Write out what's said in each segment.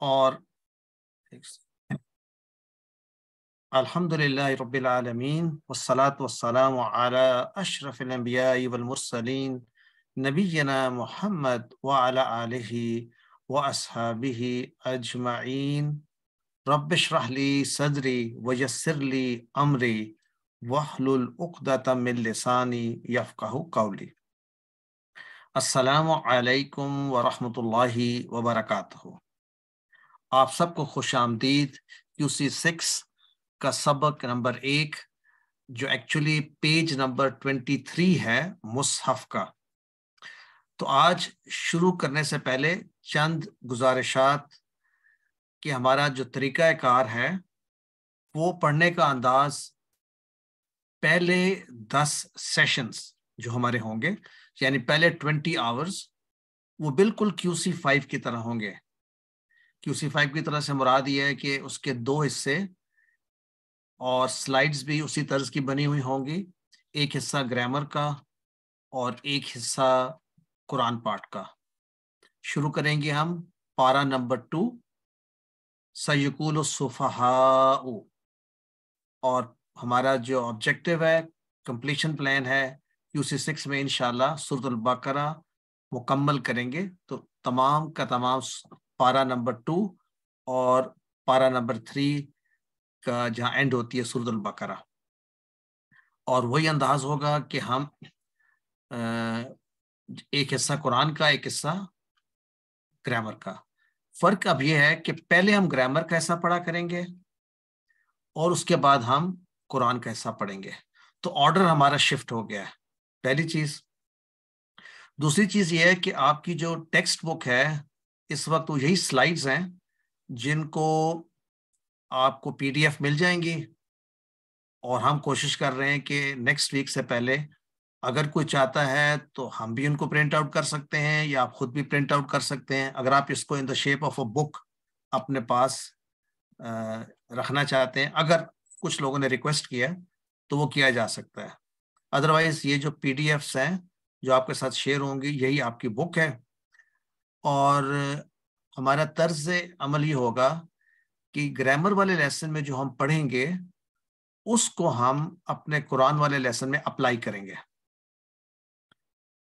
or الحمد لله رب العالمين والصلاة والسلام على أشرف الأنبياء والمرسلين نبينا محمد وعلى آله وأصحابه أجمعين رب اشرح لي صدري ويسر لي أمري واحلل عقدة من لساني يفقه قولي السلام عليكم ورحمة الله وبركاته आप सबको खुश आमदीद यू सी सिक्स का सबक नंबर एक जो actually page number twenty three है मुसहफ का तो आज शुरू करने से पहले चंद गुजारिशात कि हमारा जो तरीका कार है वो पढ़ने का अंदाज पहले दस सेशंस जो हमारे होंगे यानी पहले ट्वेंटी आवर्स वो बिल्कुल क्यू सी फाइव की तरह होंगे क्यूसी फाइव की तरह से मुराद ये है कि उसके दो हिस्से और स्लाइड्स भी उसी तर्ज की बनी हुई होंगी एक हिस्सा ग्रामर का और एक हिस्सा कुरान पाठ का शुरू करेंगे हम पारा नंबर टू सयकूल और हमारा जो ऑब्जेक्टिव है कंप्लीशन प्लान है यूसी सिक्स में इनशाला सूरत मुकम्मल करेंगे तो तमाम का तमाम पारा नंबर टू और पारा नंबर थ्री का जहां एंड होती है सूरतुल बकरा और वही अंदाज होगा कि हम एक हिस्सा कुरान का एक हिस्सा ग्रामर का फर्क अब यह है कि पहले हम ग्रामर का हिस्सा पढ़ा करेंगे और उसके बाद हम कुरान का हिस्सा पढ़ेंगे तो ऑर्डर हमारा शिफ्ट हो गया है पहली चीज दूसरी चीज यह है कि आपकी जो टेक्स्ट बुक है इस वक्त वो यही स्लाइड्स हैं जिनको आपको पीडीएफ मिल जाएंगी और हम कोशिश कर रहे हैं कि नेक्स्ट वीक से पहले अगर कोई चाहता है तो हम भी उनको प्रिंट आउट कर सकते हैं या आप खुद भी प्रिंट आउट कर सकते हैं अगर आप इसको in the shape of a book अपने पास रखना चाहते हैं अगर कुछ लोगों ने रिक्वेस्ट किया तो वो किया जा सकता है अदरवाइज ये जो पी हैं जो आपके साथ शेयर होंगी यही आपकी बुक है और हमारा तर्ज अमल ये होगा कि ग्रामर वाले लेसन में जो हम पढ़ेंगे उसको हम अपने कुरान वाले लेसन में अप्लाई करेंगे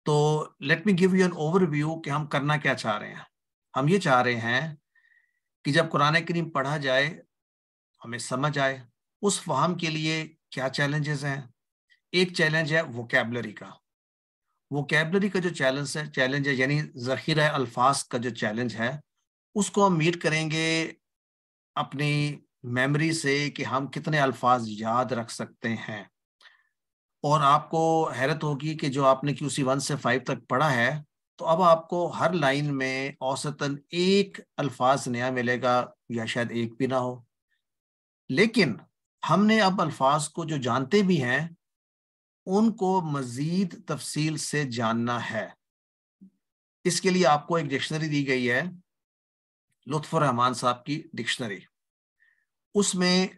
तो let me give you an overview कि हम करना क्या चाह रहे हैं हम ये चाह रहे हैं कि जब कुरान करीम पढ़ा जाए हमें समझ आए उस फहम के लिए क्या चैलेंजेस हैं एक चैलेंज है वोकेबलरी का वोकेबलरी का जो चैलेंज है चैलेंज है यानी जखीरा अल्फाज का जो चैलेंज है उसको हम मीट करेंगे अपनी मेमोरी से कि हम कितने अल्फाज याद रख सकते हैं और आपको हैरत होगी कि जो आपने क्यू सी वन से फाइव तक पढ़ा है तो अब आपको हर लाइन में औसतन एक अल्फाज नया मिलेगा या शायद एक भी ना हो लेकिन हमने अब अल्फाज को जो जानते भी हैं उनको मजीद तफसील से जानना है इसके लिए आपको एक डिक्शनरी दी गई है लुत्फ रहमान साहब की डिक्शनरी उसमें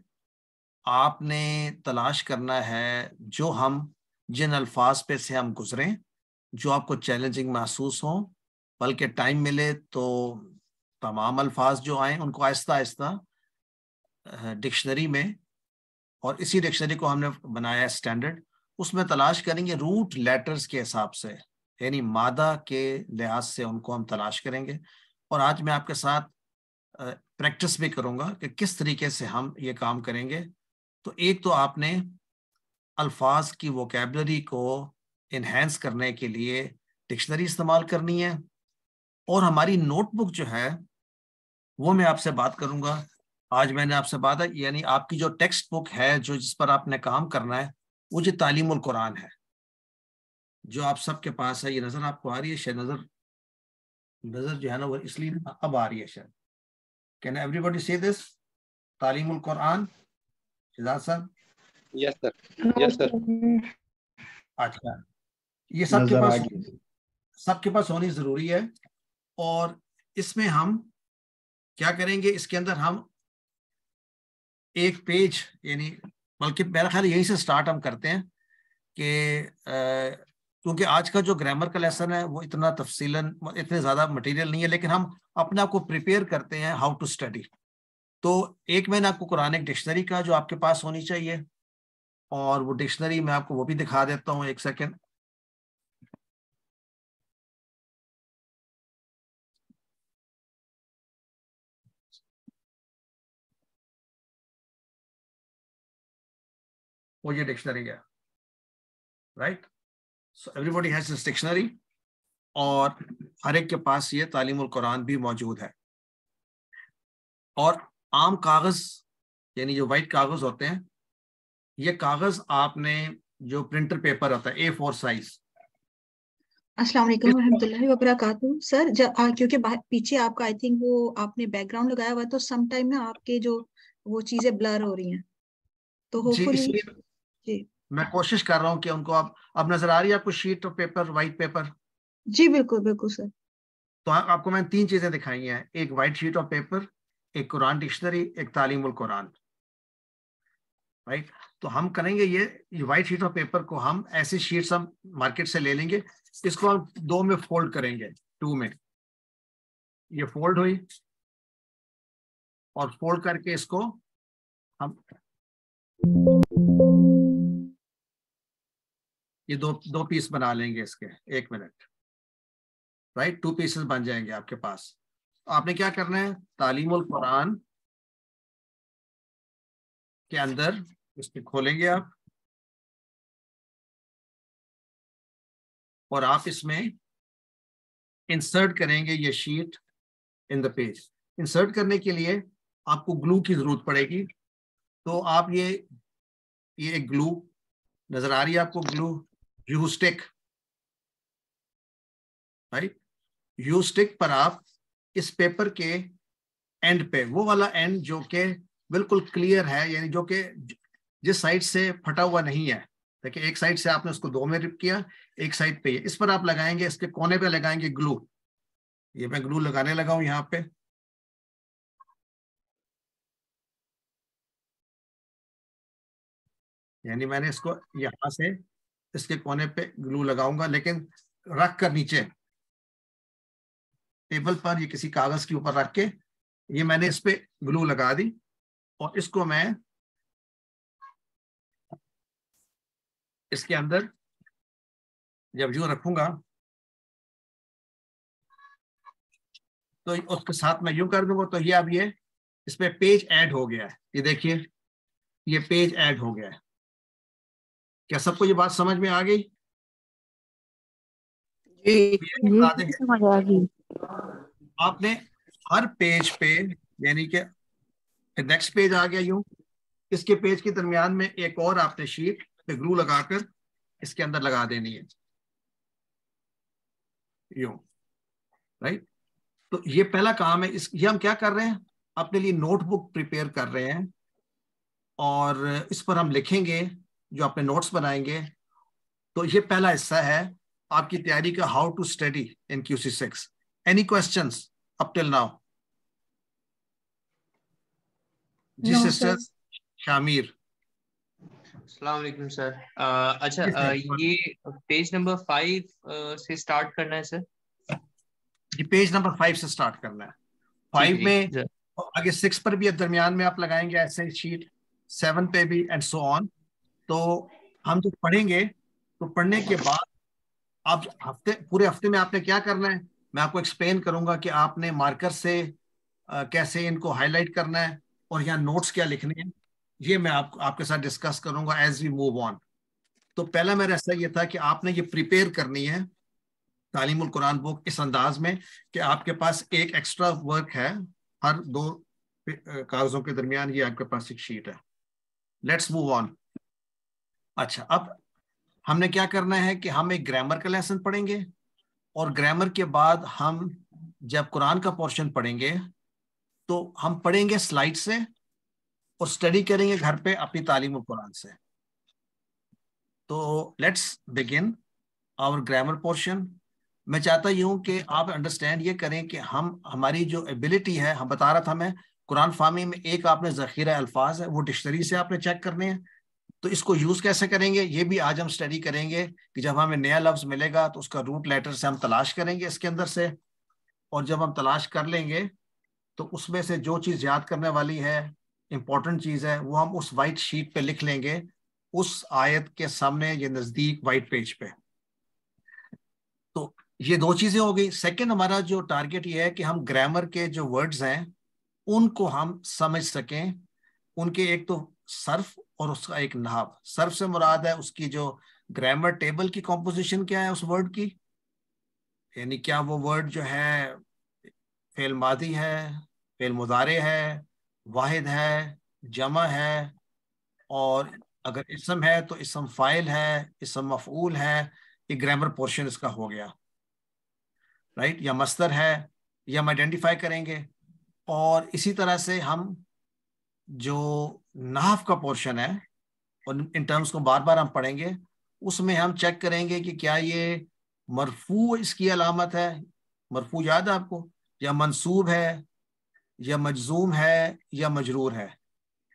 आपने तलाश करना है जो हम जिन अल्फाज पे से हम गुजरें जो आपको चैलेंजिंग महसूस हो बल्कि टाइम मिले तो तमाम अल्फाज जो आए उनको आहिस्ता आहिस्ता डिक्शनरी में और इसी डिक्शनरी को हमने बनाया है स्टैंडर्ड उसमें तलाश करेंगे रूट लेटर्स के हिसाब से यानी मादा के लिहाज से उनको हम तलाश करेंगे और आज मैं आपके साथ प्रैक्टिस भी करूँगा कि किस तरीके से हम ये काम करेंगे तो एक तो आपने अल्फाज की वोकेबलरी को इन्हेंस करने के लिए डिक्शनरी इस्तेमाल करनी है और हमारी नोटबुक जो है वो मैं आपसे बात करूँगा आज मैंने आपसे बात है यानी आपकी जो टेक्स्ट बुक है जो जिस पर आपने काम करना है वो जो तालीम कुरान है जो आप सबके पास है ये नज़र आपको आ रही है शायद नज़र नज़र जो है ना वो इसलिए अब आ रही है शायद कैन एवरीबॉडी से दिस तालीम कुरान शिजाज साहब यस सर यस सर अच्छा ये सबके पास सबके पास होनी ज़रूरी है और इसमें हम क्या करेंगे इसके अंदर हम एक पेज यानी बल्कि मेरा ख्याल यहीं से स्टार्ट हम करते हैं कि क्योंकि आज का जो ग्रामर का लेसन है वो इतना तफसीला इतने ज़्यादा मटेरियल नहीं है लेकिन हम अपने आप को प्रिपेयर करते हैं हाउ टू स्टडी तो एक मैंने आपको कुरानिक डिक्शनरी का जो आपके पास होनी चाहिए और वो डिक्शनरी मैं आपको वो भी दिखा देता हूँ एक सेकेंड वो ये डिक्शनरी है right so everybody has this dictionary और हर एक के पास ये तालीम कुरान भी मौजूद है और आम कागज यानी जो वाइट कागज होते हैं ये कागज आपने जो प्रिंटर पेपर होता है ए फोर साइज अस्सलाम वालेकुम रहमतुल्लाहि व बरकातहू सर जब आ, क्योंकि पीछे आपका आई थिंक वो आपने बैकग्राउंड लगाया हुआ तो सम टाइम ना आपके जो वो चीजें ब्लर हो रही हैं तो होपफुली जी मैं कोशिश कर रहा हूँ कि उनको अब अब नजर आ रही है आपको शीट और पेपर व्हाइट पेपर जी बिल्कुल बिल्कुल सर तो आ, आपको मैंने तीन चीजें दिखाई हैं एक व्हाइट शीट ऑफ पेपर एक कुरान डिक्शनरी एक तालीम कुरान राइट तो हम करेंगे ये व्हाइट शीट ऑफ पेपर को हम ऐसी शीट्स हम मार्केट से ले लेंगे इसको हम दो में फोल्ड करेंगे टू में ये फोल्ड हुई और फोल्ड करके इसको हम ये दो दो पीस बना लेंगे इसके एक मिनट राइट टू पीसेस बन जाएंगे आपके पास आपने क्या करना है तालीम कुरान के अंदर इसको खोलेंगे आप और आप इसमें इंसर्ट करेंगे ये sheet in the page insert करने के लिए आपको ग्लू की जरूरत पड़ेगी तो आप ये ये एक ग्लू नजर आ रही है आपको glue you stick right you stick पर आप इस पेपर के एंड पे वो वाला एंड जो के बिल्कुल क्लियर है यानी जो के जिस साइड से फटा हुआ नहीं है देखिए एक साइड से आपने उसको दो में रिप किया एक साइड पे इस पर आप लगाएंगे इसके कोने पे लगाएंगे ग्लू ये मैं ग्लू लगाने लगा हूं यहाँ पे यानी मैंने इसको यहां से इसके कोने पे ग्लू लगाऊंगा लेकिन रख कर नीचे टेबल पर ये किसी कागज के ऊपर रख के ये मैंने इस पे ग्लू लगा दी और इसको मैं इसके अंदर जब जो रखूंगा तो उसके साथ मैं यूं कर दूंगा तो ये अब ये इस पे पेज ऐड हो गया है ये देखिए ये पेज ऐड हो गया है क्या सबको ये बात समझ में आ गई आपने हर पेज पे यानी के नेक्स्ट पेज आ गया यू इसके पेज के दरमियान में एक और आपने शीट पे ग्रू लगाकर इसके अंदर लगा देनी है यू राइट तो ये पहला काम है इस ये हम क्या कर रहे हैं अपने लिए नोटबुक प्रिपेयर कर रहे हैं और इस पर हम लिखेंगे जो आपने नोट्स बनाएंगे तो ये पहला हिस्सा है आपकी तैयारी का how to study in Q C six any question up till now जी सिस्टर शामिर सर अच्छा ये पेज नंबर फाइव से स्टार्ट करना है सर ये पेज नंबर फाइव से स्टार्ट करना है फाइव में आगे सिक्स पर भी दरमियान में आप लगाएंगे ऐसे शीट सेवन पे भी एंड सो ऑन तो हम जब तो पढ़ेंगे तो पढ़ने के बाद आप हफ्ते पूरे हफ्ते में आपने क्या करना है मैं आपको एक्सप्लेन करूंगा कि आपने मार्कर से आ, कैसे इनको हाईलाइट करना है और यहाँ नोट्स क्या लिखने हैं ये मैं आप, आपके साथ डिस्कस करूंगा एज वी मूव ऑन तो पहला मेरा ऐसा ये था कि आपने ये प्रिपेयर करनी है तालीम कुरान बुक इस अंदाज में कि आपके पास एक एक्स्ट्रा वर्क है हर दो कागजों के दरमियान ये आपके पास एक शीट है लेट्स मूव ऑन अच्छा अब हमने क्या करना है कि हम एक ग्रामर का लेसन पढ़ेंगे और ग्रामर के बाद हम जब कुरान का पोर्शन पढ़ेंगे तो हम पढ़ेंगे स्लाइड से और स्टडी करेंगे घर पे अपनी तालीम कुरान से तो let's begin our grammar portion मैं चाहता ही हूँ कि आप अंडरस्टैंड ये करें कि हम हमारी जो एबिलिटी है हम बता रहा था मैं कुरान फामी में एक आपने ज़खीरा अल्फाज है वो डिक्शनरी से आपने चेक करने हैं तो इसको यूज कैसे करेंगे ये भी आज हम स्टडी करेंगे कि जब हमें नया लफ्ज मिलेगा तो उसका रूट लेटर से हम तलाश करेंगे इसके अंदर से और जब हम तलाश कर लेंगे तो उसमें से जो चीज याद करने वाली है इंपॉर्टेंट चीज है वो हम उस वाइट शीट पे लिख लेंगे उस आयत के सामने ये नजदीक वाइट पेज पे तो ये दो चीजें हो गई सेकेंड हमारा जो टारगेट ये है कि हम ग्रामर के जो वर्ड्स हैं उनको हम समझ सकें उनके एक तो सर्फ और उसका एक नहाब सर्फ से मुराद है उसकी जो ग्रामर टेबल की कॉम्पोजिशन क्या है उस वर्ड की यानी क्या वो वर्ड जो है फेल मादी है फेल मुदारे है वाहिद है जमा है और अगर इसम है तो इसम फाइल है इसम मफूल है ये ग्रामर पोर्शन इसका हो गया राइट या मस्तर है या हम आइडेंटिफाई करेंगे और इसी तरह से हम जो नाफ का पोर्शन है और इन टर्म्स को बार बार हम पढ़ेंगे उसमें हम चेक करेंगे कि क्या ये मरफू इसकी अलामत है मरफू याद है आपको या मंसूब है या मजजूम है या मजरूर है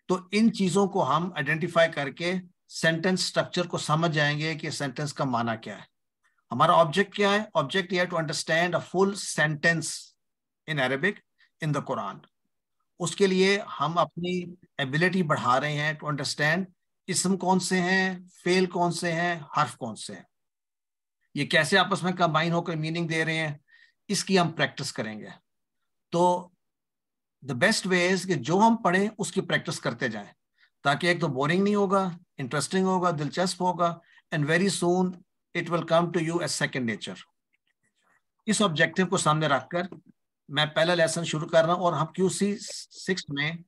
तो इन चीज़ों को हम आइडेंटिफाई करके सेंटेंस स्ट्रक्चर को समझ जाएंगे कि सेंटेंस का माना क्या है हमारा ऑब्जेक्ट क्या है ऑब्जेक्ट ये to understand a full sentence in Arabic in the Quran उसके लिए हम अपनी एबिलिटी बढ़ा रहे हैं टू अंडरस्टैंड इसम कौन से हैं फेल कौन से हैं हर्फ कौन से हैं ये कैसे आपस में कंबाइन होकर मीनिंग दे रहे हैं इसकी हम प्रैक्टिस करेंगे तो द बेस्ट वे इज कि जो हम पढ़ें उसकी प्रैक्टिस करते जाएं ताकि एक तो बोरिंग नहीं होगा इंटरेस्टिंग होगा दिलचस्प होगा and very soon it will come to you as second nature इस ऑब्जेक्टिव को सामने रखकर मैं पहला लेसन शुरू कर रहा हूँ और हम क्यू सी सिक्स में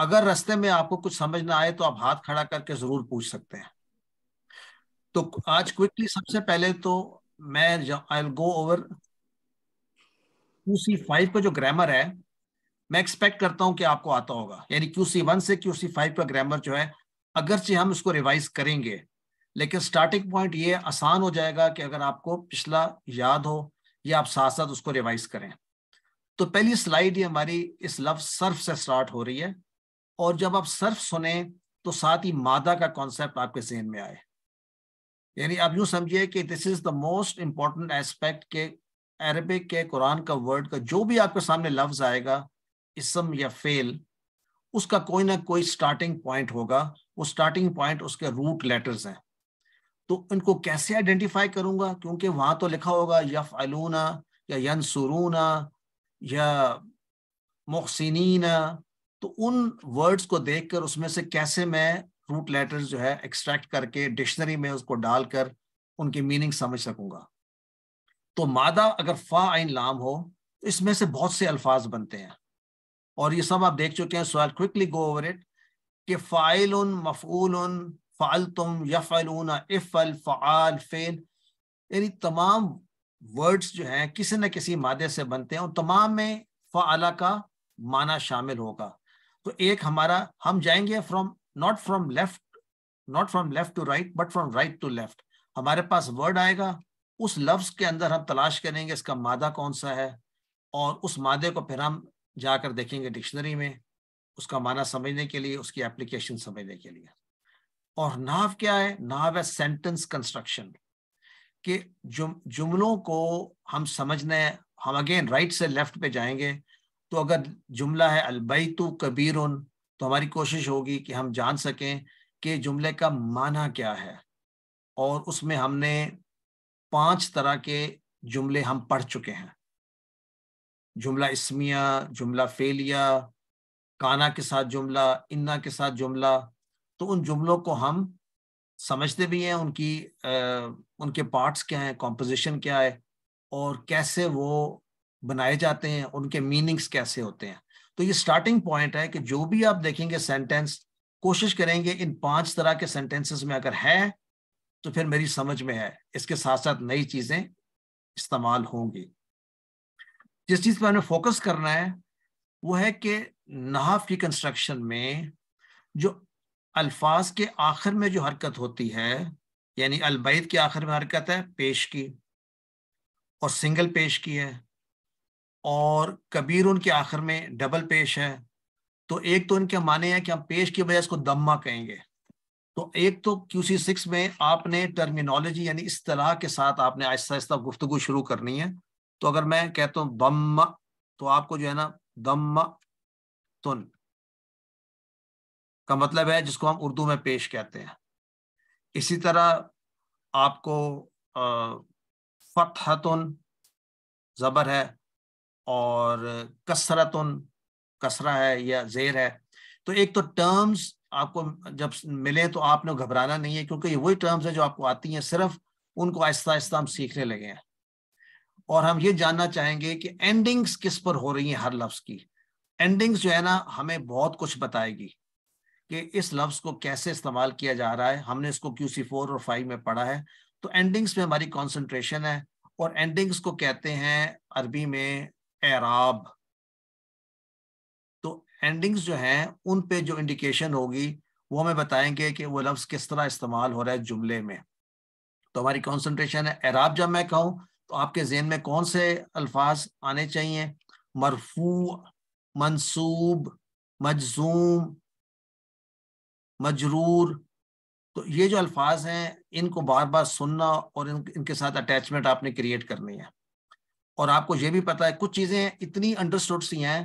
अगर रस्ते में आपको कुछ समझ ना आए तो आप हाथ खड़ा करके जरूर पूछ सकते हैं तो आज क्विकली सबसे पहले तो मैं I go over Q C five का जो ग्रामर है मैं एक्सपेक्ट करता हूं कि आपको आता होगा यानी क्यू सी वन से क्यू सी फाइव का ग्रामर जो है अगरचे हम उसको रिवाइज करेंगे लेकिन स्टार्टिंग पॉइंट ये आसान हो जाएगा कि अगर आपको पिछला याद हो या आप साथ साथ उसको रिवाइज करें तो पहली स्लाइड ही हमारी इस लफ्ज सर्फ से स्टार्ट हो रही है और जब आप सर्फ सुने तो साथ ही मादा का कॉन्सेप्ट आपके जहन में आए यानी आप यूं समझिए कि this is the most important aspect के अरबिक के कुरान का वर्ड का जो भी आपके सामने लफ्ज आएगा इसम या फेल उसका कोई ना कोई स्टार्टिंग पॉइंट होगा वो स्टार्टिंग पॉइंट उसके रूट लेटर्स हैं तो इनको कैसे आइडेंटिफाई करूंगा क्योंकि वहां तो लिखा होगा यफ अलूना या सुरूना या मोहसिन तो उन वर्ड्स को देखकर उसमें से कैसे मैं रूट लेटर्स जो है एक्सट्रैक्ट करके डिक्शनरी में उसको डालकर उनकी मीनिंग समझ सकूंगा तो मादा अगर फ़ा आइन लाम हो तो इसमें से बहुत से अल्फाज बनते हैं और ये सब आप देख चुके हैं so quickly go over it कि फ़ाइल उन मफूल उन फ़ाल तुम इफ अल फ़ाल फ़ेल यानी तमाम वर्ड्स जो हैं किसी न किसी मादे से बनते हैं उन तमाम में फ़ाला का माना शामिल होगा तो एक हमारा हम जाएंगे from not from left not from left to right but from right to left हमारे पास वर्ड आएगा उस लफ्ज के अंदर हम तलाश करेंगे इसका मादा कौन सा है और उस मादे को फिर हम जाकर देखेंगे डिक्शनरी में उसका माना समझने के लिए उसकी एप्लीकेशन समझने के लिए और नाव क्या है नाव है सेंटेंस कंस्ट्रक्शन कि जुम जुमलों को हम समझने हम अगेन राइट से लेफ्ट पे जाएंगे तो अगर जुमला है अलबैतु कबीर तो हमारी कोशिश होगी कि हम जान सकें कि जुमले का माना क्या है और उसमें हमने पांच तरह के जुमले हम पढ़ चुके हैं जुमला इसमिया जुमला फेलिया काना के साथ जुमला इन्ना के साथ जुमला तो उन जुमलों को हम समझते भी हैं उनकी आ, उनके पार्ट्स क्या हैं कॉम्पोजिशन क्या है और कैसे वो बनाए जाते हैं उनके मीनिंग्स कैसे होते हैं तो ये स्टार्टिंग पॉइंट है कि जो भी आप देखेंगे सेंटेंस कोशिश करेंगे इन पांच तरह के सेंटेंसेस में अगर है तो फिर मेरी समझ में है इसके साथ साथ नई चीजें इस्तेमाल होंगी जिस चीज पर हमें फोकस करना है वो है कि नहाफ की कंस्ट्रक्शन में जो अल्फाज के आखिर में जो हरकत होती है यानी अलबैद के आखिर में हरकत है पेश की और सिंगल पेश की है और कबीर उनके आखिर में डबल पेश है तो एक तो इनके माने हैं कि हम पेश की वजह इसको दम्मा कहेंगे तो एक तो क्यू सी सिक्स में आपने टर्मिनोलॉजी यानी इस तरह के साथ आपने आहिस्ता आहिस्ता गुफ्तु शुरू करनी है तो अगर मैं कहता हूँ दम तो आपको जो है ना दम तुन का मतलब है जिसको हम उर्दू में पेश कहते हैं इसी तरह आपको फ़तहतन ज़बर है और कसरतन कसरा है या जेर है तो एक तो टर्म्स आपको जब मिले तो आपने घबराना नहीं है क्योंकि ये वही टर्म्स हैं जो आपको आती हैं सिर्फ उनको आहिस्ता आहिस्ता हम सीखने लगे हैं और हम ये जानना चाहेंगे कि एंडिंग्स किस पर हो रही हैं हर लफ्ज़ की एंडिंग्स जो है ना हमें बहुत कुछ बताएगी कि इस लफ्ज को कैसे इस्तेमाल किया जा रहा है हमने इसको क्यू सी फोर और फाइव में पढ़ा है तो एंडिंग्स में हमारी कॉन्सेंट्रेशन है और एंडिंग्स को कहते हैं अरबी में एराब तो एंडिंग्स जो हैं उन पे जो इंडिकेशन होगी वो हमें बताएंगे कि वो लफ्ज़ किस तरह इस्तेमाल हो रहा है जुमले में तो हमारी कॉन्सेंट्रेशन है एराब जब मैं कहूँ तो आपके जेहन में कौन से अल्फाज आने चाहिए मरफू मनसूब मजजूम मजरूर तो ये जो अल्फाज हैं इनको बार बार सुनना और इन, इनके साथ अटैचमेंट आपने क्रिएट करनी है और आपको ये भी पता है कुछ चीज़ें इतनी अंडरस्टूड सी हैं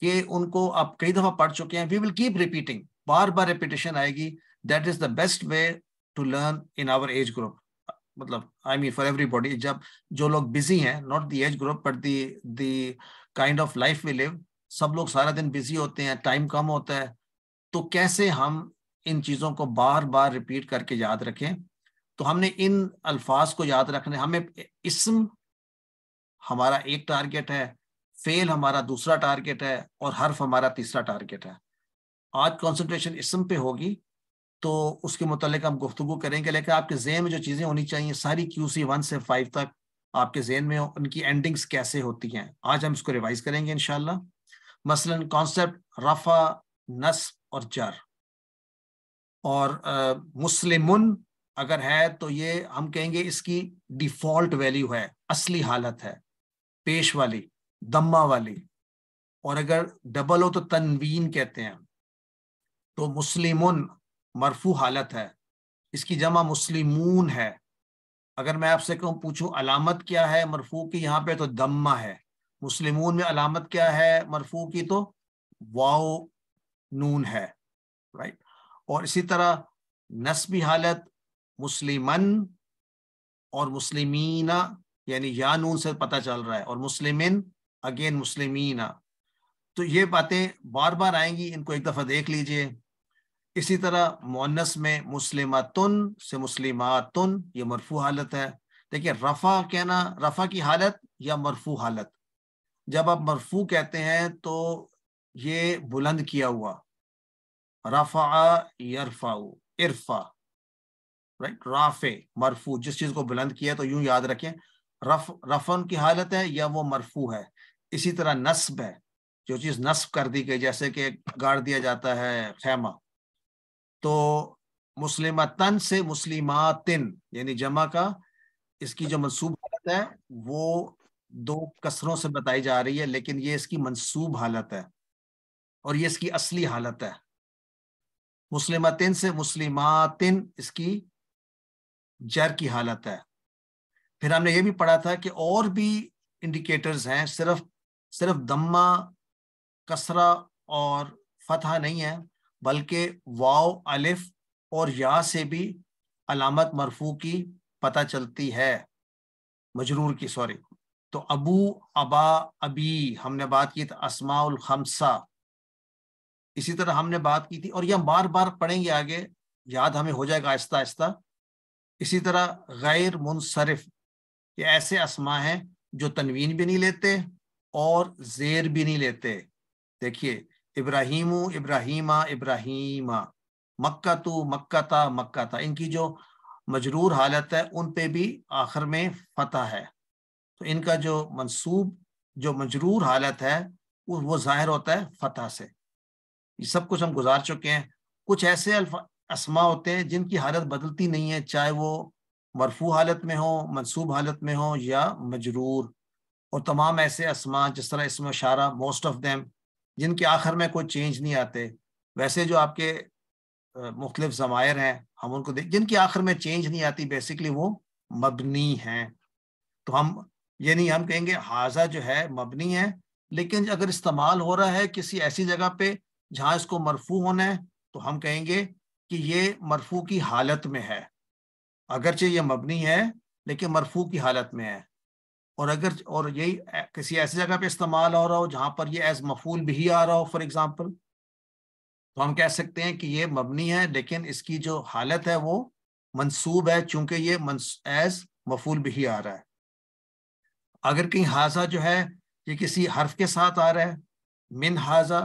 कि उनको आप कई दफ़ा पढ़ चुके हैं वी विल कीप रिपीटिंग बार बार रिपीटेशन आएगी that is the best way to learn in our age group मतलब आई मीन फॉर एवरीबॉडी जब जो लोग बिजी हैं not the age group but the the kind of life we live सब लोग सारा दिन बिजी होते हैं टाइम कम होता है तो कैसे हम इन चीज़ों को बार बार रिपीट करके याद रखें तो हमने इन अल्फाज को याद रखने हमें इसम हमारा एक टारगेट है फेल हमारा दूसरा टारगेट है और हर्फ हमारा तीसरा टारगेट है आज कॉन्सेंट्रेशन इसम पे होगी तो उसके मतलब हम गुफ्तु करेंगे लेकिन आपके जेन में जो चीज़ें होनी चाहिए सारी क्यू सी वन से फाइव तक आपके जेन में उनकी एंडिंग्स कैसे होती हैं आज हम इसको रिवाइज करेंगे इनशाला मसलन कॉन्सेप्ट रफा नस्ब और जर और मुस्लिमुन अगर है तो ये हम कहेंगे इसकी डिफॉल्ट वैल्यू है असली हालत है पेश वाली दम्मा वाली और अगर डबल हो तो तनवीन कहते हैं तो मुस्लिमुन मरफू हालत है इसकी जमा मुस्लिमून है अगर मैं आपसे कहूँ पूछूं अलामत क्या है मरफू की यहाँ पे तो दम्मा है मुस्लिमून में अलामत क्या है मरफू की तो वाओ नून है राइट और इसी तरह नस्बी हालत मुस्लिमन और मुस्लिमीना यानी या नून से पता चल रहा है और मुस्लिमिन अगेन मुस्लिमीना तो ये बातें बार बार आएंगी इनको एक दफ़ा देख लीजिए इसी तरह मोनस में मुस्लिमातुन से मुस्लिमातुन ये मरफू हालत है देखिए रफ़ा कहना रफ़ा की हालत या मरफू हालत जब आप मरफू कहते हैं तो ये बुलंद किया हुआ रफा यरफाउ इरफा राइट राफे मरफू जिस चीज को बुलंद किया तो यूं याद रखें रफ रफन की हालत है या वो मरफू है इसी तरह नस्ब है जो चीज नस्ब कर दी गई जैसे कि गाड़ दिया जाता है खैमा तो मुस्लिम तन से मुस्लिमातिन यानी जमा का इसकी जो मनसूब हालत है वो दो कसरों से बताई जा रही है लेकिन ये इसकी मनसूब हालत है और ये इसकी असली हालत है मुस्लिमतिन से मुस्लिमातिन इसकी जर की हालत है फिर हमने ये भी पढ़ा था कि और भी इंडिकेटर्स हैं सिर्फ सिर्फ दम्मा कसरा और फतह नहीं है बल्कि वाव अलिफ और या से भी अलामत मरफू की पता चलती है मजरूर की सॉरी तो अबू अबा अबी हमने बात की था असमा खमसा इसी तरह हमने बात की थी और यह बार बार पढ़ेंगे आगे याद हमें हो जाएगा आहिस्ता आहिस्ता इसी तरह गैर मुनसरफ ये ऐसे असमा हैं जो तनवीन भी नहीं लेते और जेर भी नहीं लेते देखिए इब्राहिम इब्राहिमा इब्राहिमा मक्का तो मक्का था मक्का था इनकी जो मजरूर हालत है उन पे भी आखिर में फतह है तो इनका जो मंसूब जो मजरूर हालत है वो जाहिर होता है फतह से ये सब कुछ हम गुजार चुके हैं कुछ ऐसे असमा होते हैं जिनकी हालत बदलती नहीं है चाहे वो मरफू हालत में हो मनसूब हालत में हो या मजरूर और तमाम ऐसे असमा जिस तरह इसमें शारा मोस्ट ऑफ देम जिनके आखिर में कोई चेंज नहीं आते वैसे जो आपके मुख्तलिफ ज़मायर हैं हम उनको देख जिनके आखिर में चेंज नहीं आती बेसिकली वो मबनी हैं तो हम ये नहीं हम कहेंगे हाजा जो है मबनी है लेकिन अगर इस्तेमाल हो रहा है किसी ऐसी जगह पे जहां इसको मरफू होना है तो हम कहेंगे कि ये मरफू की हालत में है अगरचे ये मबनी है लेकिन मरफू की हालत में है और अगर और यही किसी ऐसी जगह पे इस्तेमाल हो रहा हो जहां पर ये एज मफूल भी आ रहा हो फॉर एग्जाम्पल तो हम कह सकते हैं कि ये मबनी है लेकिन इसकी जो हालत है वो मनसूब है चूंकि ये एज मफूल भी आ रहा है अगर कहीं हाजा जो है ये किसी हर्फ के साथ आ रहा है मिन हाजा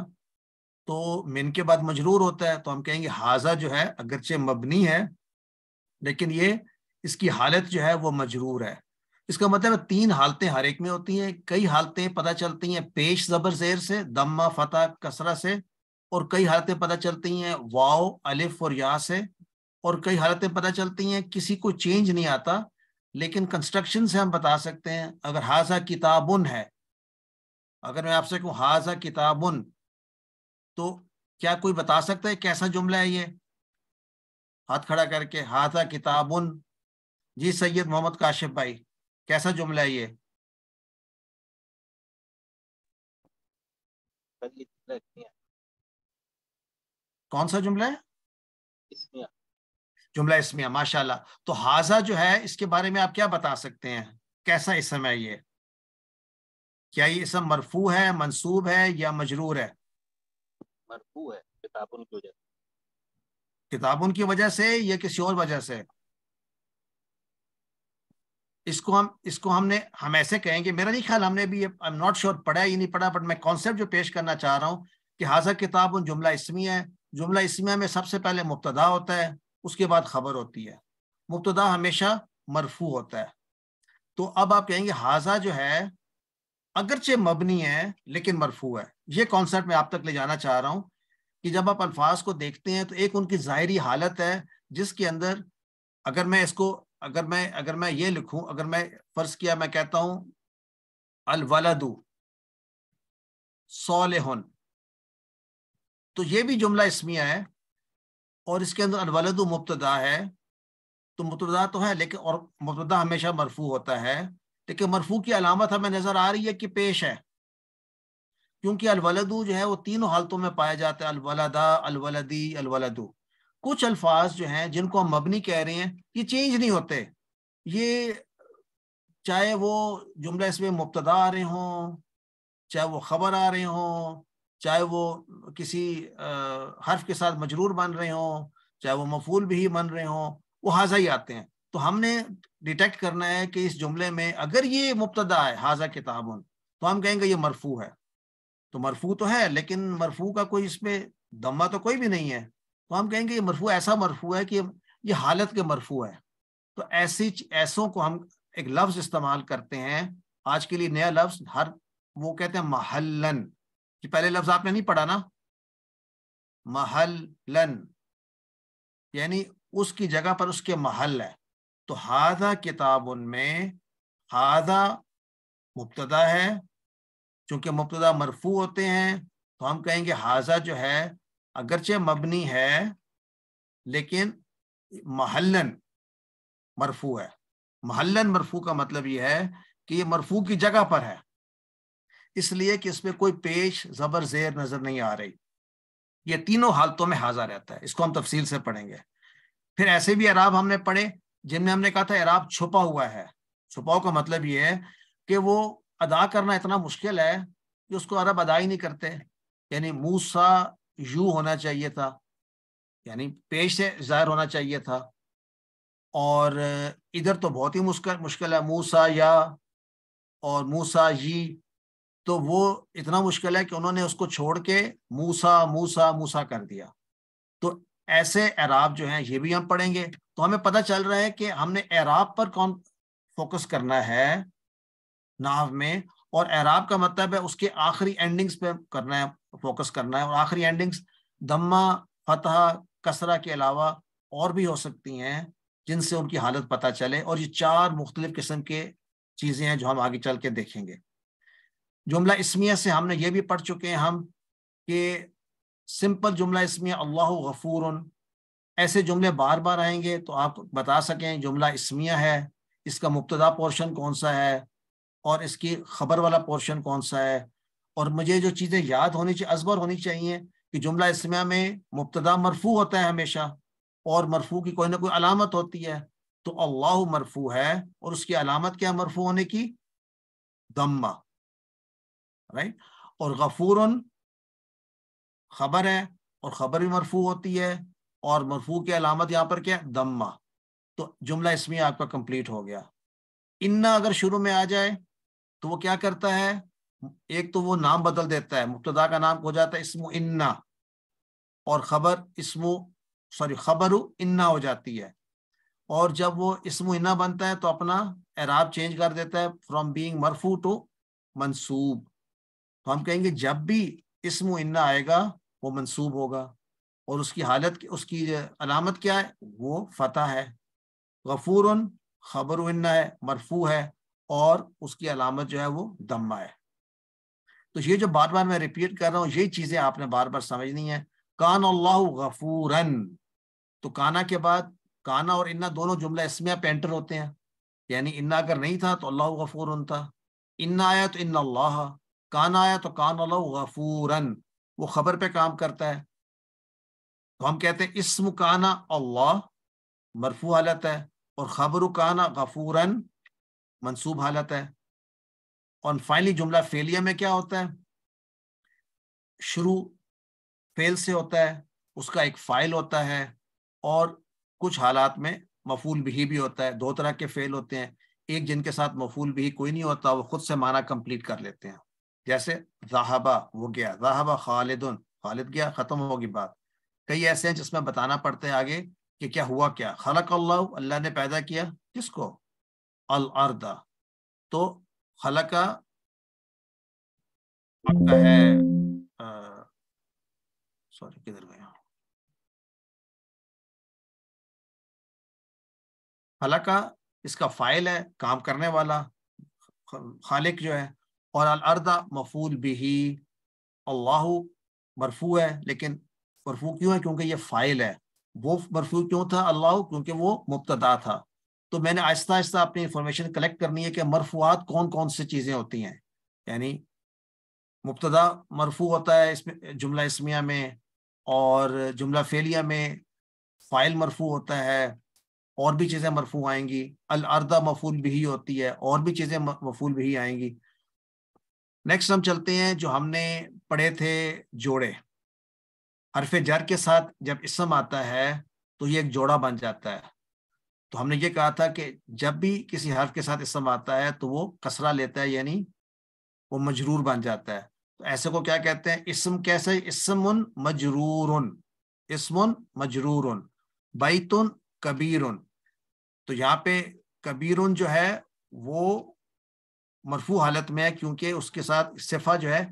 तो मिन के बाद मजरूर होता है तो हम कहेंगे हाजा जो है अगरचे मबनी है लेकिन ये इसकी हालत जो है वो मजरूर है इसका मतलब तीन हालतें हर एक में होती हैं कई हालतें पता चलती हैं पेश जबर जेर से दम्मा फता कसरा से और कई हालतें पता चलती हैं वाओ अलिफ और या से और कई हालतें पता चलती हैं किसी को चेंज नहीं आता लेकिन कंस्ट्रक्शन से हम बता सकते हैं अगर हाजा किताबुन है अगर मैं आपसे कहूँ हाजा किताबुन तो क्या कोई बता सकता है कैसा जुमला है ये हाथ खड़ा करके हाथा किताबुन जी सैयद मोहम्मद काशिफ भाई कैसा जुमला है ये कौन सा जुमला है जुमला इसमिया माशाल्लाह तो हाजा जो है इसके बारे में आप क्या बता सकते हैं कैसा इसम है ये क्या ये इसम मरफू है मंसूब है या मजरूर है मरफू है किताबों की वजह किताबों की वजह से या किसी और वजह से इसको हम इसको हमने हम ऐसे कहेंगे मेरा नहीं ख्याल हमने भी आई एम नॉट श्योर पढ़ा ही नहीं पढ़ा बट मैं कॉन्सेप्ट जो पेश करना चाह रहा हूँ कि हाजा किताब उन जुमला इसमिया है जुमला इसमिया में सबसे पहले मुबतदा होता है उसके बाद खबर होती है मुबतदा हमेशा मरफू होता है तो अब आप कहेंगे हाजा जो है अगरचे मबनी है लेकिन मरफू है ये कॉन्सेप्ट मैं आप तक ले जाना चाह रहा हूँ कि जब आप अल्फाज को देखते हैं तो एक उनकी ज़ाहरी हालत है जिसके अंदर अगर मैं इसको अगर मैं अगर मैं ये लिखूं अगर मैं फर्ज किया मैं कहता हूं अलवलदू सोलहन तो ये भी जुमला इसमिया है और इसके अंदर अलवलदू मुबतदा है तो मुबतदा तो है लेकिन और मुबतदा हमेशा मरफू होता है लेकिन मरफू की अलामत हमें नजर आ रही है कि पेश है क्योंकि अलवलदू जो है वो तीनों हालतों में पाया जाता है अलवलदा अलवलदी अलवलदू कुछ अल्फाज जो हैं जिनको हम मबनी कह रहे हैं ये चेंज नहीं होते ये चाहे वो जुमला इसमें मुबतदा आ रहे हों चाहे वो खबर आ रहे हों चाहे वो किसी आ, हर्फ के साथ मजरूर बन रहे हों चाहे वो मफूल भी बन रहे हों वो हाजा ही आते हैं तो हमने डिटेक्ट करना है कि इस जुमले में अगर ये मुबतदा है हाजा किताबन तो हम कहेंगे ये मरफू है तो मरफू तो है लेकिन मरफू का कोई इसमें दम्मा तो कोई भी नहीं है तो हम कहेंगे ये मरफू ऐसा मरफू है कि ये हालत के मरफू है तो ऐसी ऐसों को हम एक लफ्ज इस्तेमाल करते हैं आज के लिए नया लफ्ज हर वो कहते हैं महलन कि पहले लफ्ज आपने नहीं पढ़ा ना महलन यानी उसकी जगह पर उसके महल है तो हाजा किताब उनमें हाजा मुबतदा है चूंकि मुबतदा मरफू होते हैं तो हम कहेंगे हाजा जो है अगरचे मबनी है लेकिन महलन मरफू है महलन मरफू का मतलब यह है कि ये मरफू की जगह पर है इसलिए कि इसमें कोई पेश जबर जेर नजर नहीं आ रही ये तीनों हालतों में हाजा रहता है इसको हम तफसील से पढ़ेंगे फिर ऐसे भी अराब हमने पढ़े जिनमें हमने कहा था एराब छुपा हुआ है छुपाओ का मतलब ये है कि वो अदा करना इतना मुश्किल है कि उसको अरब अदा ही नहीं करते यानी मूसा सा यू होना चाहिए था यानी पेश से जाहिर होना चाहिए था और इधर तो बहुत ही मुश्किल मुश्किल है मूसा या और मूसा जी तो वो इतना मुश्किल है कि उन्होंने उसको छोड़ के मूसा मूसा मूसा कर दिया तो ऐसे एराब जो हैं ये भी हम पढ़ेंगे तो हमें पता चल रहा है कि हमने एराब पर कौन फोकस करना है नाव में और एराब का मतलब है उसके आखिरी एंडिंग्स पे करना है फोकस करना है और आखिरी एंडिंग्स दम्मा फतह कसरा के अलावा और भी हो सकती हैं जिनसे उनकी हालत पता चले और ये चार मुख्तलिफ किस्म के चीज़ें हैं जो हम आगे चल के देखेंगे जुमला इसमिया से हमने ये भी पढ़ चुके हैं हम कि सिंपल जुमला इसमें अल्लाह गफूर ऐसे जुमले बार बार आएंगे तो आप बता सकें जुमला इसमिया है इसका मुबतदा पोर्शन कौन सा है और इसकी खबर वाला पोर्शन कौन सा है और मुझे जो चीज़ें याद होनी चाहिए अजबर होनी चाहिए कि जुमला इसमिया में मुबतदा मरफू होता है हमेशा और मरफू की कोई ना कोई अलामत होती है तो अल्लाह मरफू है और उसकी अलामत क्या मरफू होने की दम्मा राइट और गफूर खबर है और खबर भी मरफू होती है और मरफू की अलामत यहाँ पर क्या है दम्मा तो जुमला इसमें आपका कंप्लीट हो गया इन्ना अगर शुरू में आ जाए तो वो क्या करता है एक तो वो नाम बदल देता है मुबतदा का नाम हो जाता है इसमो इन्ना और खबर इसमो सॉरी खबर इन्ना हो जाती है और जब वो इसमो इन्ना बनता है तो अपना एराब चेंज कर देता है फ्रॉम बींग मरफू टू मनसूब तो हम कहेंगे जब भी इसमो इन्ना आएगा वो मंसूब होगा और उसकी हालत उसकी अलामत क्या है वो फतेह है गफूर खबर है मरफू है और उसकी अलामत जो है वो दम्मा है तो ये जो बार बार मैं रिपीट कर रहा हूँ यही चीज़ें आपने बार बार समझनी है कान अल्लाह गफूरन तो काना के बाद काना और इन्ना दोनों जुमला इसमें पेंटर होते हैं यानी इन्ना अगर नहीं था तो अल्लाह गफूरन था इन्ना आया तो इन्ना अल्लाह काना आया तो कान अल्लाह गफूरन वो खबर पे काम करता है तो हम कहते हैं इसम काना अल्लाह मरफू हालत है और खबर काना गफूरन मनसूब हालत है और फाइनली जुमला फेलिया में क्या होता है शुरू फेल से होता है उसका एक फाइल होता है और कुछ हालात में मफूल भी भी होता है दो तरह के फेल होते हैं एक जिनके साथ मफूल भी कोई नहीं होता वो खुद से माना कंप्लीट कर लेते हैं जैसे जहाबा वो गया जहाबा खालिदन खालिद गया ख़त्म होगी बात कई ऐसे हैं जिसमें बताना पड़ते हैं आगे कि क्या हुआ क्या खलक अल्लाह अल्लाह ने पैदा किया किसको अल अर्दा तो खलका आपका है सॉरी किधर गया खलका इसका फाइल है काम करने वाला खालिक जो है और अर्दा मफूल बिही अल्लाह मरफू है लेकिन मरफू क्यों है क्योंकि ये फ़ाइल है वो मरफू क्यों था अल्लाह क्योंकि वो मुबतदा था तो मैंने आहिस्ता आहिस्ता अपनी इंफॉर्मेशन कलेक्ट करनी है कि मरफूआत कौन कौन सी चीज़ें होती हैं यानी मुबतदा मरफू होता है इसमें जुमला इसमिया में और जुमला फेलिया में फ़ाइल मरफू होता है और भी चीज़ें मरफू आएंगी अर्दा मफूल भी होती है और भी चीज़ें मफूल भी आएंगी नेक्स्ट हम चलते हैं जो हमने पढ़े थे जोड़े हरफ जर के साथ जब इसम आता है तो ये एक जोड़ा बन जाता है तो हमने ये कहा था कि जब भी किसी हर्फ के साथ इसम आता है तो वो कसरा लेता है यानी वो मजरूर बन जाता है तो ऐसे को क्या कहते हैं इसम कैसे इसमुन मजरूर इसमुन मजरूर बैतुन कबीर तो यहाँ पे कबीर जो है वो मरफू हालत में है क्योंकि उसके साथ सिफा जो है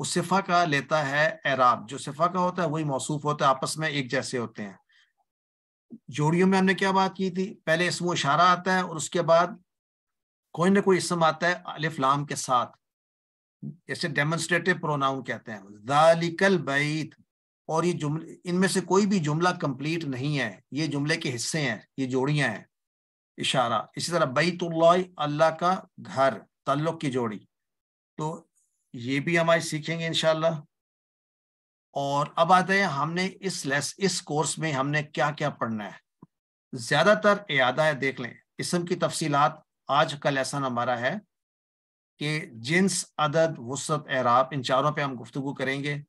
उस सिफा का लेता है एराब जो सिफा का होता है वही मौसूफ होता है आपस में एक जैसे होते हैं जोड़ियों में हमने क्या बात की थी पहले इसम इशारा आता है और उसके बाद कोई ना कोई इसम आता है अलिफ लाम के साथ जैसे डेमोन्स्ट्रेटिव प्रोनाउन कहते हैं दालिकल बैत और ये जुमले इनमें से कोई भी जुमला कंप्लीट नहीं है ये जुमले के हिस्से हैं ये जोड़ियां हैं इशारा इसी तरह बैतुल्ला अल्लाह का घर तल्लुक की जोड़ी तो ये भी हम आज सीखेंगे इनशाला और अब आते हैं हमने इस लेस इस कोर्स में हमने क्या क्या पढ़ना है ज़्यादातर यादा है देख लें इसम की तफसीलात आज का लेसन हमारा है कि जिन्स अदद वसत एराब इन चारों पे हम गुफ्तु करेंगे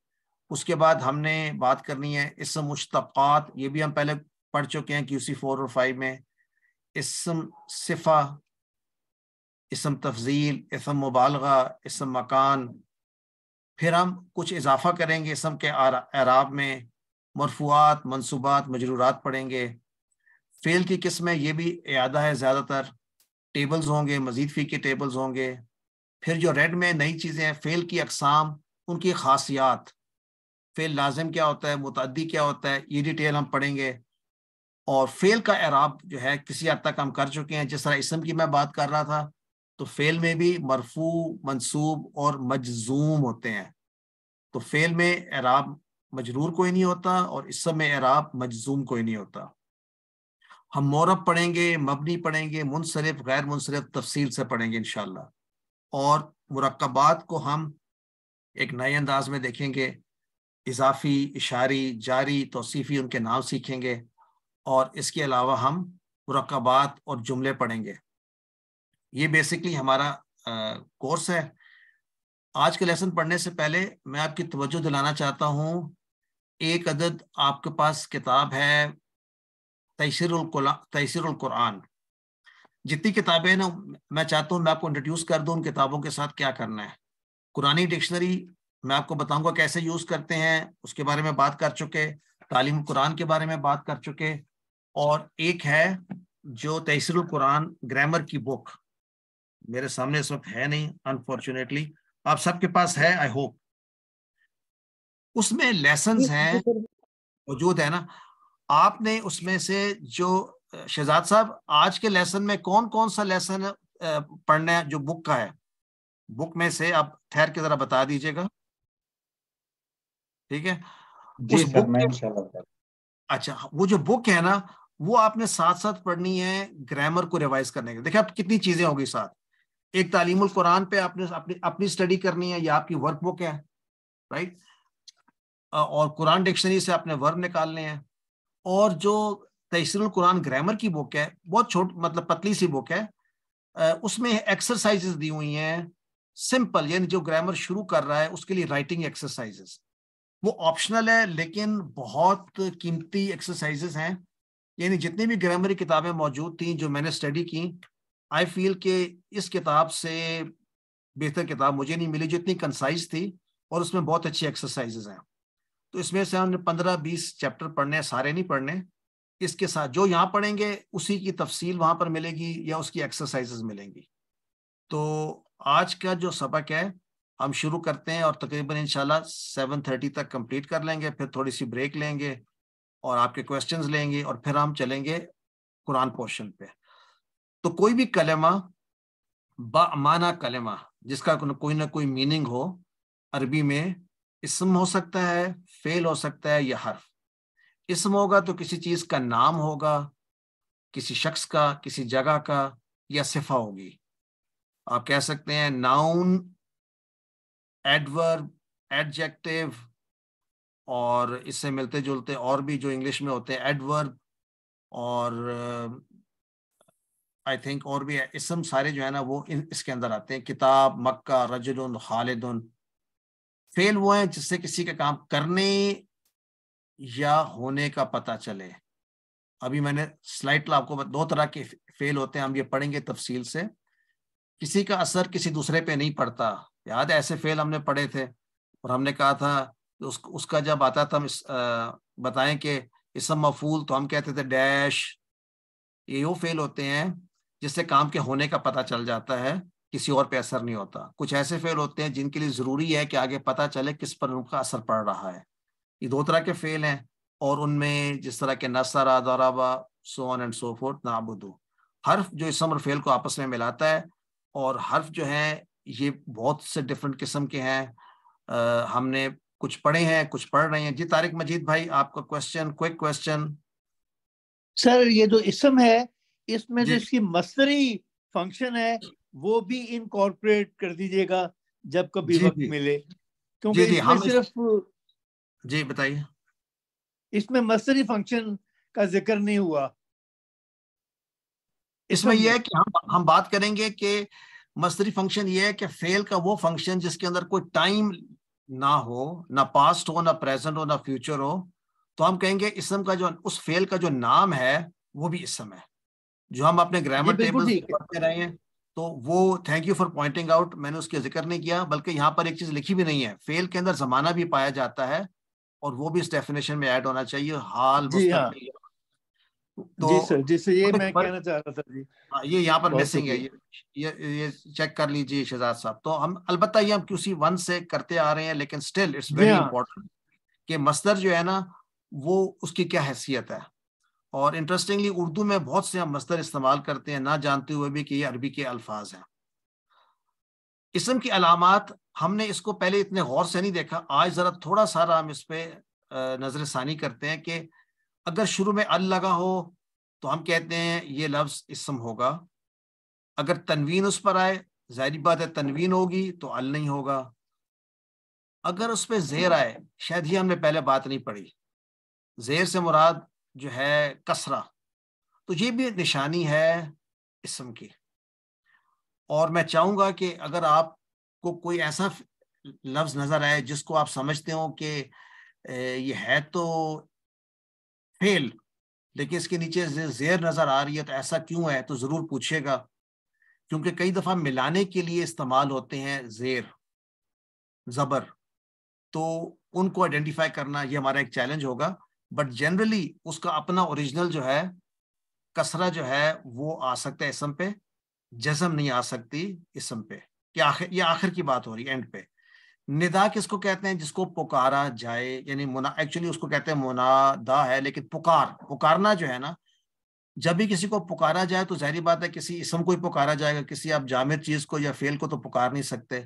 उसके बाद हमने बात करनी है इसम मुश्तक़ात ये भी हम पहले पढ़ चुके हैं क्यूसी फोर और फाइव में इसम सिफ़ा इसम तफजील इसम मुबालगा इसम मकान फिर हम कुछ इजाफा करेंगे इसम के आराब में मरफूआत मनसूबात मजरूरात पढ़ेंगे फेल की किस्में ये भी अदा है ज़्यादातर टेबल्स होंगे मजीद फी के टेबल्स होंगे फिर जो रेड में नई चीज़ें हैं फेल की अकसाम उनकी खासियात फेल लाजम क्या होता है मुतदी क्या होता है ये डिटेल हम पढ़ेंगे और फेल का एराब जो है किसी हद तक हम कर चुके हैं जिस तरह इसम की मैं बात कर रहा था तो फेल में भी मरफू मंसूब और मजजूम होते हैं तो फेल में एराब मजरूर कोई नहीं होता और इस सब में एराब मजजूम कोई नहीं होता हम मौरब पढ़ेंगे मबनी पढ़ेंगे मुनसरफ गैर मुनसरफ तफसील से पढ़ेंगे इन और मरकबात को हम एक नए अंदाज में देखेंगे इजाफी इशारी जारी तोसीफ़ी उनके नाम सीखेंगे और इसके अलावा हम मरकबात और जुमले पढ़ेंगे ये बेसिकली हमारा कोर्स है आज के लेसन पढ़ने से पहले मैं आपकी तवज्जो दिलाना चाहता हूँ एक अदद आपके पास किताब है तैसर तैसर कुरान जितनी किताबें ना मैं चाहता हूँ मैं आपको इंट्रोड्यूस कर दूँ उन किताबों के साथ क्या करना है कुरानी डिक्शनरी मैं आपको बताऊंगा कैसे यूज़ करते हैं उसके बारे में बात कर चुके तालीम कुरान के बारे में बात कर चुके और एक है जो तैसर कुरान ग्रामर की बुक मेरे सामने इस वक्त है नहीं अनफॉर्चुनेटली आप सबके पास है आई होप उसमें लेसन है मौजूद है ना आपने उसमें से जो शहजाद साहब आज के लेसन में कौन कौन सा लेसन पढ़ना है जो बुक का है बुक में से आप ठहर के जरा बता दीजिएगा ठीक है उस बुक के, अच्छा वो जो बुक है ना वो आपने साथ साथ पढ़नी है ग्रामर को रिवाइज करने के देखिए आप कितनी चीजें होगी साथ एक तालीम कुरान पे आपने अपनी अपनी स्टडी करनी है या आपकी वर्क बुक है राइट और कुरान डिक्शनरी से आपने वर्ब निकालने हैं और जो तयसर कुरान ग्रामर की बुक है बहुत छोट मतलब पतली सी बुक है उसमें एक्सरसाइजेस दी हुई हैं सिंपल यानी जो ग्रामर शुरू कर रहा है उसके लिए राइटिंग एक्सरसाइजेस वो ऑप्शनल है लेकिन बहुत कीमती एक्सरसाइजेस हैं यानी जितनी भी ग्रामर की किताबें मौजूद थी जो मैंने स्टडी की आई फील के इस किताब से बेहतर किताब मुझे नहीं मिली जितनी कंसाइज थी और उसमें बहुत अच्छी एक्सरसाइजेज हैं तो इसमें से हमने पंद्रह बीस चैप्टर पढ़ने हैं सारे नहीं पढ़ने इसके साथ जो यहाँ पढ़ेंगे उसी की तफसील वहाँ पर मिलेगी या उसकी एक्सरसाइजेज मिलेंगी तो आज का जो सबक है हम शुरू करते हैं और तकरीबन इंशाल्लाह सेवन थर्टी तक कंप्लीट कर लेंगे फिर थोड़ी सी ब्रेक लेंगे और आपके क्वेश्चंस लेंगे और फिर हम चलेंगे कुरान पोर्शन पे तो कोई भी कलेमा बामाना कलेमा जिसका कोई ना कोई मीनिंग हो अरबी में इसम हो सकता है फेल हो सकता है या हर्फ इसम होगा तो किसी चीज़ का नाम होगा किसी शख्स का किसी जगह का या सिफा होगी आप कह सकते हैं नाउन एडवर्ब एडजेक्टिव और इससे मिलते जुलते और भी जो इंग्लिश में होते हैं एडवर्ब और आई थिंक और भी इसम सारे जो है ना वो इन इसके अंदर आते हैं किताब मक्का रजुल खालिद फेल वो है जिससे किसी का काम करने या होने का पता चले अभी मैंने स्लाइड आपको दो तरह के फेल होते हैं हम ये पढ़ेंगे तफसील से किसी का असर किसी दूसरे पे नहीं पड़ता याद है ऐसे फेल हमने पढ़े थे और हमने कहा था उस, उसका जब आता था हम इस, आ, बताएं कि इसम मफूल तो हम कहते थे डैश ये वो फेल होते हैं जिससे काम के होने का पता चल जाता है किसी और पे असर नहीं होता कुछ ऐसे फेल होते हैं जिनके लिए जरूरी है कि आगे पता चले किस पर उनका असर पड़ रहा है ये दो तरह के फेल हैं और उनमें जिस तरह के नसर दौराबा so on and so forth नाबुदो हर्फ जो इसम और फेल को आपस में मिलाता है और हर्फ जो है ये बहुत से डिफरेंट किस्म के हैं आ, हमने कुछ पढ़े हैं कुछ पढ़ रहे हैं जी तारिक मजीद भाई आपका क्वेश्चन क्विक क्वेश्चन सर ये जो इसम है इसमें जो इसकी मसरी फंक्शन है वो भी इनकॉर्पोरेट कर दीजिएगा जब कभी वक्त मिले क्योंकि जी, इसमें सिर्फ जी बताइए इसमें मसरी फंक्शन का जिक्र नहीं हुआ इसमें यह है कि हम हम बात करेंगे कि मस्तरी फंक्शन यह है कि फेल का वो फंक्शन जिसके अंदर कोई टाइम ना हो ना पास्ट हो ना प्रेजेंट हो ना फ्यूचर हो तो हम कहेंगे इसम का जो उस फेल का जो नाम है वो भी इसम है जो हम अपने ग्रामर टेबल रहे हैं तो वो thank you for pointing out मैंने उसके जिक्र नहीं किया बल्कि यहाँ पर एक चीज लिखी भी नहीं है फेल के अंदर जमाना भी पाया जाता है और वो भी इस डेफिनेशन में ऐड होना चाहिए हाल जी हाँ। तो जी सर जी सर ये तो मैं कहना चाह रहा था जी हाँ, ये यहाँ पर मिसिंग है ये ये चेक कर लीजिए शहजाद साहब तो हम अलबत्ता ये हम क्यूसी वन से करते आ रहे हैं लेकिन स्टिल इट्स वेरी इम्पोर्टेंट कि मस्तर जो है ना वो उसकी क्या हैसियत है और इंटरेस्टिंगली उर्दू में बहुत से हम मस्तर इस्तेमाल करते हैं ना जानते हुए भी कि ये अरबी के अल्फाज हैं इसम की अलामत हमने इसको पहले इतने गौर से नहीं देखा आज ज़रा थोड़ा सारा हम इस पर नज़र षानी करते हैं कि अगर शुरू में अल लगा हो तो हम कहते हैं ये लफ्ज़ इसम होगा अगर तनवीन उस पर आए जाहिर बात है तनवीन होगी तो अल नहीं होगा अगर उस पर जेर आए शायद ही हमने पहले बात नहीं पढ़ी जेर से मुराद जो है कसरा तो ये भी निशानी है इसम की और मैं चाहूंगा कि अगर आपको कोई ऐसा लफ्ज़ नज़र आए जिसको आप समझते हो कि ये है तो फेल लेकिन इसके नीचे जेर नज़र आ रही है तो ऐसा क्यों है तो ज़रूर पूछिएगा क्योंकि कई दफ़ा मिलाने के लिए इस्तेमाल होते हैं जेर ज़बर तो उनको आइडेंटिफाई करना ये हमारा एक चैलेंज होगा बट जनरली उसका अपना ओरिजिनल जो है कसरा जो है वो आ सकता है इसम पे जजम नहीं आ सकती इसम पे कि आखिर ये आखिर की बात हो रही है एंड पे निदा किसको कहते हैं जिसको पुकारा जाए यानी मुना एक्चुअली उसको कहते हैं मुनादा है लेकिन पुकार पुकारना जो है ना जब भी किसी को पुकारा जाए तो जहरी बात है किसी इसम को ही पुकारा जाएगा किसी आप जामिर चीज को या फेल को तो पुकार नहीं सकते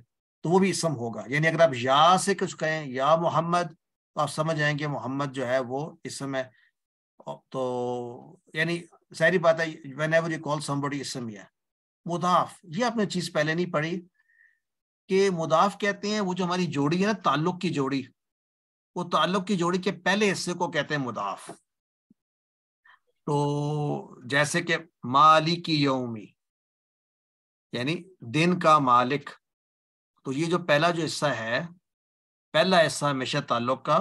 तो वो भी इसम होगा यानी अगर आप या से कुछ कहें या मोहम्मद तो आप समझ जाएंगे मोहम्मद जो है वो इस समय तो यानी सारी बात है whenever you call somebody इस समय मुदाफ ये आपने चीज पहले नहीं पढ़ी कि मुदाफ कहते हैं वो जो हमारी जोड़ी है ना ताल्लुक की जोड़ी वो ताल्लुक की जोड़ी के पहले हिस्से को कहते हैं मुदाफ तो जैसे कि की यौमी यानी दिन का मालिक तो ये जो पहला जो हिस्सा है पहला ऐसा हमेशा ताल्लुक का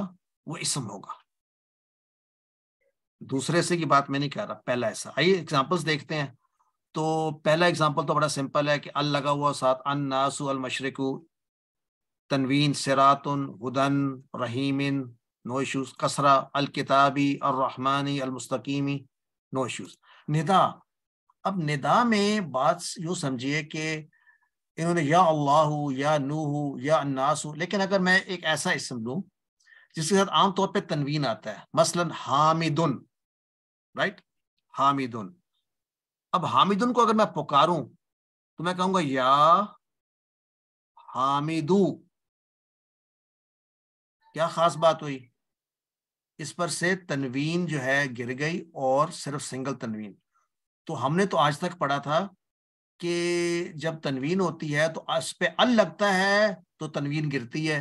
वो इसम होगा दूसरे से की बात मैं नहीं कह रहा पहला ऐसा आइए एग्जाम्पल्स देखते हैं तो पहला एग्जाम्पल तो बड़ा सिंपल है कि अल लगा हुआ साथ अन नासु अल मशरकू तनवीन सरातन हुदन रहीमिन नो इशूज कसरा अल किताबी अलरहमानी अलमस्तकीमी नो इशूज निदा अब निदा में बात यू समझिए कि इन्होंने या अल्लाह या नूह या अन्नास लेकिन अगर मैं एक ऐसा इसम लू जिसके साथ आमतौर पर तनवीन आता है मसलन हामिदुन राइट हामिदुन अब हामिदुन को अगर मैं पुकारूं तो मैं कहूंगा या हामिदू क्या खास बात हुई इस पर से तनवीन जो है गिर गई और सिर्फ सिंगल तनवीन तो हमने तो आज तक पढ़ा था कि जब तनवीन होती है तो अस पे अल लगता है तो तनवीन गिरती है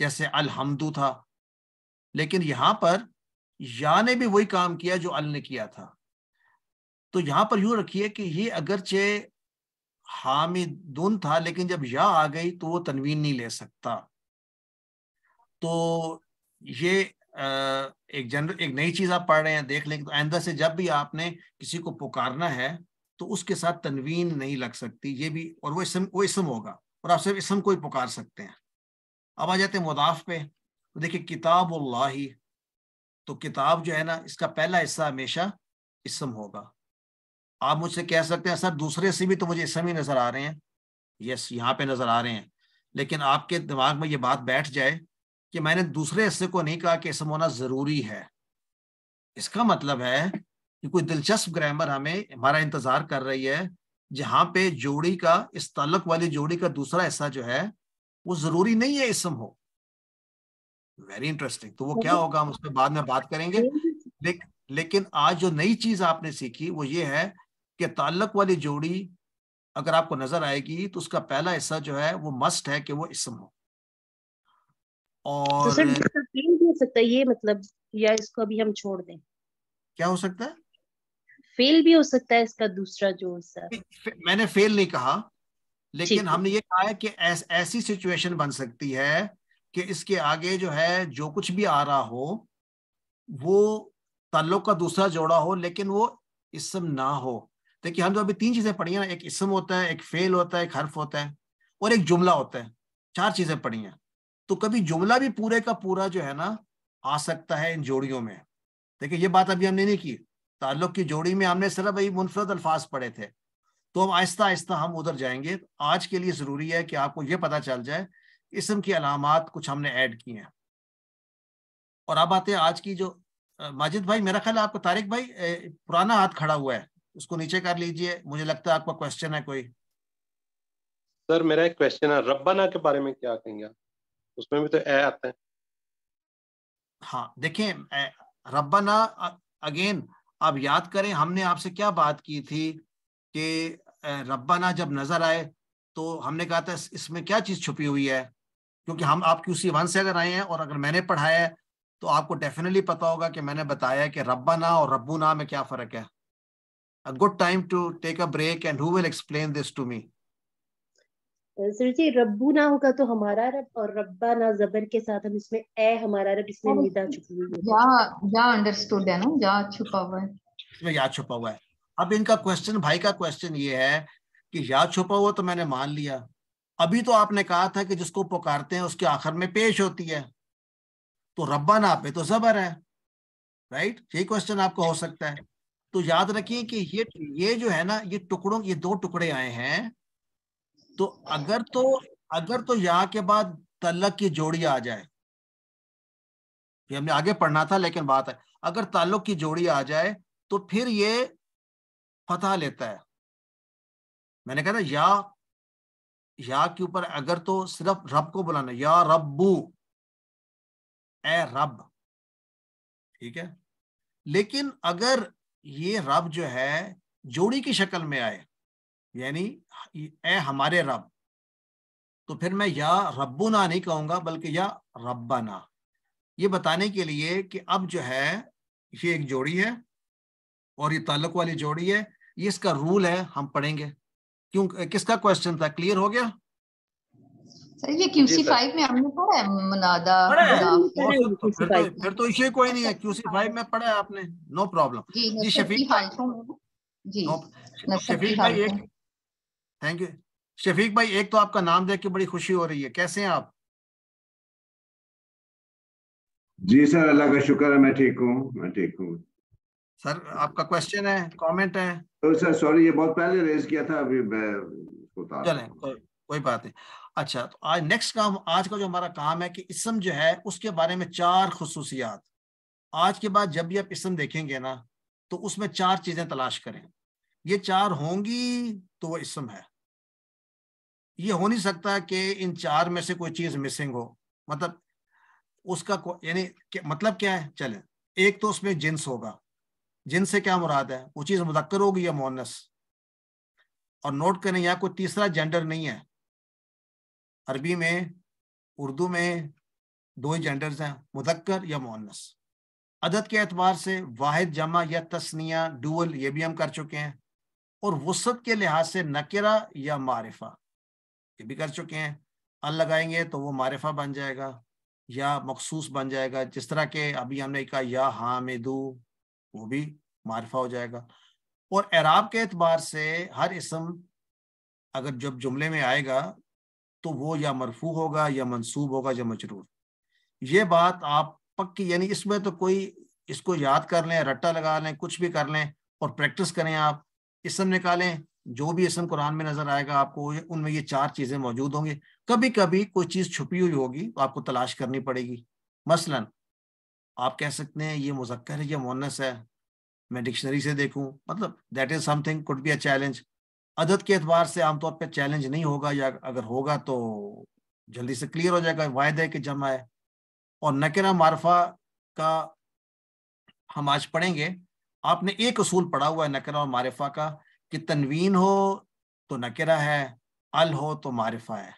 जैसे अल हमदू था लेकिन यहाँ पर या ने भी वही काम किया जो अल ने किया था तो यहाँ पर यूं रखिए कि ये अगरचे हामिदुन था लेकिन जब या आ गई तो वो तनवीन नहीं ले सकता तो ये एक जनरल एक नई चीज आप पढ़ रहे हैं देख लें तो आइंदा से जब भी आपने किसी को पुकारना है तो उसके साथ तनवीन नहीं लग सकती ये भी और वो इसम वो इसम होगा और आप सिर्फ इसम को ही पुकार सकते हैं अब आ जाते हैं मुदाफ पे तो देखिए किताब ही तो किताब जो है ना इसका पहला हिस्सा हमेशा इसम होगा आप मुझसे कह सकते हैं सर दूसरे से भी तो मुझे इसम ही नज़र आ रहे हैं यस यहाँ पे नज़र आ रहे हैं लेकिन आपके दिमाग में ये बात बैठ जाए कि मैंने दूसरे हिस्से को नहीं कहा कि इसम होना ज़रूरी है इसका मतलब है कि कोई दिलचस्प ग्रामर हमें हमारा इंतजार कर रही है जहां पे जोड़ी का इस तलक वाली जोड़ी का दूसरा हिस्सा जो है वो जरूरी नहीं है इसम हो वेरी इंटरेस्टिंग तो वो क्या होगा हम उस पर बाद में बात करेंगे ले, लेकिन आज जो नई चीज आपने सीखी वो ये है कि ताल्लक वाली जोड़ी अगर आपको नजर आएगी तो उसका पहला हिस्सा जो है वो मस्ट है कि वो इसम हो और तो सर, सकता है ये मतलब या इसको अभी हम छोड़ दें क्या हो सकता है फेल भी हो सकता है इसका दूसरा जो हिस्सा मैंने फेल नहीं कहा लेकिन हमने ये कहा है कि ऐस, ऐसी सिचुएशन बन सकती है कि इसके आगे जो है जो कुछ भी आ रहा हो वो ताल्लुक का दूसरा जोड़ा हो लेकिन वो इसम ना हो देखिए हम जो अभी तीन चीजें पढ़ी हैं एक इसम होता है एक फेल होता है एक हर्फ होता है और एक जुमला होता है चार चीजें पढ़ी हैं तो कभी जुमला भी पूरे का पूरा जो है ना आ सकता है इन जोड़ियों में देखिए ये बात अभी हमने नहीं की ताल्लुक की जोड़ी में हमने सिर्फ वही मुनफरद अल्फाज पढ़े थे तो हम आहिस्ता आहिस्ता हम उधर जाएंगे आज के लिए ज़रूरी है कि आपको यह पता चल जाए इसम की अलामत कुछ हमने ऐड की हैं और अब आते हैं आज की जो माजिद भाई मेरा ख्याल आपको तारिक भाई पुराना हाथ खड़ा हुआ है उसको नीचे कर लीजिए मुझे लगता है आपका क्वेश्चन है कोई सर मेरा एक क्वेश्चन है रब्बाना के बारे में क्या कहेंगे उसमें भी तो ए आते हैं हाँ देखिये रब्बाना अगेन आप याद करें हमने आपसे क्या बात की थी कि रब्बाना जब नजर आए तो हमने कहा था इसमें क्या चीज छुपी हुई है क्योंकि हम आपकी उसी वन से अगर आए हैं और अगर मैंने पढ़ाया है तो आपको डेफिनेटली पता होगा कि मैंने बताया कि रब्बाना और रब्बू ना में क्या फर्क है a good time to take a break and who will explain this to me sir जी रब्बू ना होगा तो हमारा रब और रब्बा ना जबर के साथ हम इसमें ए हमारा रब इसमें निदा छुपी हुई है या या अंडरस्टूड है ना या छुपा हुआ है इसमें या छुपा हुआ है अब इनका क्वेश्चन भाई का क्वेश्चन ये है कि या छुपा हुआ तो मैंने मान लिया अभी तो आपने कहा था कि जिसको पुकारते हैं उसके आखिर में पेश होती है तो रब्बा ना पे तो जबर है राइट यही क्वेश्चन आपको हो सकता है तो याद रखिए कि ये ये जो है ना ये टुकड़ों ये दो टुकड़े आए हैं तो अगर तो अगर तो यहाँ के बाद तलक की जोड़ी आ जाए ये हमने आगे पढ़ना था लेकिन बात है अगर ताल्लुक की जोड़ी आ जाए तो फिर ये फता लेता है मैंने कहा था या या के ऊपर अगर तो सिर्फ रब को बुलाना या रब्बू ए रब ठीक है लेकिन अगर ये रब जो है जोड़ी की शक्ल में आए यानी ए हमारे रब तो फिर मैं या रबुना नहीं कहूंगा बल्कि या रबाना ये बताने के लिए कि अब जो है ये एक जोड़ी है और ये ताल्लुक वाली जोड़ी है ये इसका रूल है हम पढ़ेंगे क्यों किसका क्वेश्चन था क्लियर हो गया सर ये क्यूसी फाइव में हमने पढ़ा है मुनादा फिर तो, तो इसे कोई नहीं है क्यूसी अच्छा। फाइव में पढ़ा है आपने नो प्रॉब्लम जी शफीक भाई एक थैंक यू शफीक भाई एक तो आपका नाम देख के बड़ी खुशी हो रही है कैसे हैं आप जी सर अल्लाह का शुक्र है मैं ठीक हूँ मैं ठीक हूँ सर आपका क्वेश्चन है कमेंट है तो सर सॉरी ये बहुत पहले रेज किया था अभी मैं चलें को, कोई बात नहीं अच्छा तो आज नेक्स्ट काम आज का जो हमारा काम है कि इसम जो है उसके बारे में चार खसूसियात आज के बाद जब भी आप इसम देखेंगे ना तो उसमें चार चीजें तलाश करें ये चार होंगी तो वो इसम है ये हो नहीं सकता कि इन चार में से कोई चीज मिसिंग हो मतलब उसका यानी मतलब क्या है चले एक तो उसमें जिन्स होगा जिन्स से क्या मुराद है वो चीज मुदक्कर होगी या मोनस और नोट करें यहाँ कोई तीसरा जेंडर नहीं है अरबी में उर्दू में दो ही जेंडर्स हैं मुदक्कर या मोनस अदद के अतबार से वाहिद जमा या तस्निया डुअल ये भी हम कर चुके हैं और वसत के लिहाज से नकेरा या मारिफा ये भी कर चुके हैं अन लगाएंगे तो वो मारिफा बन जाएगा या मखसूस बन जाएगा जिस तरह के अभी हमने कहा या हामिदू वो भी मारिफा हो जाएगा और एराब के अतबार से हर इसम अगर जब जुमले में आएगा तो वो या मरफू होगा या मंसूब होगा या मजरूर ये बात आप पक्की यानी इसमें तो कोई इसको याद कर लें रट्टा लगा लें कुछ भी कर लें और प्रैक्टिस करें आप इसम निकालें जो भी इसम कुरान में नजर आएगा आपको उनमें ये चार चीजें मौजूद होंगी कभी कभी कोई चीज छुपी हुई होगी तो आपको तलाश करनी पड़ेगी मसलन आप कह सकते हैं ये मुजक्कर है या मोनस है मैं डिक्शनरी से देखूं मतलब that is something could be a challenge अदद के अतबार से आमतौर पर चैलेंज नहीं होगा या अगर होगा तो जल्दी से क्लियर हो जाएगा वायदे के जमा है और नकरा मारफा का हम आज पढ़ेंगे आपने एक असूल पढ़ा हुआ है नकरा और मारफा का कि तनवीन हो तो नकेरा है अल हो तो मारिफा है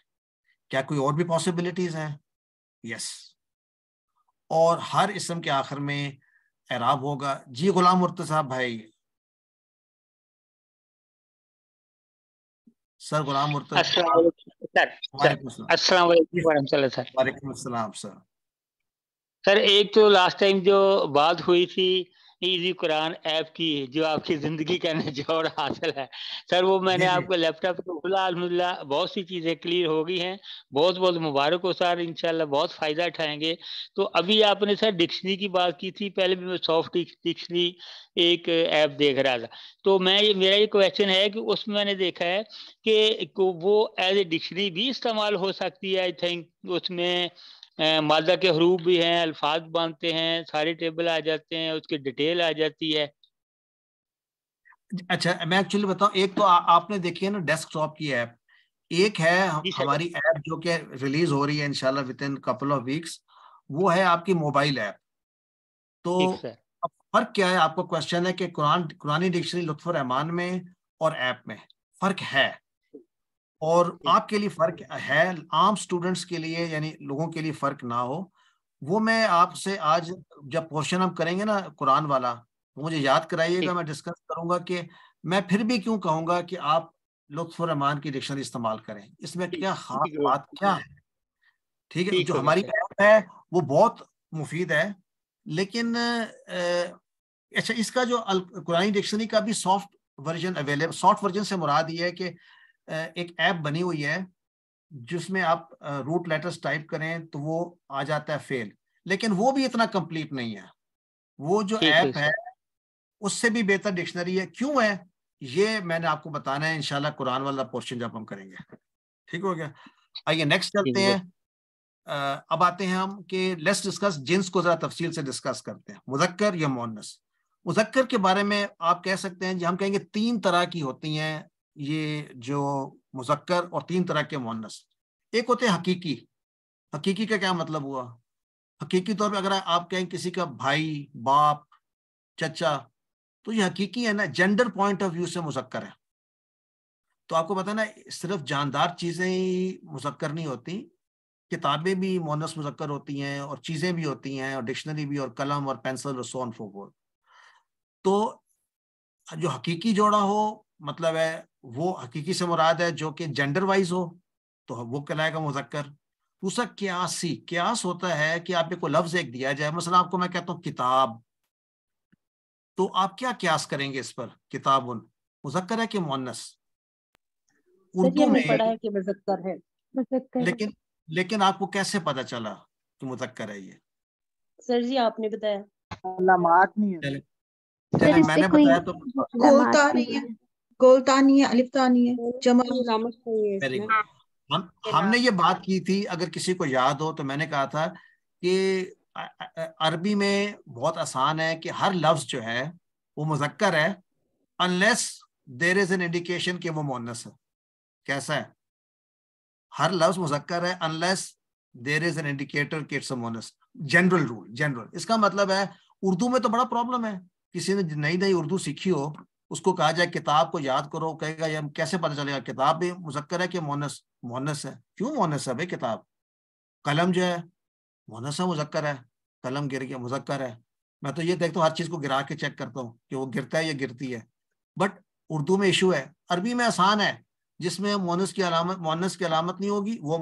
क्या कोई और भी पॉसिबिलिटीज हैं यस और हर इसम के आखिर में एराब होगा जी गुलाम साहब भाई sir Ghulam Murtaza sir sir एक तो लास्ट टाइम जो बात हुई थी ईजी कुरान ऐप की जो आपकी ज़िंदगी का निचोड़ हासिल है सर वो मैंने आपको लैपटॉप को खुला अलहमदिल्ला बहुत सी चीज़ें क्लियर हो गई हैं बहुत बहुत मुबारक हो सर इंशाल्लाह बहुत फ़ायदा उठाएंगे तो अभी आपने सर डिक्शनरी की बात की थी पहले भी मैं सॉफ्ट डिक्शनरी एक ऐप देख रहा था तो मैं ये मेरा ये क्वेश्चन है कि उसमें मैंने देखा है कि वो एज ए डिक्शनरी भी इस्तेमाल हो सकती है आई थिंक उसमें मादा के हरूप भी हैं अल्फाज बांधते हैं सारे टेबल आ जाते हैं उसकी डिटेल आ जाती है अच्छा मैं एक्चुअली बताऊं एक तो आ, आपने देखी है ना डेस्कटॉप की ऐप एक है हमारी ऐप जो कि रिलीज हो रही है इनशाला within couple of weeks वो है आपकी मोबाइल ऐप तो फर्क क्या है आपका क्वेश्चन है कि कुरान कुरानी डिक्शनरी लुत्फ रहमान में और ऐप में फर्क है और आपके लिए फर्क है आम स्टूडेंट्स के लिए यानी लोगों के लिए फर्क ना हो वो मैं आपसे आज जब पोर्शन हम करेंगे ना कुरान वाला वो तो मुझे याद कराइएगा मैं डिस्कस करूंगा कि मैं फिर भी क्यों कहूंगा कि आप रहमान की डिक्शनरी इस्तेमाल करें इसमें क्या खास बात क्या है ठीक है जो हमारी है वो बहुत मुफीद है लेकिन अच्छा इसका जो कुरानी डिक्शनरी का भी soft version available soft version से मुराद ये है कि एक ऐप बनी हुई है जिसमें आप रूट लेटर्स टाइप करें तो वो आ जाता है फेल लेकिन वो भी इतना कंप्लीट नहीं है वो जो ऐप है उससे भी बेहतर डिक्शनरी है क्यों है ये मैंने आपको बताना है इनशाला कुरान वाला पोर्शन जब हम करेंगे ठीक हो गया आइए नेक्स्ट चलते हैं अब आते हैं हम कि लेट्स डिस्कस जिन्स को जरा तफसील से डिस्कस करते हैं मुजक्कर या मोनस मुजक्कर के बारे में आप कह सकते हैं हम कहेंगे तीन तरह की होती हैं ये जो मुजक्कर और तीन तरह के मोनस एक होते हैं हकीकी हकीकी का क्या मतलब हुआ हकीकी तौर पर अगर आप कहें किसी का भाई बाप चचा तो ये हकीकी है ना जेंडर पॉइंट ऑफ व्यू से मुजक्कर है तो आपको पता ना सिर्फ जानदार चीज़ें ही मुजक्कर नहीं होती किताबें भी मोनस मुजक्कर होती हैं और चीज़ें भी होती हैं और डिक्शनरी भी और कलम और पेंसिल और सोन फोबोर तो जो हकीकी जोड़ा हो मतलब है वो हकीकी से मुराद है जो कि जेंडर वाइज हो तो वो कहलाएगा मुजक्कर दूसरा क्यासी क्यास होता है कि आप को लफ्ज एक दिया जाए मसला आपको मैं कहता हूँ किताब तो आप क्या क्यास करेंगे इस पर किताब उन मुजक्कर है कि मोनस उर्दू में है कि मुजक्कर है मुजक्कर लेकिन लेकिन आपको कैसे पता चला कि मुजक्कर है ये सर जी आपने बताया नहीं है चले, चले मैंने बताया तो मतलब गोलतानिया है जमा हम हमने ये बात की थी अगर किसी को याद हो तो मैंने कहा था कि अरबी में बहुत आसान है कि हर लफ्ज जो है वो मुजक्कर है unless there is an indication कि वो मोनस है कैसा है हर लफ्ज मुजक्कर है unless there is an indicator कि इट्स मोनस जनरल रूल जनरल इसका मतलब है उर्दू में तो बड़ा प्रॉब्लम है किसी ने नई नई उर्दू सीखी हो उसको कहा जाए किताब को याद करो कहेगा ये कैसे पता चलेगा किताब भी मुजक्कर है कि मोनस मोनस है क्यों मोनस है भाई किताब कलम जो है मोनस है मुजक्कर है कलम गिर गया मुजक्कर है मैं तो ये देखता हूँ हर चीज़ को गिरा के चेक करता हूँ कि वो गिरता है या गिरती है बट उर्दू में इशू है अरबी में आसान है जिसमें मोनस की अलामत मोनस की अलामत नहीं होगी वो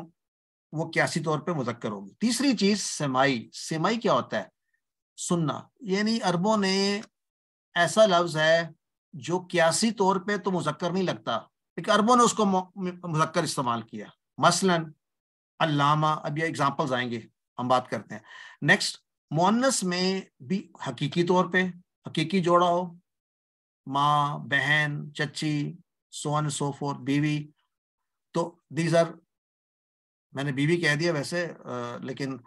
वो क्यासी तौर पर मुजक्कर होगी तीसरी चीज़ सेमाई सेमाई क्या होता है सुनना यानी अरबों ने ऐसा लफ्ज है जो क्यासी तौर पे तो मुजक्कर नहीं लगता एक अरबों ने उसको मुजक्कर इस्तेमाल किया मसलन अल्लामा अब ये एग्जाम्पल्स आएंगे हम बात करते हैं नेक्स्ट मुन्नस में भी हकीकी तौर पे हकीकी जोड़ा हो माँ बहन चची सोन सोफोर बीवी तो दीज आर मैंने बीवी कह दिया वैसे आ, लेकिन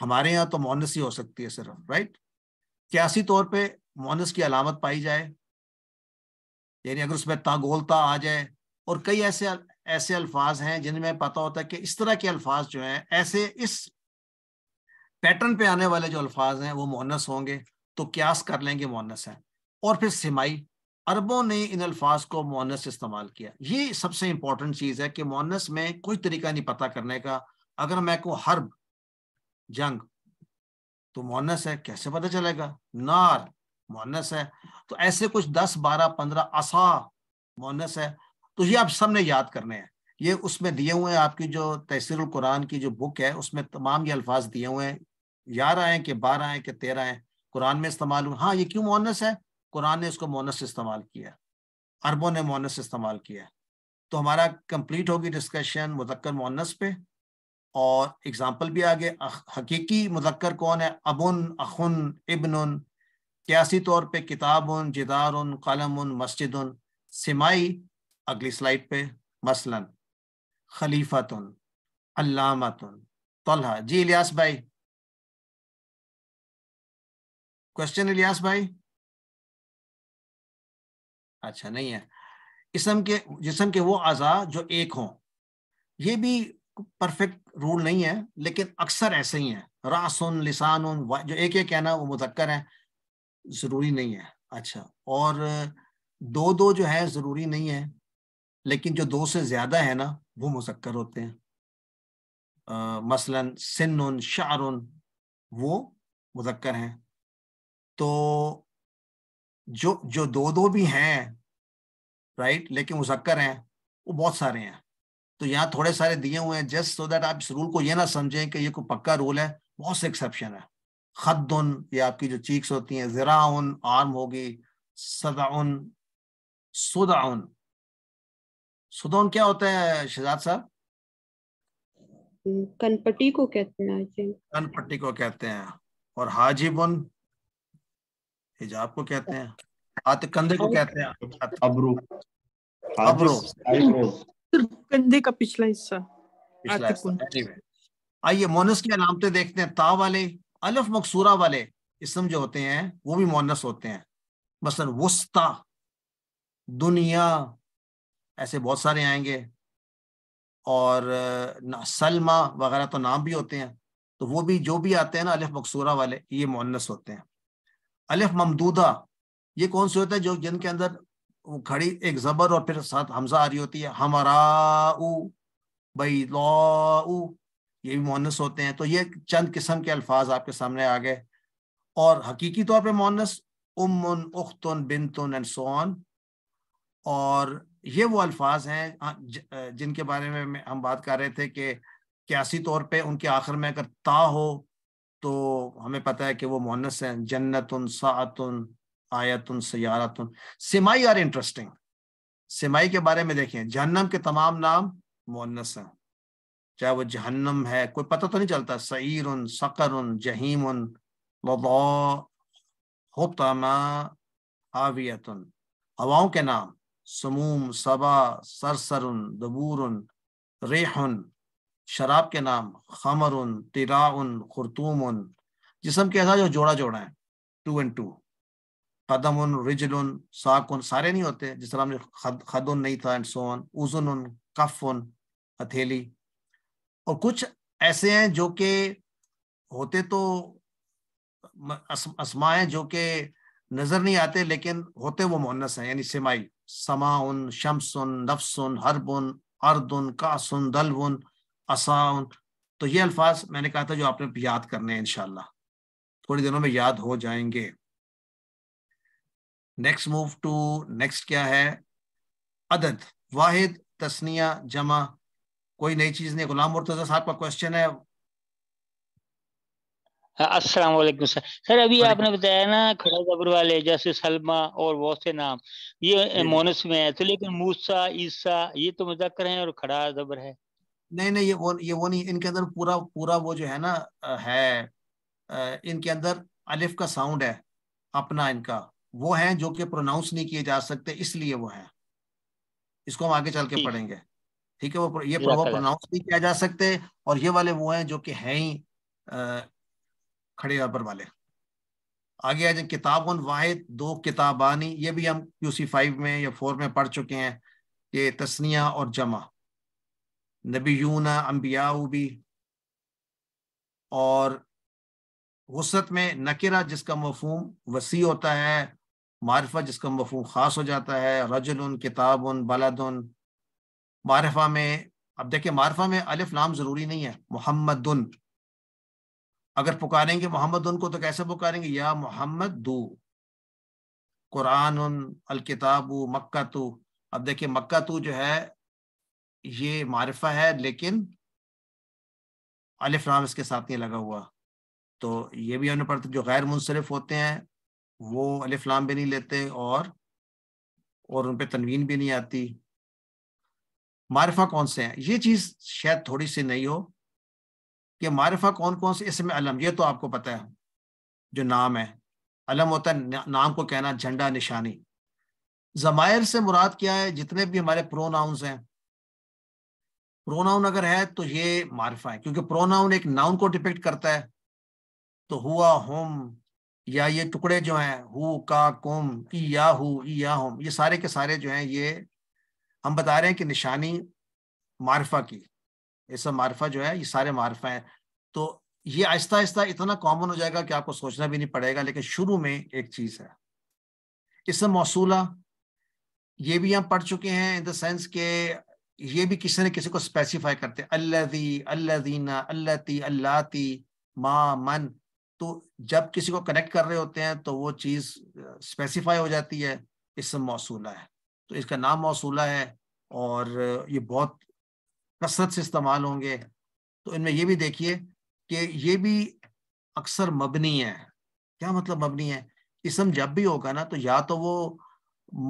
हमारे यहाँ तो मोनस ही हो सकती है सिर्फ राइट क्यासी तौर पे मोनस की अलामत पाई जाए यानी अगर उसमें तागोलता आ जाए और कई ऐसे ऐसे अल्फाज हैं जिनमें पता होता है कि इस तरह के अल्फाज जो हैं ऐसे इस पैटर्न पे आने वाले जो अल्फाज हैं वो मोनस होंगे तो क्यास कर लेंगे मोनस हैं और फिर सिमाई अरबों ने इन अल्फाज को मोनस इस्तेमाल किया ये सबसे इंपॉर्टेंट चीज़ है कि मोनस में कोई तरीका नहीं पता करने का अगर मैं को हर्ब जंग तो मोनस है कैसे पता चलेगा नार मोहनस है तो ऐसे कुछ दस बारह पंद्रह असा मोहनस है तो ये आप सबने याद करने हैं ये उसमें दिए हुए हैं आपकी जो तहसीर कुरान की जो बुक है उसमें तमाम ये अल्फाज दिए हुए हैं यार आए कि बारह आए कि तेरह आए कुरान में इस्तेमाल हुए हाँ ये क्यों मोनस है कुरान ने इसको मोहनस इस्तेमाल किया अरबों ने मोनस इस्तेमाल किया तो हमारा कंप्लीट होगी डिस्कशन मुजक्कर मोहनस पे और एग्जाम्पल भी आगे हकीकी मुजक्कर कौन है अबुन अखुन इबन सियासी तौर पे किताब उन जिदार उन कलम उन मस्जिद उन सिमाई अगली स्लाइड पे मसलन खलीफत उन अलामत उन तलहा जी इलियास भाई क्वेश्चन इलियास भाई अच्छा नहीं है इसम के जिसम के वो आजा जो एक हों ये भी परफेक्ट रूल नहीं है लेकिन अक्सर ऐसे ही है रासन लिसान जो एक एक है वो मुजक्कर है जरूरी नहीं है अच्छा और दो दो जो है जरूरी नहीं है लेकिन जो दो से ज्यादा है ना वो मुसक्कर होते हैं आ, मसलन सिन शार वो मुजक्कर हैं तो जो जो दो दो भी हैं राइट लेकिन मुजक्कर हैं वो बहुत सारे हैं तो यहाँ थोड़े सारे दिए हुए हैं जस्ट सो दैट आप इस रूल को ये ना समझें कि ये कोई पक्का रूल है बहुत से एक्सेप्शन है खद उन ये आपकी जो चीक्स होती हैं जरा उन आर्म होगी सदा उन सुदा उन सुदा उन क्या होता है शहजाद साहब कनपट्टी को कहते हैं कनपट्टी को कहते हैं और हाजिब उन हिजाब को कहते हैं हाथ कंधे को कहते हैं अबरू अबरू कंधे का पिछला हिस्सा आइए मोनस की अलामतें देखते हैं ता वाले अलफ मकसूरा वाले इसम जो होते हैं वो भी मोनस होते हैं मसलन वस्ता दुनिया ऐसे बहुत सारे आएंगे और सलमा वगैरह तो नाम भी होते हैं तो वो भी जो भी आते हैं ना अलिफ मकसूरा वाले ये मोनस होते हैं अलिफ ममदूदा ये कौन से होते हैं जो जिनके अंदर खड़ी एक जबर और फिर साथ हमजा आ रही होती है हमारा उ ये भी मोनस होते हैं तो ये चंद किस्म के अल्फाज आपके सामने आ गए और हकीकी तौर पर मोनस उमन उख्तन बिनतन एंड सोन और ये वो अल्फाज हैं जिनके बारे में हम बात कर रहे थे कि क्यासी तौर पे उनके आखिर में अगर ता हो तो हमें पता है कि वो मोनस हैं जन्नतन सातन आयतन सयारतन सिमाई आर इंटरेस्टिंग सिमाई के बारे में देखें जहन्नम के तमाम नाम मोनस हैं चाहे वो जहन्नम है कोई पता तो नहीं चलता सईर उन सकर उन जहीम उन लबमा हवाओं के नाम समूम सबा सरसर दबूर रेहन शराब के नाम खमर उन तिरा उन खुरतूम जिसम के ऐसा जो जोड़ा जोड़ा है टू एंड टू कदम उन रिजल उन उन सारे नहीं होते जिस तरह खद, खद, उन नहीं था एंड सोन उजुन उन कफ उन हथेली और कुछ ऐसे हैं जो कि होते तो असमाए जो कि नजर नहीं आते लेकिन होते वो मोहनस हैं यानी सिमाई समाउन शमसुन नफसुन हरबुन अर्दुन कासुन दलवुन असाउन तो ये अल्फाज मैंने कहा था जो आपने याद करने हैं इनशाला थोड़ी दिनों में याद हो जाएंगे नेक्स्ट मूव टू नेक्स्ट क्या है अदद वाहिद तस्निया जमा कोई नई चीज नहीं गुलाम मुर्तजा साहब का क्वेश्चन है हाँ, अस्सलाम वालेकुम सर सर अभी आपने बताया ना खड़ा जबर वाले जैसे सलमा और बहुत से नाम ये मोनस में है तो लेकिन मूसा ईसा ये तो मुजक्र हैं और खड़ा जबर है नहीं नहीं ये वो ये वो नहीं इनके अंदर पूरा पूरा वो जो है ना है इनके अंदर अलिफ का साउंड है अपना इनका वो है जो कि प्रोनाउंस नहीं किए जा सकते इसलिए वो है इसको हम आगे चल के पढ़ेंगे ठीक है वो ये प्रभाव प्रोनाउंस भी किया जा सकते हैं और ये वाले वो हैं जो कि हैं ही खड़े अबर वाले आगे आ जाए किताब वाहिद दो किताबानी ये भी हम क्यू सी फाइव में या फोर में पढ़ चुके हैं ये तस्निया और जमा नबी यूना अम्बियाऊ भी और वसत में नकिरा जिसका मफहम वसी होता है मारफा जिसका मफहम ख़ास हो जाता है रजुल किताब बलद मारफा में अब देखिए मारफा में अलिफ नाम ज़रूरी नहीं है मोहम्मद अगर पुकारेंगे मोहम्मद को तो कैसे पुकारेंगे या मोहम्मद दू कुरान अलकिताबू मक्का अब देखिए मक्का जो है ये मारफा है लेकिन अलिफ लाम इसके साथ नहीं लगा हुआ तो ये भी हमने पढ़ते जो गैर मुनसरफ होते हैं वो अलिफ लाम भी नहीं लेते और और उन पर तनवीन भी नहीं आती मारिफा कौन से हैं ये चीज़ शायद थोड़ी सी नहीं हो कि मारफा कौन कौन से इसमें अलम ये तो आपको पता है जो नाम है अलम होता है नाम को कहना झंडा निशानी जमायर से मुराद क्या है जितने भी हमारे प्रोनाउंस हैं प्रोनाउन अगर है तो ये मारफा है क्योंकि प्रोनाउन एक नाउन को डिपेक्ट करता है तो हुआ होम या ये टुकड़े जो हैं हु का कुम ई या हु या होम ये सारे के सारे जो हैं ये हम बता रहे हैं कि निशानी मारफा की ये सब मारफा जो है ये सारे मारफा हैं तो ये आहिस्ता आहिस्ता इतना कॉमन हो जाएगा कि आपको सोचना भी नहीं पड़ेगा लेकिन शुरू में एक चीज़ है इसमें मौसूला ये भी हम पढ़ चुके हैं इन द सेंस के ये भी किसी न किसी को स्पेसिफाई करते अल्लादी अल्लादीना अल्लाती अल्लाती माँ मन तो जब किसी को कनेक्ट कर रहे होते हैं तो वो चीज़ स्पेसिफाई हो जाती है इसम मौसूला है तो इसका नाम मौसूला है और ये बहुत कसरत से इस्तेमाल होंगे तो इनमें ये भी देखिए कि ये भी अक्सर मबनी है क्या मतलब मबनी है इसम जब भी होगा ना तो या तो वो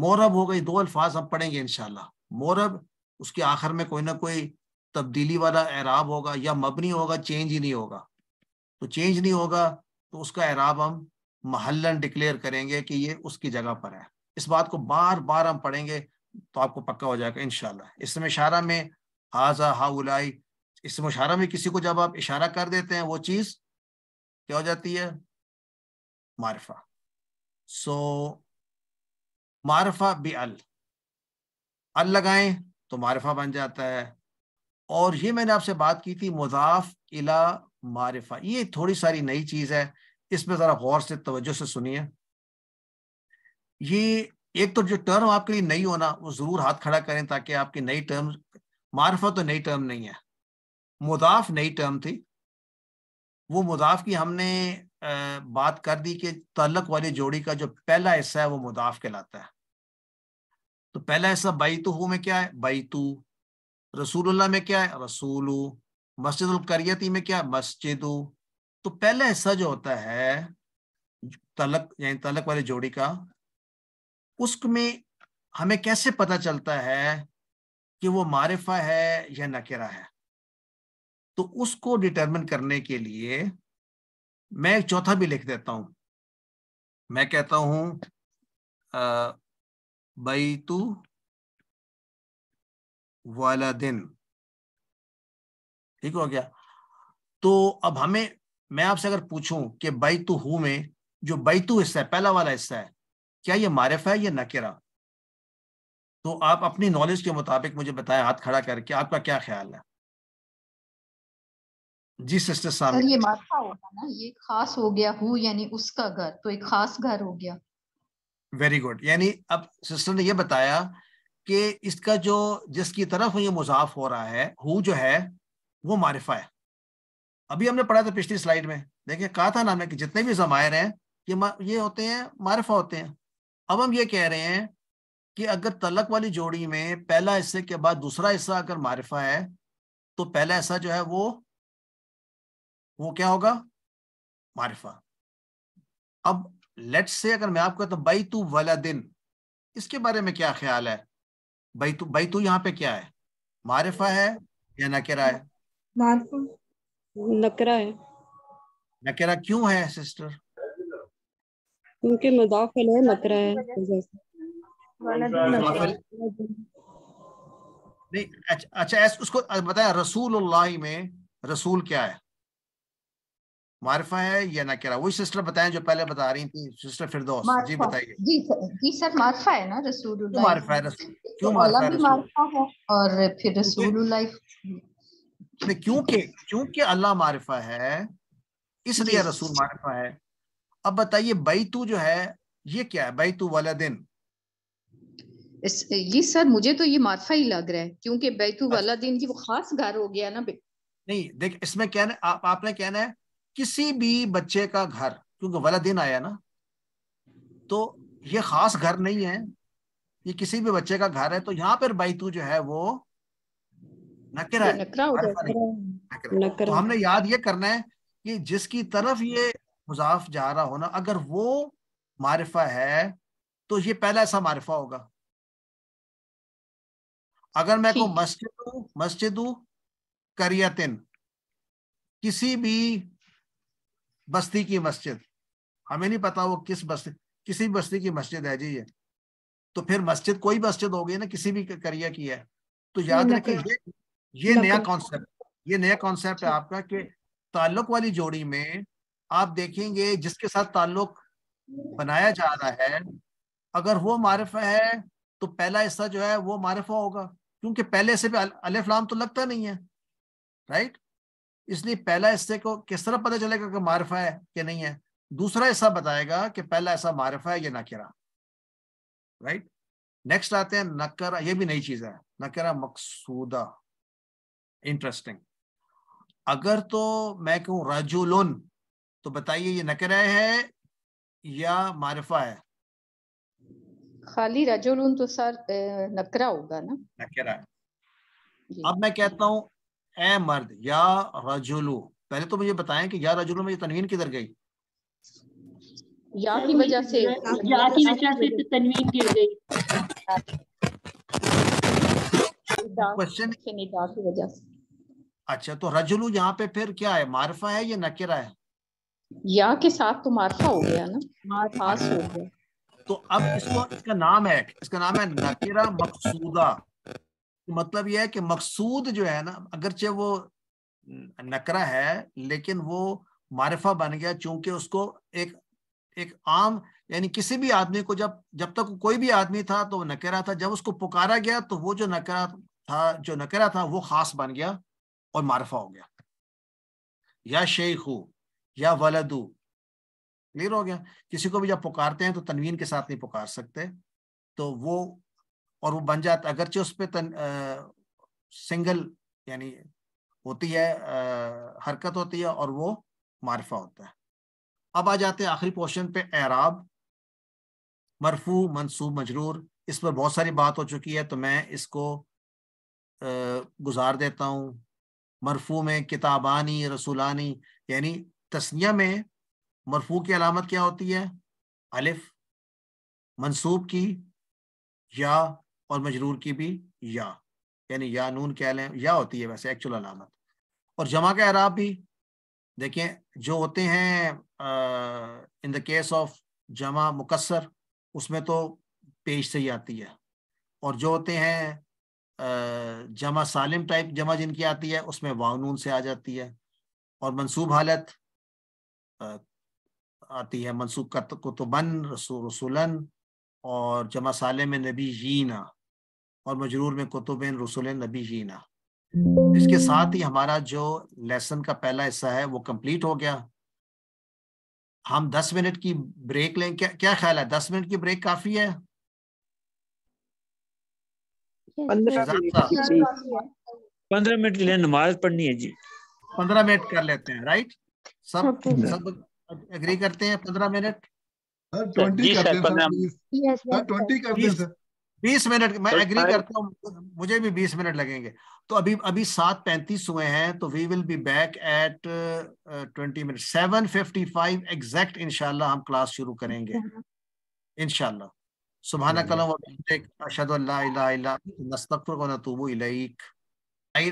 मोरब होगा ये दो अल्फाज हम पढ़ेंगे इनशाला मोरब उसके आखिर में कोई ना कोई तब्दीली वाला एराब होगा या मबनी होगा चेंज ही नहीं होगा तो चेंज नहीं होगा तो उसका एराब हम महलन डिक्लेयर करेंगे कि ये उसकी जगह पर है इस बात को बार बार हम पढ़ेंगे तो आपको पक्का हो जाएगा इनशाला इसमें इशारा में हाजा हाउलाई इसमें इशारा में किसी को जब आप इशारा कर देते हैं वो चीज क्या हो जाती है मारफा सो मारफा बी अल अल लगाएं तो मारफा बन जाता है और ये मैंने आपसे बात की थी मुजाफ इला मारफा ये थोड़ी सारी नई चीज है इसमें जरा गौर से तवज्जो से सुनिए ये एक तो जो टर्म आपके लिए नई होना वो जरूर हाथ खड़ा करें ताकि आपकी नई टर्म मार्फा तो नई टर्म नहीं है मुदाफ नई टर्म थी वो मुदाफ की हमने बात कर दी कि तलक वाली जोड़ी का जो पहला हिस्सा है वो मुदाफ कहलाता है तो पहला हिस्सा बैतु में क्या है बैतू रसूलुल्लाह में क्या है रसूलू मस्जिद करियती में क्या है मस्जिद तो पहला हिस्सा जो होता है तलक यानी तलक वाली जोड़ी का उसमें हमें कैसे पता चलता है कि वो मारिफा है या नकेरा है तो उसको डिटरमिन करने के लिए मैं एक चौथा भी लिख देता हूं मैं कहता हूं तू वाला दिन ठीक हो गया तो अब हमें मैं आपसे अगर पूछूं कि बैतू हु में जो बैतू हिस्सा है पहला वाला हिस्सा है क्या ये मारफा है या नकेरा तो आप अपनी नॉलेज के मुताबिक मुझे बताएं हाथ खड़ा करके आपका क्या ख्याल है जी सिस्टर साहब ये मारफा होगा ना ये खास हो गया हु यानी उसका घर तो एक खास घर हो गया वेरी गुड यानी अब सिस्टर ने ये बताया कि इसका जो जिसकी तरफ ये मुजाफ हो रहा है हु जो है वो मारिफा है अभी हमने पढ़ा था पिछली स्लाइड में देखिए कहा था ना कि जितने भी जमायर हैं ये ये होते हैं मारिफा होते हैं अब हम ये कह रहे हैं कि अगर तलक वाली जोड़ी में पहला हिस्से के बाद दूसरा हिस्सा अगर मारिफा है तो पहला हिस्सा जो है वो वो क्या होगा मारिफा अब लेट से अगर मैं आपको कहता तो बई तू वाला दिन इसके बारे में क्या ख्याल है बई तू बई तू यहाँ पे क्या है मारिफा है या नकेरा है नकरा है नकेरा क्यों है सिस्टर क्योंकि मुदाफिल है मकरा है नहीं अच्छा अच्छा उसको बताया रसूल में रसूल क्या है मारफा है या ना क्या वही सिस्टर बताएं जो पहले बता रही थी सिस्टर फिरदौस जी बताइए जी सर जी सर मारफा है ना रसूल मारफा है रसूल क्यों तो मारफा है और फिर रसूल क्योंकि क्योंकि अल्लाह मारफा है इसलिए रसूल मारफा है अब बताइए बैतू जो है ये क्या है बैतू वाला दिन इस, ये सर मुझे तो ये माफा ही लग रहा है क्योंकि बैतू अच्छा। वाला दिन ये वो खास घर हो गया ना नहीं देख इसमें क्या आप आपने कहना है किसी भी बच्चे का घर क्योंकि वाला दिन आया ना तो ये खास घर नहीं है ये किसी भी बच्चे का घर है तो यहाँ पर बैतू जो है वो नकरा है नकरा, नकरा, नकरा, तो हमने याद ये करना है कि जिसकी तरफ ये मुजाफ जा रहा हो ना अगर वो मारिफा है तो ये पहला ऐसा मारिफा होगा अगर मैं को मस्जिद मस्जिद करियतिन किसी भी बस्ती की मस्जिद हमें नहीं पता वो किस बस्ती किसी भी बस्ती की मस्जिद है जी ये तो फिर मस्जिद कोई मस्जिद हो गई ना किसी भी करिया की है तो याद रखिए ये ये नया कॉन्सेप्ट ये नया कॉन्सेप्ट है आपका कि ताल्लुक वाली जोड़ी में आप देखेंगे जिसके साथ ताल्लुक बनाया जा रहा है अगर वो मारफ है तो पहला हिस्सा जो है वो मारफा होगा क्योंकि पहले से भी अलफलाम तो लगता नहीं है राइट इसलिए पहला हिस्से को किस तरह पता चलेगा कि मारफा है कि नहीं है दूसरा हिस्सा बताएगा कि पहला ऐसा मारफा है या नकिरा राइट नेक्स्ट आते हैं नकरा ये भी नई चीज है नकरा मकसूदा इंटरेस्टिंग अगर तो मैं कहूँ रजुलन तो बताइए ये नकरा है या मारफा है खाली रजुल तो सर नकरा होगा ना नकरा अब मैं कहता हूँ ए मर्द या रजुलू पहले तो मुझे बताएं कि या रजोलू में ये तनवीन किधर गई या की वजह से या की वजह से तो तनवीन गिर गई क्वेश्चन की वजह से अच्छा तो रजुलू यहाँ पे फिर क्या है मारफा है या नकेरा है या के साथ तो मारफा हो गया ना मारफास हो गया तो अब इसको इसका नाम है इसका नाम है नकेरा मकसूदा मतलब यह है कि मकसूद जो है ना अगरचे वो नकरा है लेकिन वो मारफा बन गया चूंकि उसको एक एक आम यानी किसी भी आदमी को जब जब तक कोई भी आदमी था तो नकेरा था जब उसको पुकारा गया तो वो जो नकरा था जो नकरा था वो खास बन गया और मारफा हो गया या शेख या वलदू क्लियर हो गया किसी को भी जब पुकारते हैं तो तनवीन के साथ नहीं पुकार सकते तो वो और वो बन जाता अगरचे उस पर तन आ, सिंगल यानी होती है आ, हरकत होती है और वो मारफा होता है अब आ जाते हैं आखिरी पोर्शन पे एराब मरफू मनसूब मजरूर इस पर बहुत सारी बात हो चुकी है तो मैं इसको गुजार देता हूँ मरफू में किताबानी रसूलानी यानी तस्निया में मरफू की अलामत क्या होती है अलिफ मनसूब की या और मजरूर की भी या यानी या नून क्या लें या होती है वैसे एक्चुअल अलामत और जमा का अराब भी देखें जो होते हैं इन द केस ऑफ जमा मुकसर उसमें तो पेश से ही आती है और जो होते हैं जमा सालिम टाइप जमा जिनकी आती है उसमें वाव नून से आ जाती है और मनसूब हालत आती है मनसूब कुतुबन रसूलन और जमा साले में नबी जीना और मजरूर में कुतुबिन रसुल नबी जीना इसके साथ ही हमारा जो लेसन का पहला हिस्सा है वो कंप्लीट हो गया हम दस मिनट की ब्रेक लें क्या क्या ख्याल है दस मिनट की ब्रेक काफी है पंद्रह मिनट लें नमाज पढ़नी है जी पंद्रह मिनट कर लेते हैं राइट सब सब एग्री करते हैं पंद्रह मिनट बीस मिनट मैं एग्री करता हूँ मुझे भी बीस मिनट लगेंगे तो अभी अभी सात पैंतीस हुए हैं तो we will be back at twenty minute seven fifty five exact इनशाला हम क्लास शुरू करेंगे इनशाला सुबहाना कलम अशद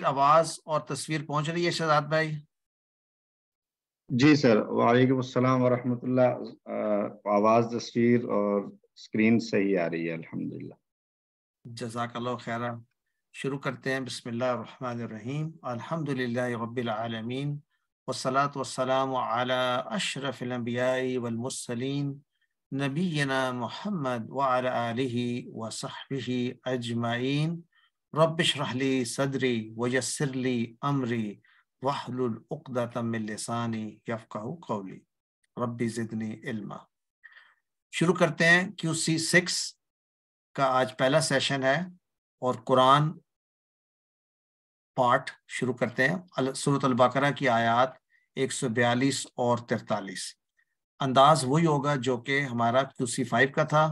आवाज और तस्वीर पहुंच रही है शहजाद भाई जी सर वालेकुम अस्सलाम वरहमतुल्लाह आवाज़ तस्वीर और स्क्रीन सही आ रही है अल्हम्दुलिल्लाह जजाकल्ला खैर शुरू करते हैं बसमीम अलहमदिल्ला रबालमीन वसलात वसलाम अशरफ़िलम्बियाई वलमसलिन नबीना मोहम्मद वाली वसहबी अजमाइन रबशरहली सदरी वयसरली अमरी वाहलसानी यफ़ा कौली रबी ज़िदनी इल्मा शुरू करते हैं क्यू सी सिक्स का आज पहला सेशन है और कुरान पाठ शुरू करते हैं सूरत अलबकरा की आयात 142 और 43 अंदाज वही होगा जो कि हमारा क्यू सी फाइव का था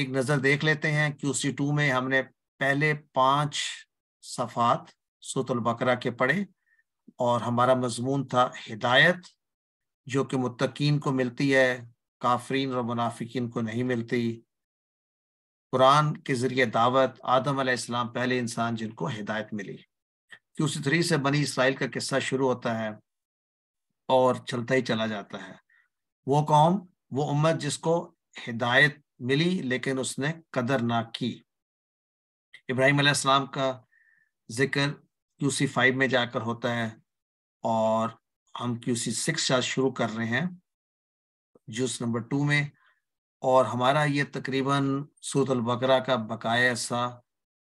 एक नज़र देख लेते हैं क्यू सी टू में हमने पहले पांच सफ़ात सूरत अलबकरा के पढ़े और हमारा मजमून था हिदायत जो कि मुतकीन को मिलती है काफरीन और मुनाफिकीन को नहीं मिलती कुरान के ज़रिए दावत आदम आसमाम पहले इंसान जिनको हिदायत मिली कि उसी थ्री से बनी इसराइल का किस्सा शुरू होता है और चलता ही चला जाता है वो कौम वो उम्मत जिसको हिदायत मिली लेकिन उसने कदर ना की इब्राहिम का जिक्र क्यूसी फाइव में जाकर होता है और हम क्यूसी सिक्स आज शुरू कर रहे हैं जूस नंबर टू में और हमारा ये तकरीबन सूरत बकरा का बकाया सा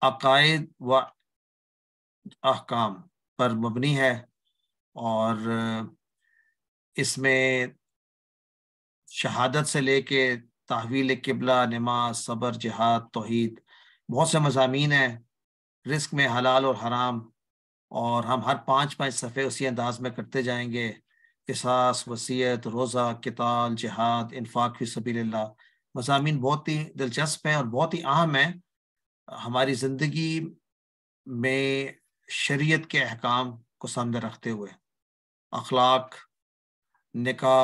अकायद व अहकाम पर मबनी है और इसमें शहादत से लेके तहवील किबला नमाज सबर जहाद तोहद बहुत से मजामी हैं रिस्क में हलाल और हराम और हम हर पाँच पाँच सफ़े उसी अंदाज में करते जाएंगे किसास वसीयत रोज़ा किताल जहाद इनफाक फी मजामी बहुत ही दिलचस्प हैं और बहुत ही अहम हैं हमारी ज़िंदगी में शरीयत के अहकाम को सामने रखते हुए अखलाक निका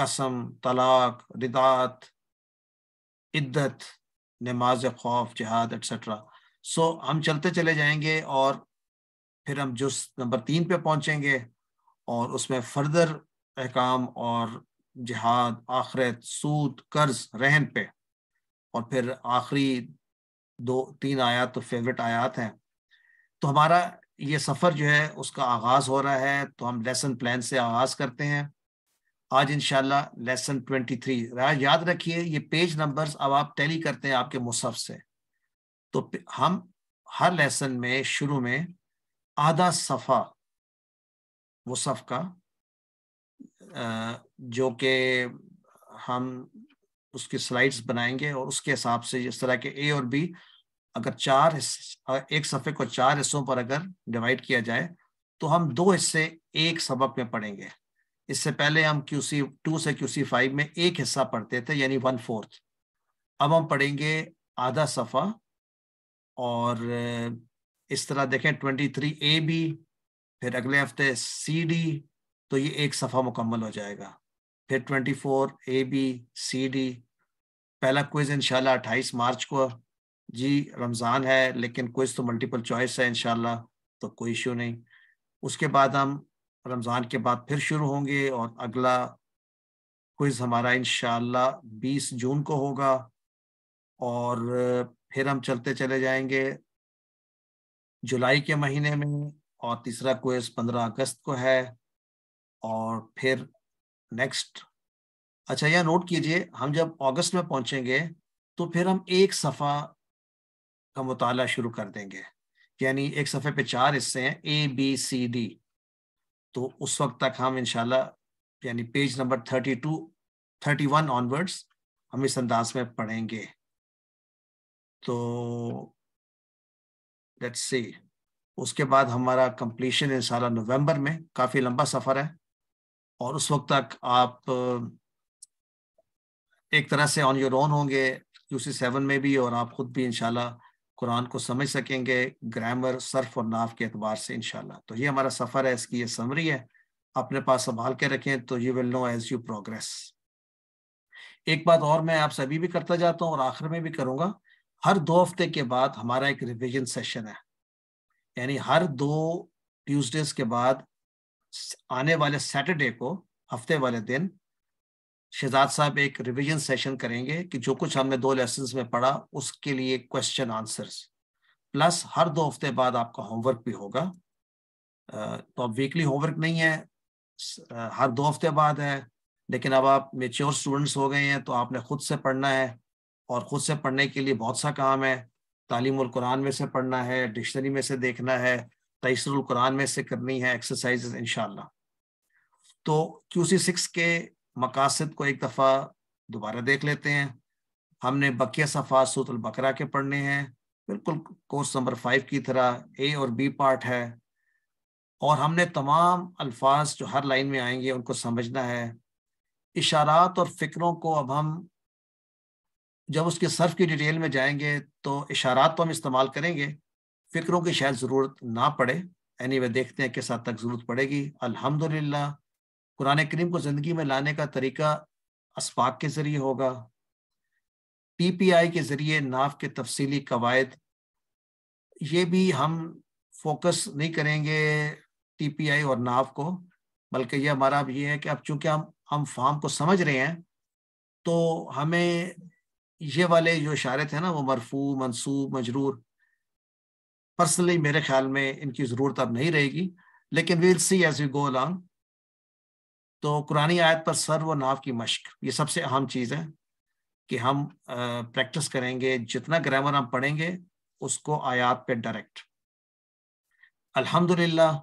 कसम तलाक रिदात इद्दत नमाज खौफ जहाद एट्सट्रा सो हम चलते चले जाएंगे और फिर हम जुस नंबर तीन पे पहुंचेंगे और उसमें फर्दर अहकाम और जिहाद आखरत सूद कर्ज रहन पे और फिर आखिरी दो तीन आयात तो फेवरेट आयात हैं तो हमारा ये सफ़र जो है उसका आगाज़ हो रहा है तो हम लेसन प्लान से आगाज़ करते हैं आज इनशाला लेसन ट्वेंटी थ्री याद रखिए ये पेज नंबर्स अब आप टैली करते हैं आपके मुसफ़ से तो हम हर लेसन में शुरू में आधा सफ़ा वो का जो कि हम उसकी स्लाइड्स बनाएंगे और उसके हिसाब से जिस तरह के ए और बी अगर चार एक सफ़े को चार हिस्सों पर अगर डिवाइड किया जाए तो हम दो हिस्से एक सबक में पढ़ेंगे इससे पहले हम क्यू सी टू से क्यू सी फाइव में एक हिस्सा पढ़ते थे यानी वन फोर्थ अब हम पढ़ेंगे आधा सफ़ा और इस तरह देखें ट्वेंटी थ्री ए बी फिर अगले हफ्ते सी डी तो ये एक सफ़ा मुकम्मल हो जाएगा फिर twenty four A B C D पहला क्विज़ इंशाल्लाह अट्ठाईस मार्च को जी रमज़ान है लेकिन क्विज़ तो मल्टीपल चॉइस है इंशाल्लाह तो कोई इशू नहीं उसके बाद हम रमज़ान के बाद फिर शुरू होंगे और अगला क्विज़ हमारा इनशाला बीस जून को होगा और फिर हम चलते चले जाएंगे जुलाई के महीने में और तीसरा क्वेज पंद्रह अगस्त को है और फिर नेक्स्ट अच्छा यह नोट कीजिए हम जब अगस्त में पहुंचेंगे तो फिर हम एक सफ़ा का मुताला शुरू कर देंगे यानी एक सफ़े पे चार हिस्से हैं ए बी सी डी तो उस वक्त तक हम इनशाला यानी page number thirty two thirty one onwards हम इस अंदाज में पढ़ेंगे तो लेट्स सी उसके बाद हमारा कंप्लीशन है सारा नवंबर में काफ़ी लंबा सफ़र है और उस वक्त तक आप एक तरह से ऑन योर ओन होंगे यू सेवन में भी और आप खुद भी इनशाला कुरान को समझ सकेंगे ग्रामर सर्फ और नाफ के अतबार से इनशाला तो ये हमारा सफ़र है इसकी ये समरी है अपने पास संभाल के रखें तो you will know as you progress एक बात और मैं आप सभी भी करता जाता हूँ और आखिर में भी करूँगा हर दो हफ्ते के बाद हमारा एक रिवीजन सेशन है यानी हर दो ट्यूसडेज के बाद आने वाले सैटरडे को हफ्ते वाले दिन शहजाद साहब एक रिवीजन सेशन करेंगे कि जो कुछ हमने दो लेसन में पढ़ा उसके लिए क्वेश्चन आंसर्स प्लस हर दो हफ्ते बाद आपका होमवर्क भी होगा तो अब वीकली होमवर्क नहीं है हर दो हफ्ते बाद है लेकिन अब आप मेच्योर स्टूडेंट्स हो गए हैं तो आपने खुद से पढ़ना है और ख़ुद से पढ़ने के लिए बहुत सा काम है तालीम कुरान में से पढ़ना है डिक्शनरी में से देखना है तयसरुल कुरान में से करनी है एक्सरसाइज इन तो क्यू सी सिक्स के मकासद को एक दफ़ा दोबारा देख लेते हैं हमने बकिया सफ़ा सूतल बकरा के पढ़ने हैं बिल्कुल कोर्स नंबर फाइव की तरह ए और बी पार्ट है और हमने तमाम अल्फाज जो हर लाइन में आएंगे उनको समझना है इशारात और फिक्रों को अब हम जब उसके सर्फ की डिटेल में जाएंगे तो इशारात तो हम इस्तेमाल करेंगे फ़िक्रों की शायद ज़रूरत ना पड़े एनी वे देखते हैं किस हद तक ज़रूरत पड़ेगी अल्हम्दुलिल्लाह कुरान करीम को ज़िंदगी में लाने का तरीका इसपाक के ज़रिए होगा पी पी आई के ज़रिए नाफ के तफसीली कवायद ये भी हम फोकस नहीं करेंगे टी पी आई और नाफ को बल्कि ये हमारा अब ये है कि अब चूंकि हम हम फार्म को समझ रहे हैं तो हमें ये वाले जो इशारे थे ना वो मरफू मनसूब मजरूर पर्सनली मेरे ख्याल में इनकी ज़रूरत अब नहीं रहेगी लेकिन we'll see as we go along तो कुरानी आयत पर सर व नाव की मश्क ये सबसे अहम चीज़ है कि हम प्रैक्टिस करेंगे जितना ग्रामर हम पढ़ेंगे उसको आयात पे डायरेक्ट अल्हम्दुलिल्लाह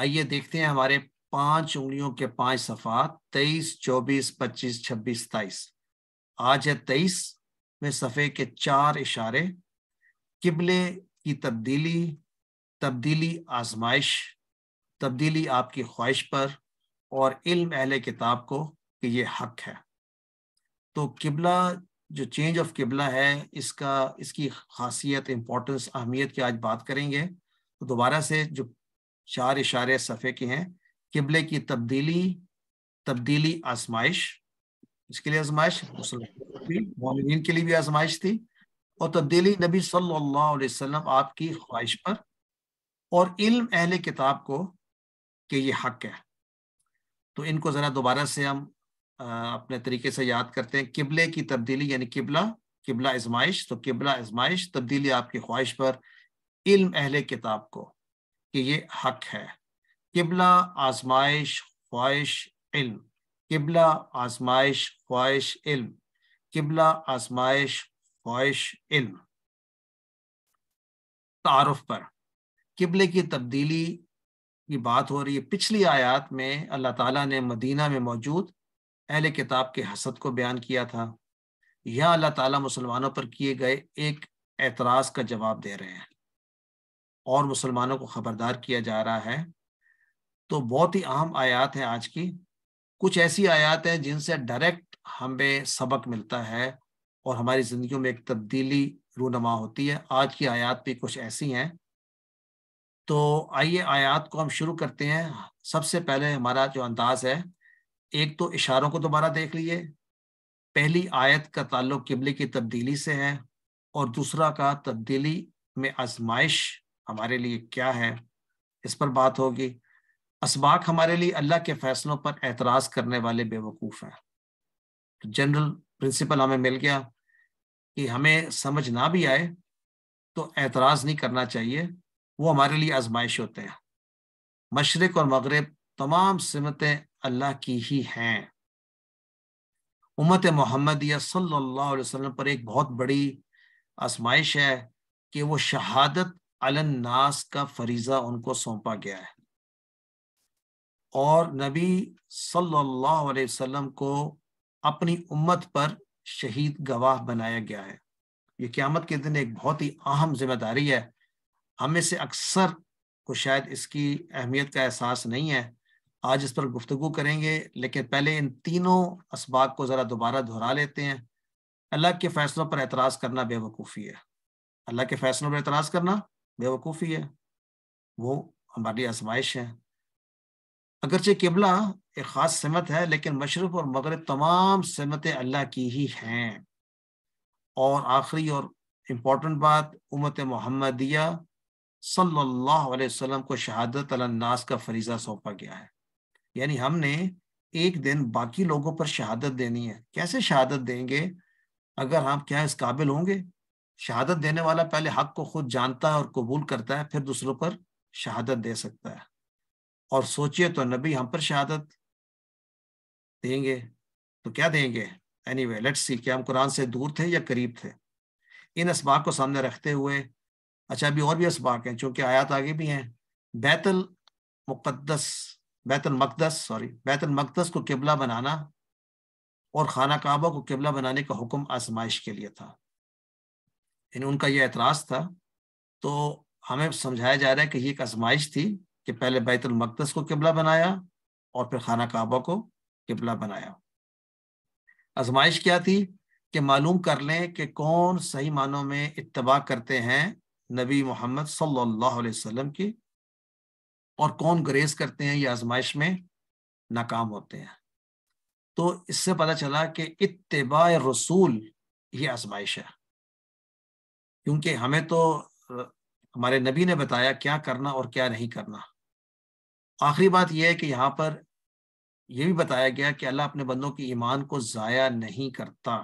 आइए देखते हैं हमारे पांच उंगलियों के पांच सफात तेईस चौबीस पच्चीस छब्बीस सताइस आज है तेईस में सफ़े के चार इशारे किबले की तब्दीली तब्दीली आजमाइश तब्दीली आपकी ख्वाहिश पर और इल्म अहल किताब को कि ये हक है तो किबला जो चेंज ऑफ किबला है इसका इसकी खासियत इम्पोर्टेंस अहमियत की आज बात करेंगे तो दोबारा से जो चार इशारे सफ़े के हैं किबले की तब्दीली तब्दीली आजमाइश इसके लिए आजमाइश मोमिन के लिए भी आजमाइश थी और तब्दीली नबी सल्लल्लाहु अलैहि वसल्लम आपकी ख्वाहिश पर और इल्म अहले किताब को कि ये हक है तो इनको ज़रा दोबारा से हम अपने तरीके से याद करते हैं किबले की तब्दीली यानी किबला किबला आजमाइश तो किबला आजमाइश तब्दीली आपकी ख्वाहिश पर इल्म अहले किताब को कि ये हक है किबला आजमाइश ख्वाहिश इल्म किबला आजमाइश ख्वाहिश इल्म किबला आजमाइश ख्वाहिश इल्म तारफ पर किबले की तब्दीली की बात हो रही है पिछली आयात में अल्लाह ताला ने मदीना में मौजूद अहल किताब के हसद को बयान किया था यह अल्लाह ताला मुसलमानों पर किए गए एक एतराज़ का जवाब दे रहे हैं और मुसलमानों को खबरदार किया जा रहा है तो बहुत ही अहम आयात है आज की कुछ ऐसी आयात हैं जिनसे डायरेक्ट हमें सबक मिलता है और हमारी जिंदगी में एक तब्दीली रूनमा होती है आज की आयात भी कुछ ऐसी हैं तो आइए आयात को हम शुरू करते हैं सबसे पहले हमारा जो अंदाज है एक तो इशारों को दोबारा देख लीजिए पहली आयत का ताल्लुक किबले की तब्दीली से है और दूसरा का तब्दीली में आजमाइश हमारे लिए क्या है इस पर बात होगी असबाक हमारे लिए अल्लाह के फैसलों पर एतराज़ करने वाले बेवकूफ़ हैं तो जनरल प्रिंसिपल हमें मिल गया कि हमें समझ ना भी आए तो एतराज़ नहीं करना चाहिए वो हमारे लिए आजमाइश होते हैं मशरक और मगरब तमाम सिमतें अल्लाह की ही हैं उमत मोहम्मद सल्लल्लाहु अलैहि वसल्लम पर एक बहुत बड़ी आजमाइश है कि वो शहादत अलन्नास का फरीज़ा उनको सौंपा गया है और नबी सल्लल्लाहु अलैहि वसल्लम को अपनी उम्मत पर शहीद गवाह बनाया गया है ये क्यामत के दिन एक बहुत ही अहम जिम्मेदारी है हम से अक्सर को शायद इसकी अहमियत का एहसास नहीं है आज इस पर गुफ्तु करेंगे लेकिन पहले इन तीनों इसबाक को ज़रा दोबारा दोहरा लेते हैं अल्लाह के फ़ैसलों पर एतराज़ करना बेवकूफ़ी है अल्लाह के फ़ैसलों पर एतराज़ करना बेवकूफ़ी है वो हमारी आजमाइश है अगरचे किबला एक ख़ास समत है लेकिन मशरफ और मगरब तमाम समतें अल्लाह की ही हैं और आखिरी और इम्पॉर्टेंट बात उमत मोहम्मदिया सल्लल्लाहु अलैहि वसल्लम को शहादत अलनास का फरीज़ा सौंपा गया है यानी हमने एक दिन बाकी लोगों पर शहादत देनी है कैसे शहादत देंगे अगर हम क्या इस काबिल होंगे शहादत देने वाला पहले हक को खुद जानता है और कबूल करता है फिर दूसरों पर शहादत दे सकता है और सोचिए तो नबी हम पर शहादत देंगे तो क्या देंगे एनी वे लेट्स सी क्या हम कुरान से दूर थे या करीब थे इन इसबाक को सामने रखते हुए अच्छा अभी और भी इसबाक हैं चूंकि आयात आगे भी हैं बैतल मुकदस बैतल मकदस सॉरी बैतल मकदस को किबला बनाना और खाना काबा को किबला बनाने का हुक्म आजमाइश के लिए था इन उनका यह एतराज़ था तो हमें समझाया जा रहा है कि ये एक आजमाइश थी कि पहले मकदस को किबला बनाया और फिर खाना काबा को किबला बनाया आजमाइश क्या थी कि मालूम कर लें कि कौन सही मानों में इतबा करते हैं नबी मोहम्मद सल्लल्लाहु अलैहि वसल्लम की और कौन ग्रेज करते हैं ये आजमाइश में नाकाम होते हैं तो इससे पता चला कि इतबा रसूल ये आजमाइश है क्योंकि हमें तो हमारे नबी ने बताया क्या करना और क्या नहीं करना आखिरी बात यह है कि यहाँ पर यह भी बताया गया कि अल्लाह अपने बंदों की ईमान को ज़ाया नहीं करता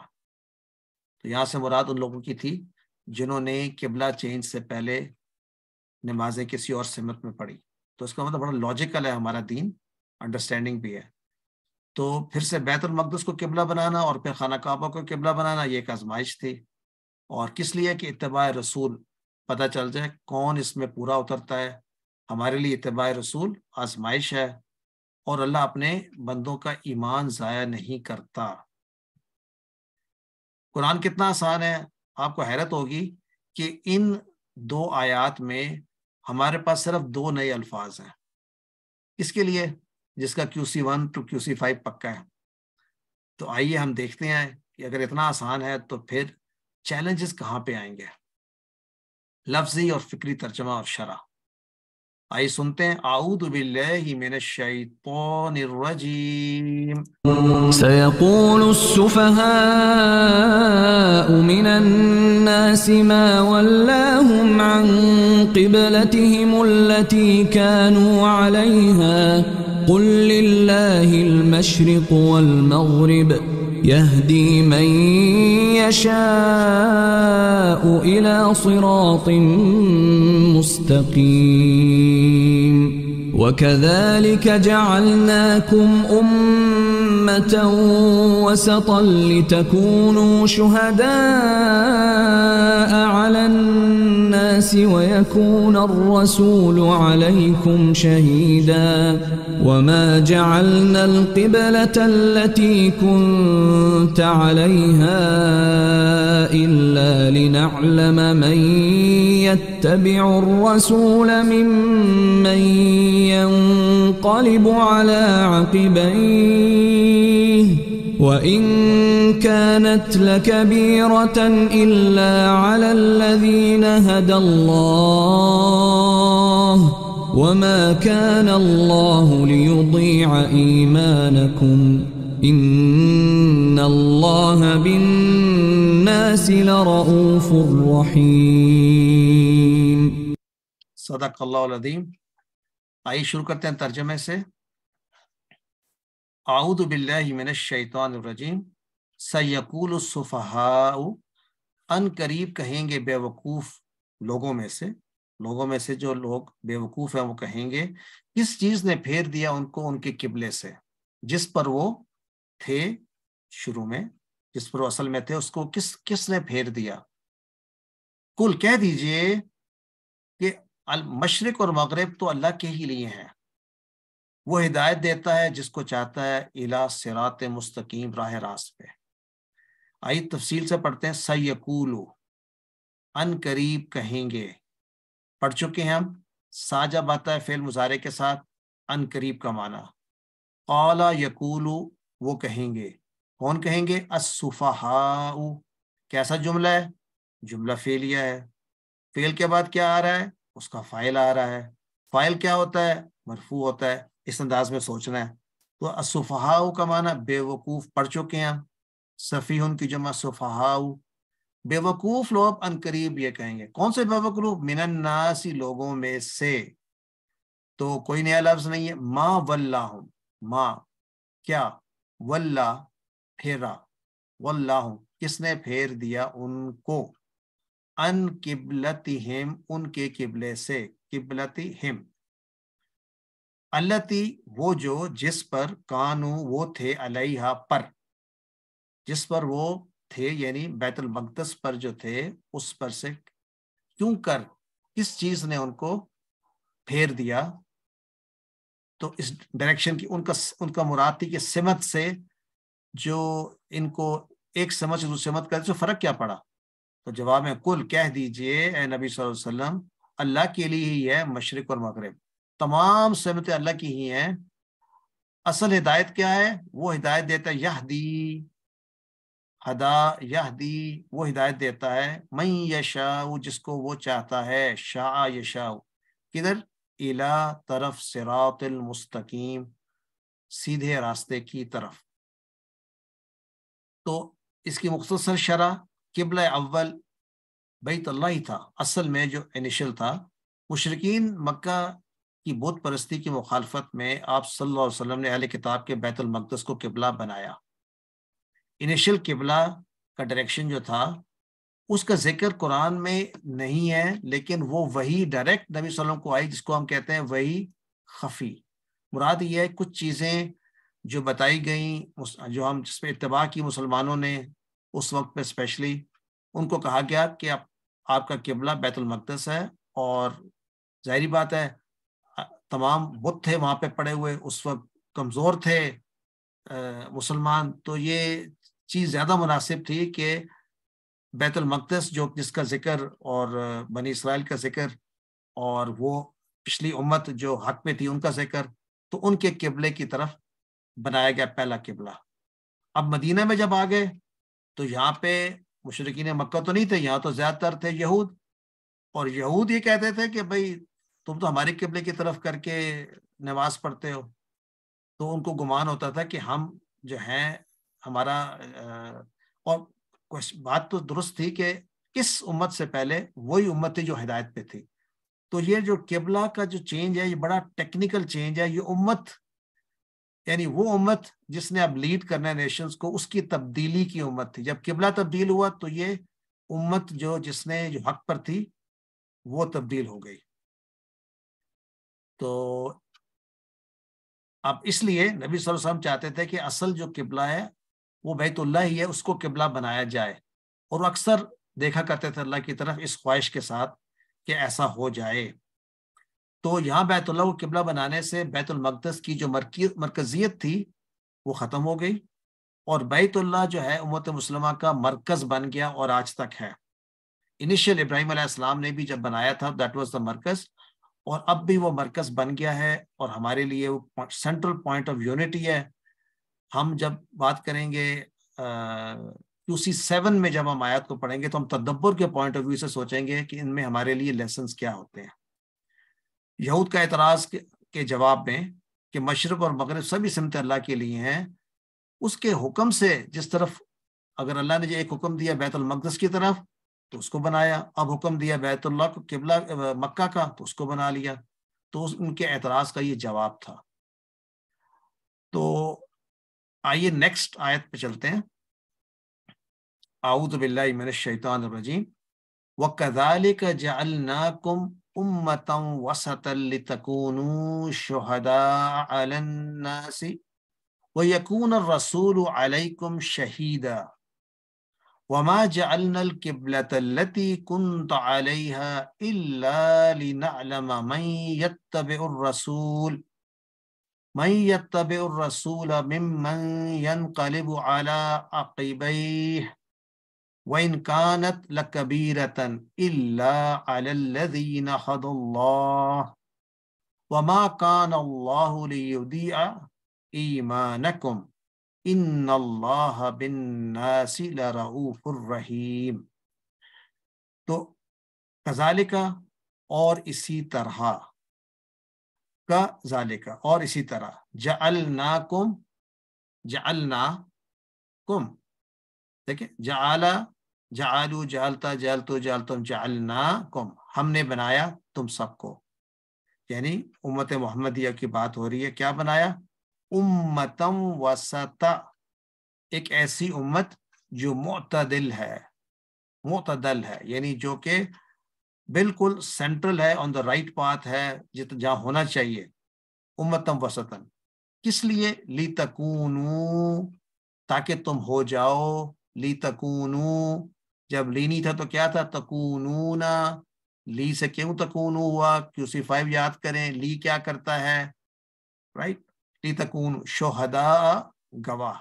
तो यहाँ से मुराद उन लोगों की थी जिन्होंने किबला चेंज से पहले नमाजें किसी और सिमत में पढ़ी तो इसका मतलब बड़ा लॉजिकल है हमारा दीन अंडरस्टैंडिंग भी है तो फिर से बैतुलमकदस को किबला बनाना और फिर खाना काबा को किबला बनाना ये एक आजमाइश थी और किस लिए कि इतबा रसूल पता चल जाए कौन इसमें पूरा उतरता है हमारे लिए इतबा रसूल आजमाइश है और अल्लाह अपने बंदों का ईमान ज़ाया नहीं करता कुरान कितना आसान है आपको हैरत होगी कि इन दो आयात में हमारे पास सिर्फ दो नए अल्फाज हैं इसके लिए जिसका Q C one two Q C five पक्का है तो आइए हम देखते हैं कि अगर इतना आसान है तो फिर चैलेंजेस कहाँ पे आएंगे लफ्जी और फिक्री तर्जमा और शरा اعوذ باللہ من الشیطان الرجیم سيقول السفهاء من الناس ما ولاهم عن قبلتهم التي كانوا عليها قل لله المشرق والمغرب يهدي من يشاء إلى صراط مستقيم وكذلك جعلناكم أمة وسطا لتكونوا شهداء على الناس ويكون الرسول عليكم شهيدا وما جعلنا القبلة التي كنت عليها إلا لنعلم من يتبع الرسول ممن ينقلب على عقبيه وإن كانت لكبيرة إلا على الذين هدى الله وما كان الله ليضيع إيمانكم إن الله بالناس لرؤوف رحيم صدق الله العظيم आइए शुरू करते हैं तर्जमे से आऊदबिल्लिमिनशैतरजीम सैकुलफ़हाउ अन करीब कहेंगे बेवकूफ़ लोगों में से लोगों में से जो लोग बेवकूफ़ हैं वो कहेंगे किस चीज़ ने फेर दिया उनको उनके किबले से जिस पर वो थे शुरू में जिस पर वो असल में थे उसको किस किसने फेर दिया कुल कह दीजिए मशरक और मगरब तो अल्लाह के ही लिए हैं वो हिदायत देता है जिसको चाहता है इला सरात मुस्तकीम राह रास पे आई तफसील से पढ़ते हैं सयकूलू अन करीब कहेंगे पढ़ चुके हैं हम साजा बाता है फेल मुजारे के साथ अन करीब का माना कौला यकूलू वो कहेंगे कौन कहेंगे असुफहा कैसा जुमला है जुमला फेलिया है फेल के बाद क्या आ रहा है उसका फाइल आ रहा है फाइल क्या होता है मरफू होता है इस अंदाज में सोचना है तो असुफहा का माना बेवकूफ पढ़ चुके हैं हम सफ़ी उनकी जमा सुफहा बेवकूफ लोग अनकरीब ये कहेंगे कौन से बेवकूफ मिनन्नासी लोगों में से तो कोई नया लफ्ज नहीं है माँ वल्लाह माँ क्या वल्ला फेरा वल्लाह किसने फेर दिया उनको अन किबलती हिम उनके किबले से किबलती हिम अल्लती वो जो जिस पर कानू वो थे अलहा पर जिस पर वो थे यानी बैतुल मकदस पर जो थे उस पर से क्यों कर किस चीज ने उनको फेर दिया तो इस डायरेक्शन की उनका उनका मुराती के सिमत से जो इनको एक समझ दूसरे मत कर फर्क क्या पड़ा तो जवाब में कुल कह दीजिए नबी सल्लम अल्लाह के लिए ही है मशरक और मगरब तमाम सहमत अल्लाह की ही है असल हिदायत क्या है वो हिदायत देता है यह दी हदा यह दी वो हिदायत देता है मई यशाऊ जिसको वो चाहता है शाह यशाऊ किधर इला तरफ सिरातिल मुस्तकीम सीधे रास्ते की तरफ तो इसकी मुख्तसर शरा किबला अव्वल बैत अल्लाह ही था असल में जो इनिशियल था मुशरकिन मक्का की बुत परस्ती की मुखालफत में आप सल्लल्लाहु अलैहि वसल्लम ने अहले किताब के बैतुलमक़दस को किबला बनाया इनिशियल किबला का डायरेक्शन जो था उसका जिक्र कुरान में नहीं है लेकिन वो वही डायरेक्ट नबी वसल्लम को आई जिसको हम कहते हैं वही खफ़ी मुराद ये है कुछ चीज़ें जो बताई गई जो हम जिसपे इतबा की मुसलमानों ने उस वक्त पे स्पेशली उनको कहा गया कि आप आपका किबला बैतुल मकदस है और जाहरी बात है तमाम बुत थे वहाँ पे पड़े हुए उस वक्त कमज़ोर थे मुसलमान तो ये चीज़ ज़्यादा मुनासिब थी कि बैतुल मकदस जो जिसका जिक्र और बनी इसराइल का जिक्र और वो पिछली उम्मत जो हक में थी उनका जिक्र तो उनके किबले की तरफ बनाया गया पहला किबला अब मदीना में जब आ गए तो यहाँ पे मुशरकिन मक्का तो नहीं थे यहाँ तो ज्यादातर थे यहूद और यहूद ये कहते थे कि भाई तुम तो हमारे किबले की तरफ करके नमाज पढ़ते हो तो उनको गुमान होता था कि हम जो हैं हमारा और बात तो दुरुस्त थी कि इस उम्मत से पहले वही उम्मत थी जो हिदायत पे थी तो ये जो किबला का जो चेंज है ये बड़ा टेक्निकल चेंज है ये उम्मत यानी वो उम्मत जिसने अब लीड करना है नेशंस को उसकी तब्दीली की उम्मत थी जब किबला तब्दील हुआ तो ये उम्मत जो जिसने जो हक पर थी वो तब्दील हो गई तो अब इसलिए नबी वसल्लम चाहते थे कि असल जो किबला है वो बैतुल्ला ही है उसको किबला बनाया जाए और अक्सर देखा करते थे अल्लाह की तरफ इस ख्वाहिश के साथ कि ऐसा हो जाए तो यहाँ बैतुल्ला को किबला बनाने से बैतुलमकदस की जो मरकजियत थी वो ख़त्म हो गई और बैतुल्ला जो है उमत मुसलमा का मरकज़ बन गया और आज तक है इनिशियल इब्राहिम ने भी जब बनाया था दैट वॉज द मरकज़ और अब भी वो मरकज़ बन गया है और हमारे लिए वो सेंट्रल पॉइंट ऑफ यूनिटी है हम जब बात करेंगे टू सी सेवन में जब हम आयत को पढ़ेंगे तो हम तदब्बर के पॉइंट ऑफ व्यू से सोचेंगे कि इनमें हमारे लिए लेसन क्या होते हैं यहूद का एतराज़ के, के जवाब में कि मशरक और मगरब सभी समत अल्लाह के लिए हैं उसके हुक्म से जिस तरफ अगर अल्लाह ने एक हुक्म दिया बैतुलमकदस की तरफ तो उसको बनाया अब हुक्म दिया बैतुल्ला को किबला मक्का का तो उसको बना लिया तो उस, उनके एतराज़ का ये जवाब था तो आइए नेक्स्ट आयत पे चलते हैं आऊद रजीम व कदालिक أمة وسطا لتكونوا شهداء على الناس ويكون الرسول عليكم شهيدا وما جعلنا القبلة التي كنت عليها إلا لنعلم من يتبع الرسول من يتبع الرسول ممن ينقلب على عقبيه وإن كانت لكبيرة إلا على الذين هدى الله وما كان الله ليضيع إيمانكم إن الله بالناس لرؤوف رحيم تو كذلك اور اسی طرح كذلك اور اسی طرح جعلناکم جعلناکم ठीक है जला जालू जालता जालतो जालतम जालना कुम हमने बनाया तुम सबको यानी उम्मत मोहम्मदिया की बात हो रही है क्या बनाया उम्मतम वसता एक ऐसी उम्मत जो मतदिल है मतदल है यानी जो के बिल्कुल सेंट्रल है ऑन द राइट पाथ है जित जहां होना चाहिए उम्मतम वसतन किस लिए ली तकून ताकि तुम हो जाओ ली तकूनू जब ली नहीं था तो क्या था तकूनूना ली से क्यों तकूनू हुआ फाइव याद करें ली क्या करता है राइट ली तकून शोहदा गवाह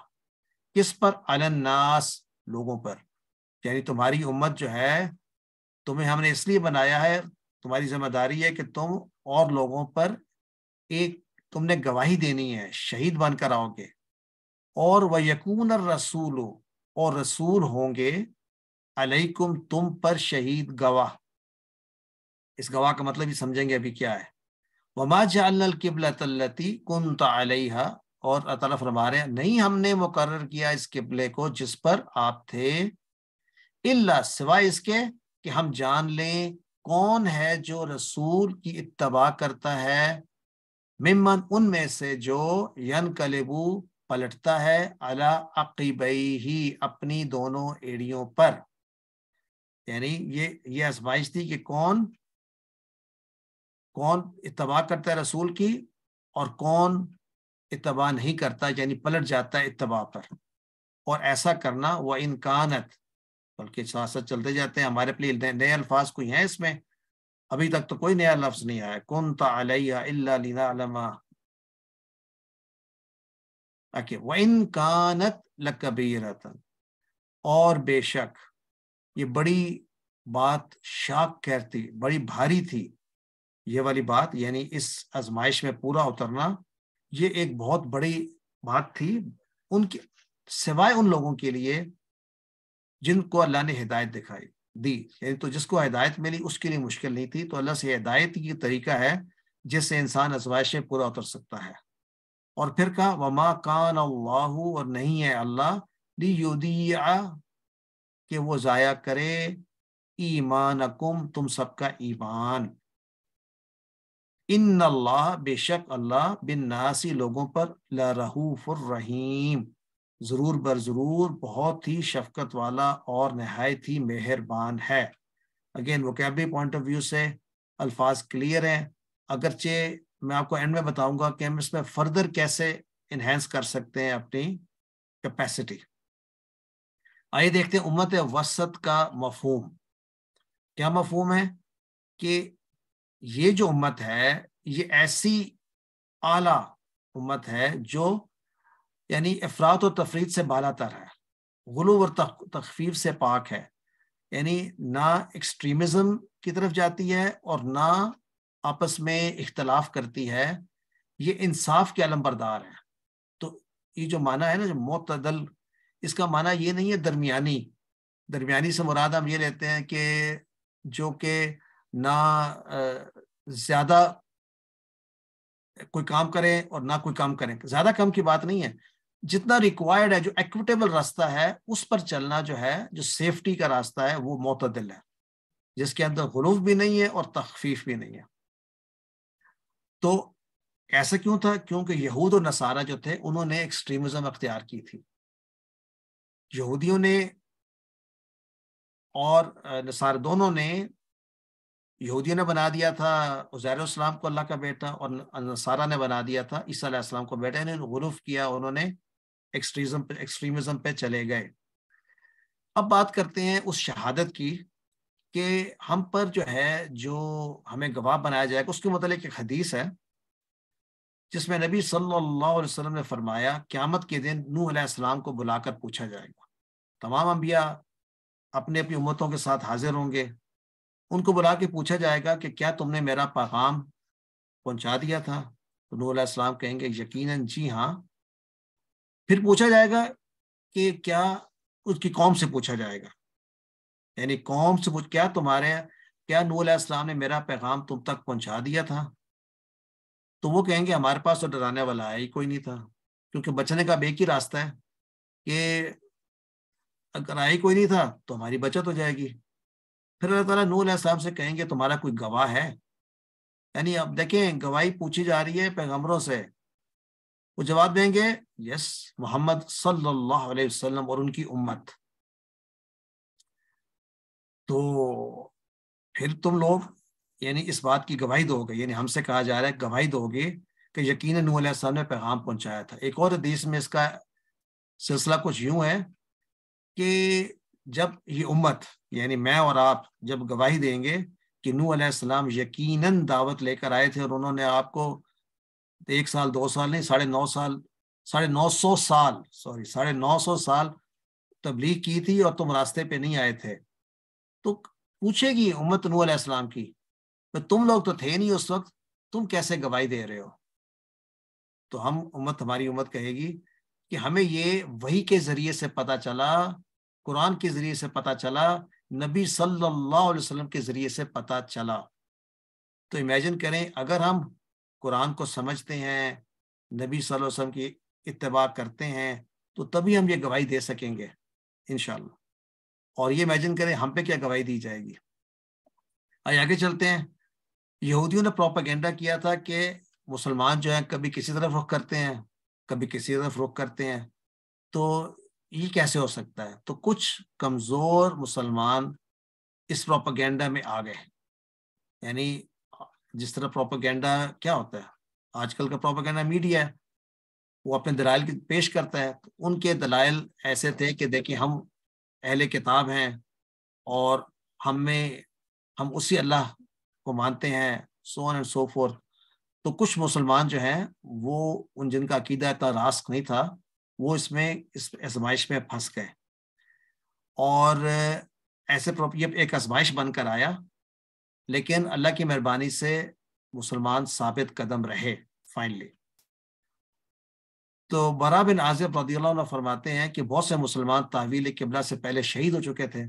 किस पर अलन्नास लोगों पर यानी तुम्हारी उम्मत जो है तुम्हें हमने इसलिए बनाया है तुम्हारी जिम्मेदारी है कि तुम और लोगों पर एक तुमने गवाही देनी है शहीद बनकर आओगे और वह यकून रसूलो और रसूल होंगे अलैकुम तुम पर शहीद गवाह इस गवाह का मतलब ही समझेंगे अभी क्या है वमा जबलती कुन तलहा और अतल फरमा रहे नहीं हमने मुकर किया इस किबले को जिस पर आप थे इल्ला सिवाय इसके कि हम जान लें कौन है जो रसूल की इत्तबा करता है मिमन उनमें से जो यन कलेबू पलटता है अला अकीबई ही अपनी दोनों एड़ियों पर यानी ये ये आजमाइश थी कि कौन कौन इतबा करता है रसूल की और कौन इतबा नहीं करता यानी पलट जाता है इतबा पर और ऐसा करना वह इनकानत बल्कि साथ साथ चलते जाते हैं हमारे लिए नए नए अल्फाज कोई हैं इसमें अभी तक तो कोई नया लफ्ज नहीं आया कौन तालिया ओके वन कानत लकबीरतन और बेशक ये बड़ी बात शाक कहती बड़ी भारी थी ये वाली बात यानी इस आजमाइश में पूरा उतरना ये एक बहुत बड़ी बात थी उनके सिवाय उन लोगों के लिए जिनको अल्लाह ने हिदायत दिखाई दी यानी तो जिसको हिदायत मिली उसके लिए मुश्किल नहीं थी तो अल्लाह से हिदायत की तरीका है जिससे इंसान आजमाइश में पूरा उतर सकता है और फिर कहा वमा कान अल्लाह और नहीं है अल्लाह लियुदिया कि वो ज़ाया करे ईमान तुम सबका ईमान इन अल्लाह बेशक अल्लाह बिन नासी लोगों पर रहीम ज़रूर बर ज़रूर बहुत ही शफकत वाला और नहायत ही मेहरबान है again vocabulary point of view से अल्फाज क्लियर हैं अगरचे मैं आपको एंड में बताऊंगा कि हम इसमें फर्दर कैसे इन्हेंस कर सकते हैं अपनी कैपेसिटी आइए देखते हैं उम्मत वसत का मफहम क्या मफहम है कि ये जो उम्मत है ये ऐसी आला उम्मत है जो यानी अफरात और तफरीत से बालातर है गुलू और तकफीफ से पाक है यानी ना एक्सट्रीमिज्म की तरफ जाती है और ना आपस में इख्तलाफ करती है ये इंसाफ के आलम बरदार है तो ये जो माना है ना जो मतदल इसका माना ये नहीं है दरमियानी दरमियानी से मुराद हम ये लेते हैं कि जो कि ना ज़्यादा कोई काम करें और ना कोई काम करें ज़्यादा कम की बात नहीं है जितना रिक्वायर्ड है जो एक्विटेबल रास्ता है उस पर चलना जो है जो सेफ्टी का रास्ता है वो मतदल है जिसके अंदर गलूफ भी नहीं है और तखफीफ भी नहीं है तो ऐसा क्यों था क्योंकि यहूद और नसारा जो थे उन्होंने एक्सट्रीमिज्म अख्तियार की थी यहूदियों ने और नसार दोनों ने यहूदियों ने बना दिया था उजैर को अल्लाह का बेटा और नसारा ने बना दिया था ईसा को बेटा इन्होंने गुरुफ किया उन्होंने एक्सट्रीजम एक्सट्रीमिज्म पे चले गए अब बात करते हैं उस शहादत की कि हम पर जो है जो हमें गवाह बनाया जाएगा उसके मतलब एक हदीस है जिसमें नबी सल्लल्लाहु अलैहि वसल्लम ने फरमाया क़्यामत के दिन नूह अलैहिस्सलाम को बुलाकर पूछा जाएगा तमाम अम्बिया अपने अपनी उम्मतों के साथ हाजिर होंगे उनको बुला के पूछा जाएगा कि क्या तुमने मेरा पैगाम पहुंचा दिया था तो नूह अलैहिस्सलाम कहेंगे यकीन जी हाँ फिर पूछा जाएगा कि क्या उसकी कौम से पूछा जाएगा यानी कौम से मुझ क्या तुम्हारे क्या नूल इस्लाम ने मेरा पैगाम तुम तक पहुंचा दिया था तो वो कहेंगे हमारे पास तो डराने वाला है ही कोई नहीं था क्योंकि बचने का एक ही रास्ता है कि अगर आया ही कोई नहीं था तो हमारी बचत हो जाएगी फिर अल्लाह ताला नूल इस्लाम से कहेंगे तुम्हारा कोई गवाह है यानी अब देखें गवाही पूछी जा रही है पैगम्बरों से वो जवाब देंगे यस मोहम्मद सल्लल्लाहु अलैहि वसल्लम और उनकी उम्मत तो फिर तुम लोग यानी इस बात की गवाही दोगे यानी हमसे कहा जा रहा है गवाही दोगे कि यकीन नू ने पैगाम पहुंचाया था एक और देश में इसका सिलसिला कुछ यूं है कि जब ये उम्मत यानी मैं और आप जब गवाही देंगे कि नू अलैहिस्सलाम यकीनन दावत लेकर आए थे और उन्होंने आपको एक साल दो साल नहीं साढ़े नौ साल साढ़े नौ सौ साल सॉरी साढ़े नौ सौ साल तबलीग की थी और तुम रास्ते पे नहीं आए थे तो पूछेगी उम्मत नू आसलाम की तुम लोग तो थे नहीं उस वक्त तुम कैसे गवाही दे रहे हो तो हम उम्मत हमारी उम्मत कहेगी कि हमें ये वही के जरिए से पता चला कुरान के जरिए से पता चला नबी सल्लल्लाहु अलैहि वसल्लम के जरिए से पता चला तो इमेजिन करें अगर हम कुरान को समझते हैं नबी सल्लल्लाहु अलैहि वसल्लम की इतबा करते हैं तो तभी हम ये गवाही दे सकेंगे इनशाला और ये इमेजिन करें हम पे क्या गवाही दी जाएगी आइए आगे चलते हैं यहूदियों ने प्रोपागेंडा किया था कि मुसलमान जो है कभी किसी तरफ रुख करते हैं कभी किसी तरफ रुख करते हैं तो ये कैसे हो सकता है तो कुछ कमज़ोर मुसलमान इस प्रोपागेंडा में आ गए यानी जिस तरह प्रोपागेंडा क्या होता है आजकल का प्रोपागेंडा मीडिया है वो अपने दलाइल पेश करता है तो उनके दलाइल ऐसे थे कि देखिए हम अहले किताब हैं और हम में हम उसी अल्लाह को मानते हैं सोन एंड सो फोर तो कुछ मुसलमान जो हैं वो उन जिनका अकीदा इतना रास्क नहीं था वो इसमें इस आजमाइश में फंस गए और ऐसे ये एक आजमाइश बनकर आया लेकिन अल्लाह की मेहरबानी से मुसलमान साबित कदम रहे फाइनली तो बरा बिन आजिब रदील्ला फरमाते हैं कि बहुत से मुसलमान तहवील किबला से पहले शहीद हो चुके थे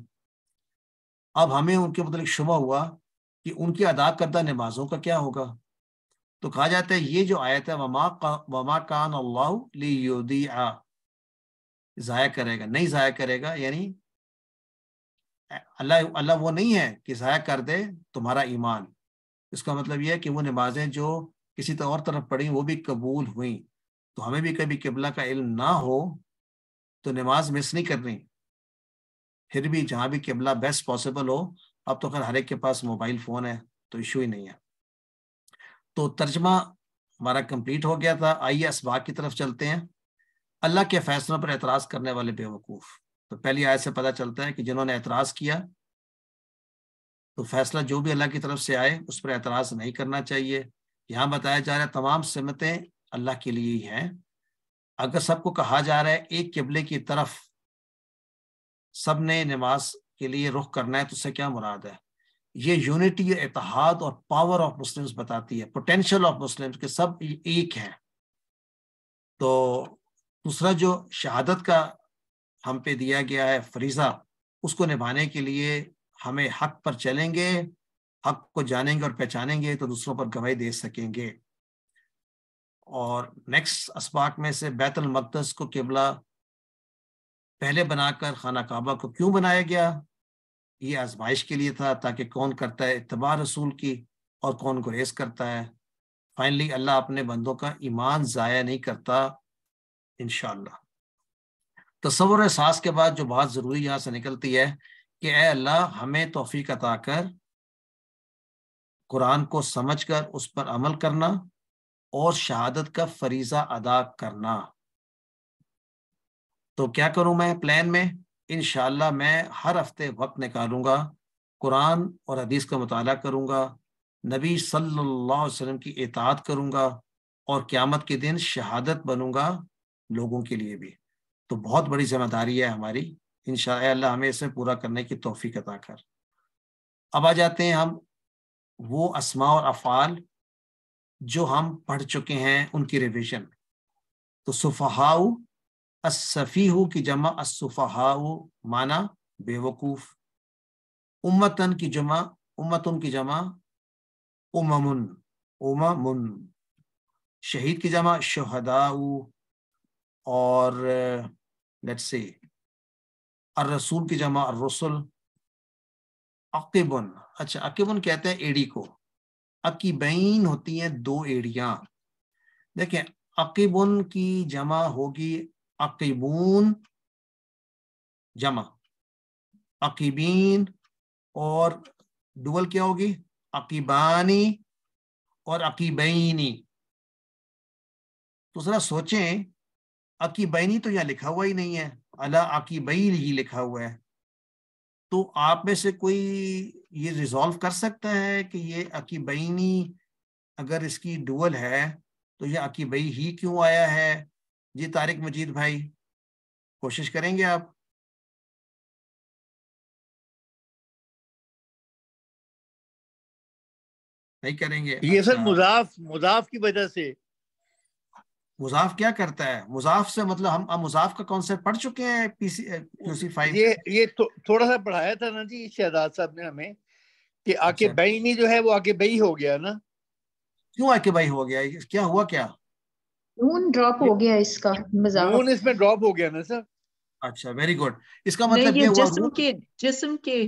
अब हमें उनके मतलब शुभ हुआ कि उनकी अदा करदा नमाजों का क्या होगा तो कहा जाता है ये जो आयत है वमा का, वमा कान ज़ाया करेगा नहीं ज़ाया करेगा यानी अल्लाह अल्लाह वो नहीं है कि ज़ाया कर दे तुम्हारा ईमान इसका मतलब यह है कि वो नमाजें जो किसी तो और तरफ पड़ी वो भी कबूल हुई तो हमें भी कभी किबला का इल्म ना हो तो नमाज मिस नहीं करनी फिर भी जहां भी किबला बेस्ट पॉसिबल हो अब तो खैर हर एक के पास मोबाइल फ़ोन है तो इशू ही नहीं है तो तर्जमा हमारा कंप्लीट हो गया था आइए इसबाक की तरफ चलते हैं अल्लाह के फैसलों पर एतराज़ करने वाले बेवकूफ़ तो पहली आयत से पता चलता है कि जिन्होंने एतराज़ किया तो फैसला जो भी अल्लाह की तरफ से आए उस पर एतराज़ नहीं करना चाहिए यहां बताया जा रहा है तमाम सिमतें अल्लाह के लिए ही है अगर सबको कहा जा रहा है एक किबले की तरफ सब ने नमाज के लिए रुख करना है तो उससे क्या मुराद है ये यूनिटी इतिहाद और पावर ऑफ मुस्लिम्स बताती है पोटेंशियल ऑफ मुस्लिम्स के सब एक हैं तो दूसरा जो शहादत का हम पे दिया गया है फरीजा उसको निभाने के लिए हमें हक पर चलेंगे हक को जानेंगे और पहचानेंगे तो दूसरों पर गवाही दे सकेंगे और नेक्स्ट इस्पाक में से बैतुल मकदस को किबला पहले बनाकर खाना काबा को क्यों बनाया गया ये आजमाइश के लिए था ताकि कौन करता है इतबा रसूल की और कौन गुरेज करता है फाइनली अल्लाह अपने बंदों का ईमान ज़ाया नहीं करता इन तस्वुर एहसास के बाद जो बात ज़रूरी यहाँ से निकलती है कि ए अल्लाह हमें तोफ़ी अता कर कुरान को समझ कर उस पर अमल करना और शहादत का फरीजा अदा करना तो क्या करूं मैं प्लान में इनशाला मैं हर हफ्ते वक्त निकालूंगा कुरान और हदीस का मताल करूंगा नबी सल्लल्लाहु अलैहि वसल्लम की इतात करूंगा और क़्यामत के दिन शहादत बनूंगा लोगों के लिए भी तो बहुत बड़ी जिम्मेदारी है हमारी इन अल्लाह हमें इसे पूरा करने की तोफीक अदा कर अब आ जाते हैं हम वो असमा और अफ़ाल जो हम पढ़ चुके हैं उनकी रिविजन में तो सुफहाऊ असफ़ीहू की जमा असुफहाऊ माना बेवकूफ़ उम्मतन की जमा उम्मतन की जमा उममुन उममुन शहीद की जमा शहदाऊ और लेट्स से अर रसूल की जमा रसुल अकेबन अच्छा अकेबन कहते हैं एडी को अकीबैन होती हैं दो एड़िया देखें अकीबुन की जमा होगी अकीबून जमा अकीबीन और डुबल क्या होगी अकीबानी और अकीबैनी तो जरा सोचें अकीबैनी तो यहाँ लिखा हुआ ही नहीं है अला अकीबैन ही लिखा हुआ है तो आप में से कोई ये रिजॉल्व कर सकता है कि ये अकीबईनी अगर इसकी डुअल है तो ये अकीबई ही क्यों आया है जी तारिक मजीद भाई कोशिश करेंगे आप नहीं करेंगे ये सर मुजाफ अच्छा। मुजाफ की वजह से मुजाफ क्या करता है मुजाफ से मतलब हम, मुजाफ का कॉन्सेप्ट पढ़ चुके हैं पीसी क्यूसी फाइव ये ये थो, तो थोड़ा सा पढ़ाया था ना जी शहजाद साहब ने हमें कि आके अच्छा। बई नहीं जो है वो आके बई हो गया ना क्यों आके बई हो गया क्या हुआ क्या नून ड्रॉप हो गया इसका मजाक नून इसमें ड्रॉप हो गया ना सर अच्छा वेरी गुड इसका मतलब ये जिस्म के जिस्म के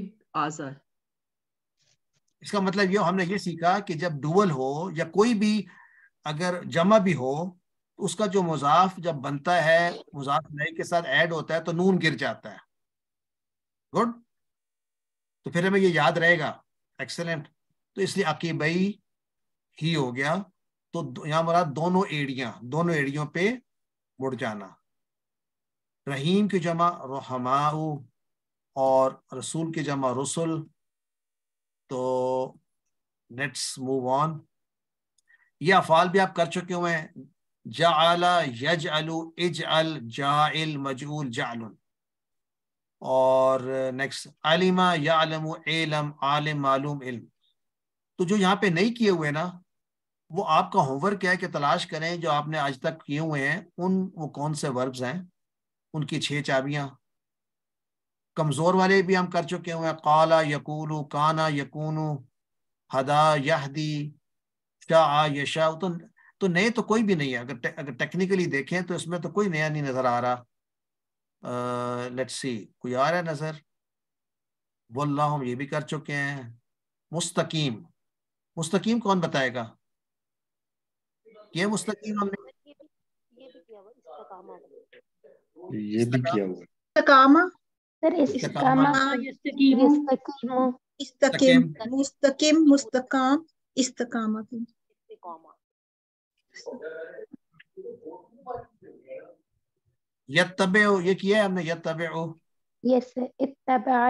आजा इसका मतलब ये हमने ये सीखा कि जब डुअल हो या कोई भी अगर जमा भी हो उसका जो मुजाफ जब बनता है मुजाफ नई के साथ ऐड होता है तो नून गिर जाता है गुड तो फिर हमें ये याद रहेगा एक्सेलेंट तो इसलिए अकीबई ही हो गया तो यहां मरा दोनों एड़िया दोनों एड़ियों पे मुड़ जाना रहीम की जमा रोहमाऊ और रसूल की जमा रसुल तो लेट्स मूव ऑन ये अफाल भी आप कर चुके हुए हैं जला यजअलू इजअल जाइल मजूल जाल और नेक्स्ट आलिमा या आलम एलम आलिम मालूम इल्म तो जो यहाँ पे नहीं किए हुए ना वो आपका होमवर्क क्या है कि तलाश करें जो आपने आज तक किए हुए हैं उन वो कौन से वर्ब्स हैं उनकी छह चाबियां कमज़ोर वाले भी हम कर चुके हुए हैं काला यकूल काना यकूनू हदा यहदी शाह यशा तो तो नए तो कोई भी नहीं है अगर टे, अगर टेक्निकली देखें तो इसमें तो कोई नया नहीं नजर आ रहा लेट्स सी कोई आ रहा है नजर बोल्ला हम ये भी कर चुके हैं मुस्तकीम मुस्तकीम कौन बताएगा ये मुस्तकीम हमने ये भी किया हुआ मुस्तकीम मुस्तकीम मुस्तकाम इस्तकामा ये किया है हमने यस इत्तबा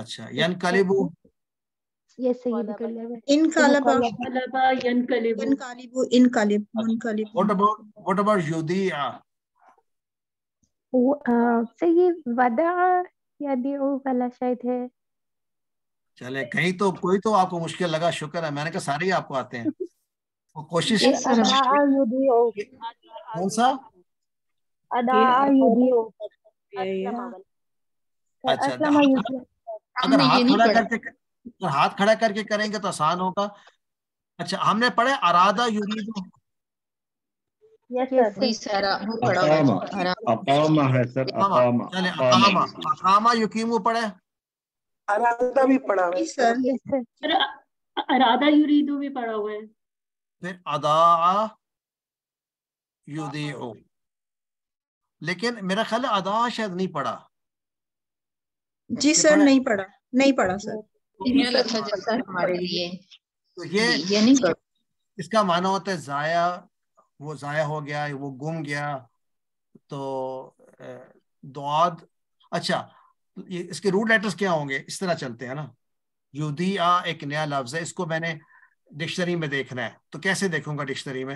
अच्छा यन यस इन यन इन इन इन व्हाट अबाउट व्हाट अबाउट युदिया वदा वाला शायद है चले कहीं तो कोई तो आपको मुश्किल लगा शुक्र है मैंने कहा सारे ही आपको आते हैं कोशिश कौन सा अच्छा अगर हाथ खड़ा करके हाथ खड़ा करके करेंगे तो आसान होगा अच्छा हमने पढ़े अरादा यूरीद अकामा पढ़े अरादा भी पढ़ा अरादा यूरीदो तो भी पढ़ा हुआ है फिर अदा युदे लेकिन मेरा ख्याल अदा शायद नहीं पढ़ा जी सर नहीं पढ़ा नहीं पढ़ा तो तो सर हमारे लिए तो ये ये नहीं इसका माना होता है जाया वो जाया हो गया वो गुम गया तो दुआद अच्छा इसके रूट लेटर्स क्या होंगे इस तरह चलते हैं ना युदी आ एक नया लफ्ज है इसको मैंने डिक्शनरी में देखना है तो कैसे देखूंगा डिक्शनरी में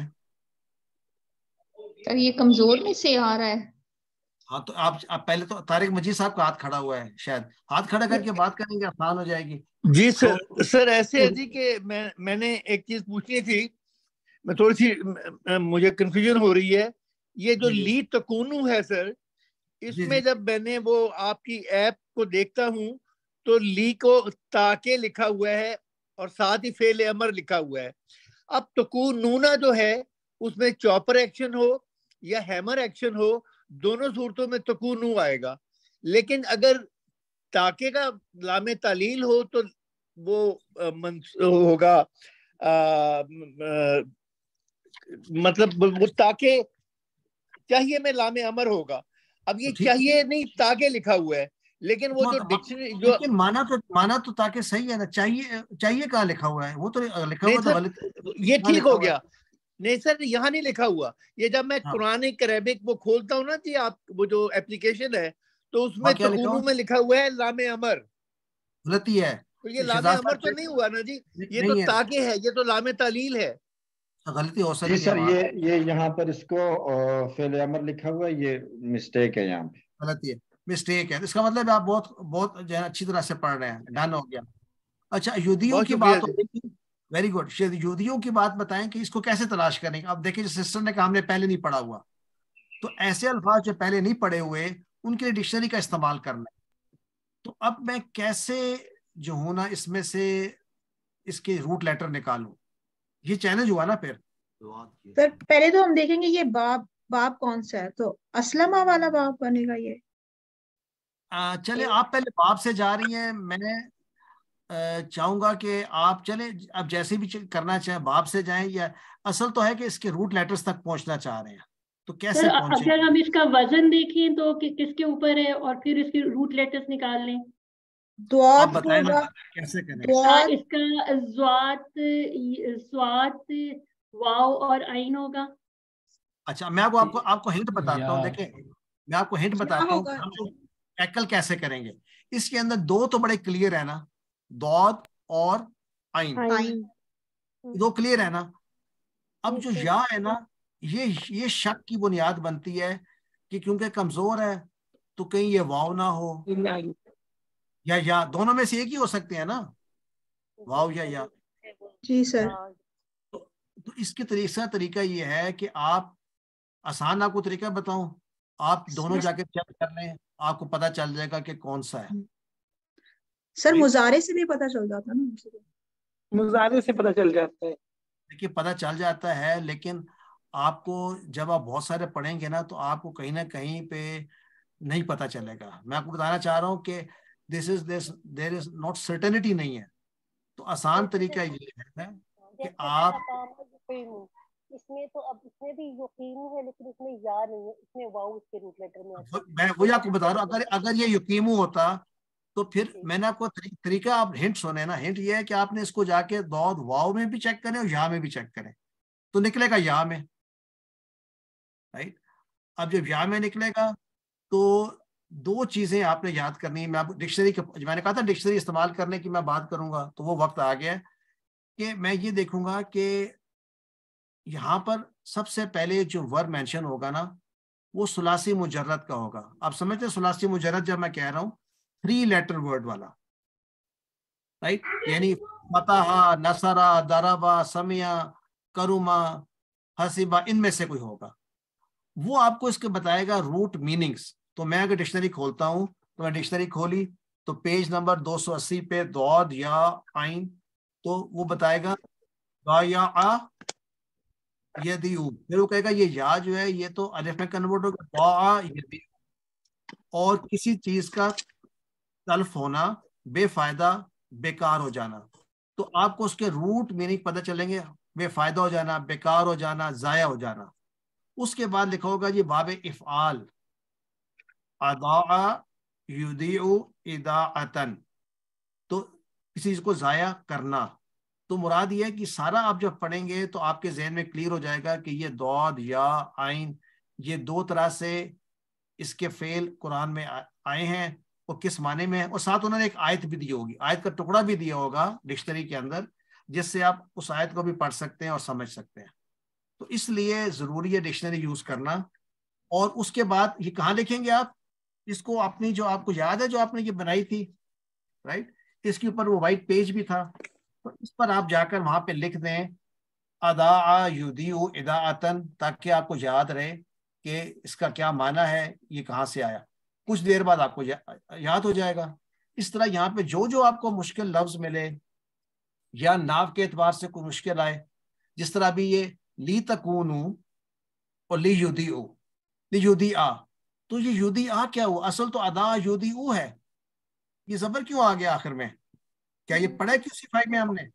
ये कमजोर में से आ रहा है हाँ तो आप, आप पहले तो तारिक मजीद साहब का हाथ खड़ा हुआ है शायद हाथ खड़ा करके बात करेंगे आसान हो जाएगी जी सर तो, सर ऐसे है तो- जी कि मैं मैंने एक चीज पूछनी थी मैं थोड़ी सी मुझे कंफ्यूजन हो रही है ये जो ली तकोनु है सर इसमें जब मैंने वो आपकी ऐप को देखता हूँ तो ली को ताके लिखा हुआ है और साथ ही फेल अमर लिखा हुआ है अब तो नूना जो है उसमें चॉपर एक्शन हो या हैमर एक्शन हो दोनों सूरतों में तो नू आएगा लेकिन अगर ताके का लाम तालील हो तो वो होगा मतलब वो ताके चाहिए में लाम अमर होगा अब ये चाहिए नहीं ताके लिखा हुआ है लेकिन वो हाँ, जो तो डिक्शनरी तो जो माना तो माना तो ताकि सही है ना चाहिए चाहिए कहा लिखा हुआ है वो तो लिखा हुआ था तो ये ठीक हो गया नहीं सर यहाँ नहीं लिखा हुआ ये जब मैं हाँ। कुरान करेबिक वो खोलता हूँ ना जी आप वो जो एप्लीकेशन है तो उसमें हाँ, तो तकूलू में लिखा हुआ है लामे अमर गलती है तो ये लामे अमर तो नहीं हुआ ना जी ये तो ताके है ये तो लामे तालील है गलती हो सकती सर ये ये यहाँ पर इसको फेले अमर लिखा हुआ है ये मिस्टेक है यहाँ पे गलती है मिस्टेक है तो इसका मतलब आप बहुत बहुत जो है अच्छी तरह से पढ़ रहे हैं डन हो गया अच्छा यहूदियों की बात वेरी गुड शायद यहूदियों की बात बताएं कि इसको कैसे तलाश करेंगे अब देखिए सिस्टर ने कहा हमने पहले नहीं पढ़ा हुआ तो ऐसे अल्फाज जो पहले नहीं पढ़े हुए उनके लिए डिक्शनरी का इस्तेमाल करना है तो अब मैं कैसे जो हूं ना इसमें से इसके रूट लेटर निकालू ये चैलेंज हुआ ना फिर सर पहले तो हम देखेंगे ये बाप बाप कौन सा है तो असलमा वाला बाप बनेगा ये चले तो आप पहले बाप से जा रही हैं मैं चाहूंगा कि आप चले अब जैसे भी करना चाहे बाप से जाएं या असल तो है कि इसके रूट लेटर्स तक पहुंचना चाह रहे हैं तो कैसे पहुंचे अगर हम इसका वजन देखें तो कि, किसके ऊपर है और फिर इसके रूट लेटर्स निकाल लें तो आप बताएं कैसे करें तो इसका ज्वात ज्वात वाव और आइन होगा अच्छा मैं आपको आपको हिंट बताता हूँ देखे मैं आपको हिंट बताता हूँ टैकल कैसे करेंगे इसके अंदर दो तो बड़े क्लियर है ना दौद और आइन, दो क्लियर है ना अब जो या है ना ये ये शक की बुनियाद बनती है कि क्योंकि कमजोर है तो कहीं ये वाव ना हो या या दोनों में से एक ही हो सकते हैं ना वाव या या जी सर हाँ। तो, तो इसके तरीका तरीका ये है कि आप आसान आपको तरीका बताऊं आप दोनों जाके चेक कर लें आपको पता चल जाएगा कि कौन सा है सर मुजारे से भी पता चल जाता ना तो। मुजारे से पता चल जाता है देखिए पता चल जाता है लेकिन आपको जब आप बहुत सारे पढ़ेंगे ना तो आपको कहीं ना कहीं पे नहीं पता चलेगा मैं आपको बताना चाह रहा हूँ कि this is this there is not certainty नहीं है तो आसान तरीका ये है कि आप इसमें तो अब इसमें भी यकीन है लेकिन इसमें या नहीं है इसमें वाउ इसके रूट लेटर में आता मैं वही आपको बता रहा हूँ अगर अगर ये यकीम होता तो फिर मैंने आपको तरीका आप हिंट सुने ना हिंट ये है कि आपने इसको जाके दौद वाव में भी चेक करें और यहाँ में भी चेक करें तो निकलेगा यहाँ में राइट अब जब यहाँ में निकलेगा तो दो चीजें आपने याद करनी है मैं आपको डिक्शनरी मैंने कहा था डिक्शनरी इस्तेमाल करने की मैं बात करूंगा तो वो वक्त आ गया कि मैं ये देखूंगा कि यहाँ पर सबसे पहले जो वर मेंशन होगा ना वो सुलासी मुजरत का होगा आप समझते हैं सुलासी मुजरत जब मैं कह रहा हूँ थ्री लेटर वर्ड वाला राइट यानी फतहा नसरा दराबा समिया करुमा हसीबा इनमें से कोई होगा वो आपको इसके बताएगा रूट मीनिंग्स तो मैं अगर डिक्शनरी खोलता हूँ तो मैं डिक्शनरी खोली तो पेज नंबर 280 पे दौद या आइन तो वो बताएगा या आ यदि फिर वो कहेगा ये या जो है ये तो अलिफ में कन्वर्ट होगा यदि और किसी चीज का तल्फ होना बेफायदा बेकार हो जाना तो आपको उसके रूट मीनिंग पता चलेंगे बेफायदा हो जाना बेकार हो जाना जाया हो जाना उसके बाद लिखा होगा ये बाब इफ़ाल अदा युदी तो किसी चीज को जाया करना तो मुराद ये है कि सारा आप जब पढ़ेंगे तो आपके जहन में क्लियर हो जाएगा कि ये दौद या आइन ये दो तरह से इसके फेल कुरान में आए हैं और किस माने में है और साथ उन्होंने एक आयत भी दी होगी आयत का टुकड़ा भी दिया होगा डिक्शनरी के अंदर जिससे आप उस आयत को भी पढ़ सकते हैं और समझ सकते हैं तो इसलिए ज़रूरी है डिक्शनरी यूज़ करना और उसके बाद ये कहाँ लिखेंगे आप इसको अपनी जो आपको याद है जो आपने ये बनाई थी राइट इसके ऊपर वो वाइट पेज भी था तो इस पर आप जाकर वहां पे लिख दें अदा युदी आतन ताकि आपको याद रहे कि इसका क्या माना है ये कहाँ से आया कुछ देर बाद आपको या, याद हो जाएगा इस तरह यहाँ पे जो जो आपको मुश्किल लफ्ज मिले या नाव के एतबार से कोई मुश्किल आए जिस तरह भी ये ली तकून और ली युदी ओ ली युदी आ तो ये युदी आ क्या हुआ असल तो अदा युदी ऊ है ये जबर क्यों आ गया आखिर में क्या ये पढ़ा है क्यूसी फाइव में हमने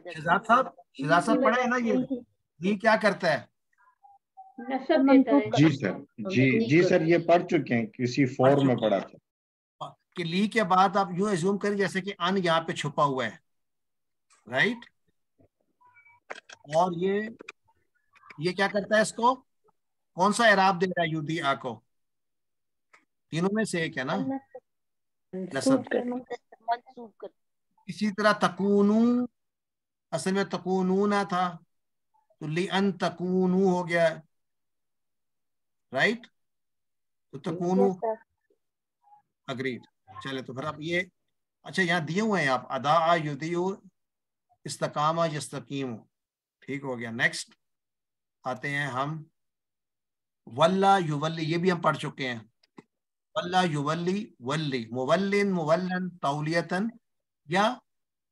शहजाद साहब शहजाद साहब पढ़ा है ना ये ली क्या करता है जी सर जी जी सर ये पढ़ चुके हैं किसी फॉर्म में पढ़ा था कि ली के बाद आप यू एज्यूम करें जैसे कि अन यहाँ पे छुपा हुआ है राइट और ये ये क्या करता है इसको कौन सा एराब दे रहा है यूडी आ को तीनों में से एक है ना नसब इसी तरह तकूनू असल में तकूनू ना था तो अन तकूनू हो गया राइट तो तकूनू तो- अग्रीड चले तो फिर आप ये अच्छा यहाँ दिए हुए हैं आप अदा युदियो इस्तकामा यस्तकीम ठीक हो गया नेक्स्ट आते हैं हम वल्ला युवल्ली ये भी हम पढ़ चुके हैं वल्ला युवल्ली वल्ली मुवल्लिन मुवल्लन तौलियतन या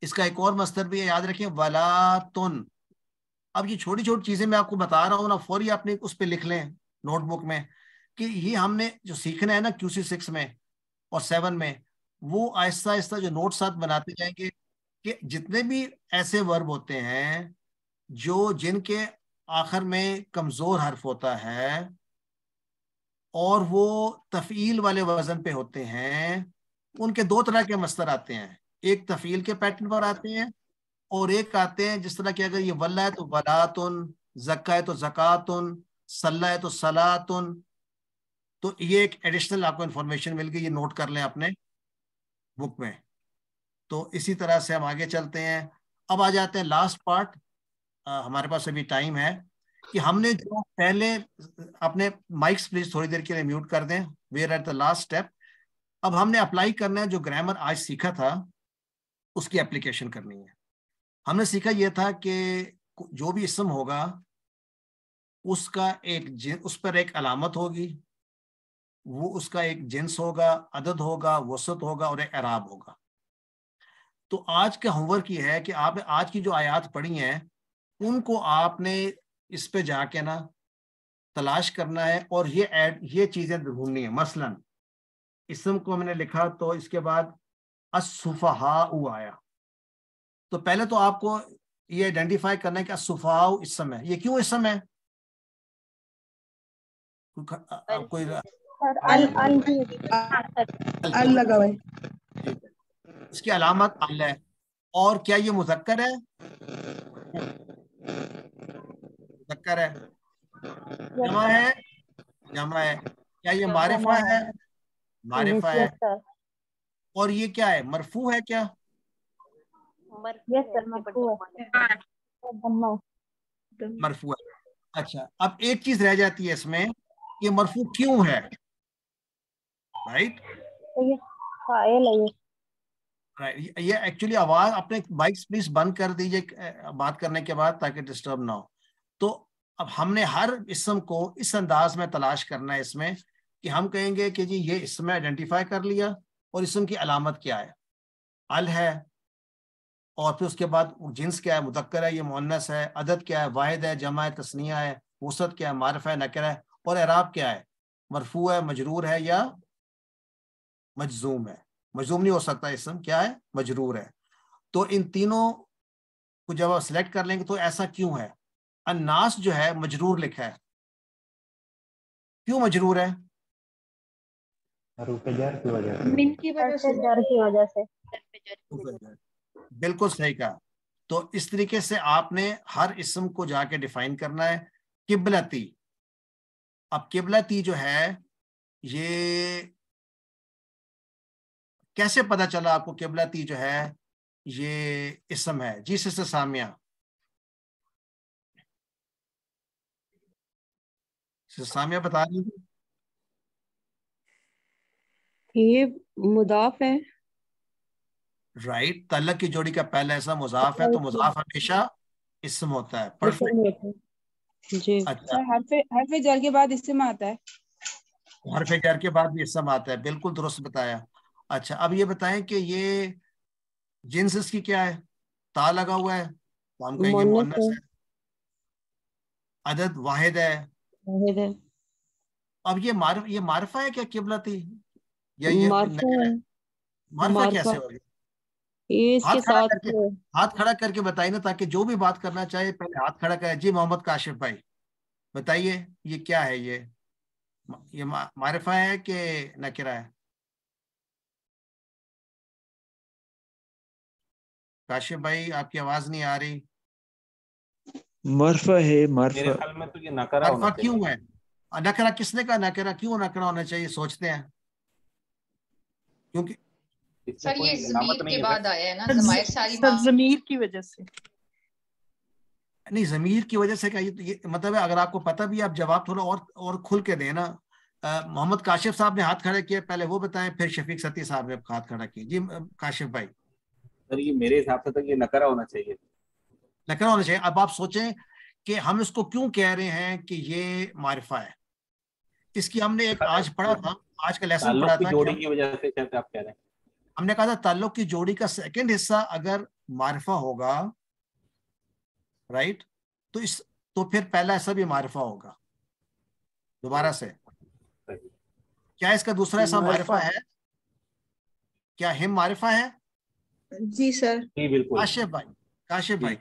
इसका एक और मस्तर भी है याद रखें वलातुन अब ये छोटी छोटी चीजें मैं आपको बता रहा हूँ ना फौरी आपने उस पर लिख लें नोटबुक में कि ये हमने जो सीखना है ना क्यूसी सिक्स में और सेवन में वो आहिस्ता आहिस्ता जो नोट साथ बनाते जाएंगे कि जितने भी ऐसे वर्ब होते हैं जो जिनके आखिर में कमजोर हर्फ होता है और वो तफ़ील वाले वजन पे होते हैं उनके दो तरह के मस्तर आते हैं एक तफ़ील के पैटर्न पर आते हैं और एक आते हैं जिस तरह के अगर ये वल्ला है तो वलातुन जक्का है तो जक़ातुन सल्ला है तो सलातुन तो ये एक एडिशनल आपको इन्फॉर्मेशन मिल गई ये नोट कर लें अपने बुक में तो इसी तरह से हम आगे चलते हैं अब आ जाते हैं लास्ट पार्ट आ, हमारे पास अभी टाइम है कि हमने जो पहले अपने माइक्स प्लीज थोड़ी देर के लिए म्यूट कर दें where at the last step अब हमने अप्लाई करना है जो ग्रामर आज सीखा था उसकी एप्लीकेशन करनी है हमने सीखा यह था कि जो भी इसम होगा उसका एक उस पर एक अलामत होगी वो उसका एक जिन्स होगा अदद होगा वसत होगा और एक अराब होगा तो आज का होमवर्क ये है कि आप आज की जो आयात पढ़ी हैं उनको आपने इस पे जाके ना तलाश करना है और ये ऐड ये चीजें ढूंढनी है मसलन इसम को हमने लिखा तो इसके बाद असुफहा आया तो पहले तो आपको ये आइडेंटिफाई करना है कि असुफहा इस समय ये क्यों इस समय कोई इसकी अलामत अल है और क्या ये मुजक्कर है मुजक्कर है हाँ। जमा है जमा है क्या ये हाँ, मारिफा है मारिफा है और ये क्या है मरफू है क्या मरफू है अच्छा अब एक चीज रह जाती है इसमें ये मरफू क्यों है राइट राइट ये एक्चुअली हाँ, आवाज अपने बाइक प्लीज बंद कर दीजिए बात करने के बाद ताकि डिस्टर्ब ना हो तो अब हमने हर इसम को इस अंदाज में तलाश करना है इसमें कि हम कहेंगे कि जी ये इसमें आइडेंटिफाई कर लिया और इसम की अलामत क्या है अल है और फिर उसके बाद जिन्स क्या है मुदक्कर है ये मोनस है अदद क्या है वाहिद है जमा है तस्निया है वसत क्या है मारफ है नकर है और एराब क्या है मरफू है मजरूर है या मजजूम है मजजूम नहीं हो सकता इसम क्या है मजरूर है तो इन तीनों को जब आप सिलेक्ट कर लेंगे तो ऐसा क्यों है अन्नास जो है मजरूर लिखा है क्यों मजरूर है बिल्कुल सही कहा तो इस तरीके से आपने हर इसम को जाके डिफाइन करना है किबलती अब किबलती जो है ये कैसे पता चला आपको किबलती जो है ये इसम है जी सिस्टर सामिया सामिया बता रही थी ये मुदाफ है राइट right. तलक की जोड़ी का पहला ऐसा मुजाफ है तो मुजाफ हमेशा इसम होता है परफेक्ट जी अच्छा हरफे हरफे जर के बाद इसम आता है हरफे जर के बाद भी इसम आता है बिल्कुल दुरुस्त बताया अच्छा अब ये बताएं कि ये जिन्स इसकी क्या है ता लगा हुआ है तो हम कहेंगे मोनस है अदद वाहिद है अब ये मार, ये मारफा है क्या किबला थी या ये मारफा, कैसे हो गया हाथ खड़ा करके हाथ खड़ा करके बताइए ना ताकि जो भी बात करना चाहे पहले हाथ खड़ा करे जी मोहम्मद काशिफ भाई बताइए ये क्या है ये ये मारफा है कि नकिरा है काशिफ भाई आपकी आवाज नहीं आ रही मरफा है मरफा मेरे ख्याल में तो ये नकरा होना क्यों है नकरा किसने कहा नकरा क्यों नकरा होना चाहिए सोचते हैं क्योंकि सर ये जमीर तो के बाद आया है ना जमायर सारी सर जमीर की वजह से नहीं जमीर की वजह से क्या ये, तो, ये मतलब है अगर आपको पता भी आप जवाब थोड़ा और और खुल के दें ना मोहम्मद काशिफ साहब ने हाथ खड़ा किया पहले वो बताएं फिर शफीक सती साहब ने हाथ खड़ा किया जी काशिफ भाई सर ये मेरे हिसाब से तो ये नकारा होना चाहिए लेकिन होना चाहिए अब आप सोचें कि हम इसको क्यों कह रहे हैं कि ये मारिफा है इसकी हमने एक अच्छा। आज पढ़ा था आज का लेसन पढ़ा था जोड़ी की वजह से कहते आप कह रहे हैं हमने कहा था ताल्लुक की जोड़ी का सेकंड हिस्सा अगर मारिफा होगा राइट तो इस तो फिर पहला हिस्सा भी मारिफा होगा दोबारा से क्या इसका दूसरा हिस्सा मारिफा है क्या हिम मारिफा है जी सर जी बिल्कुल आशिफ भाई काशिफ भाई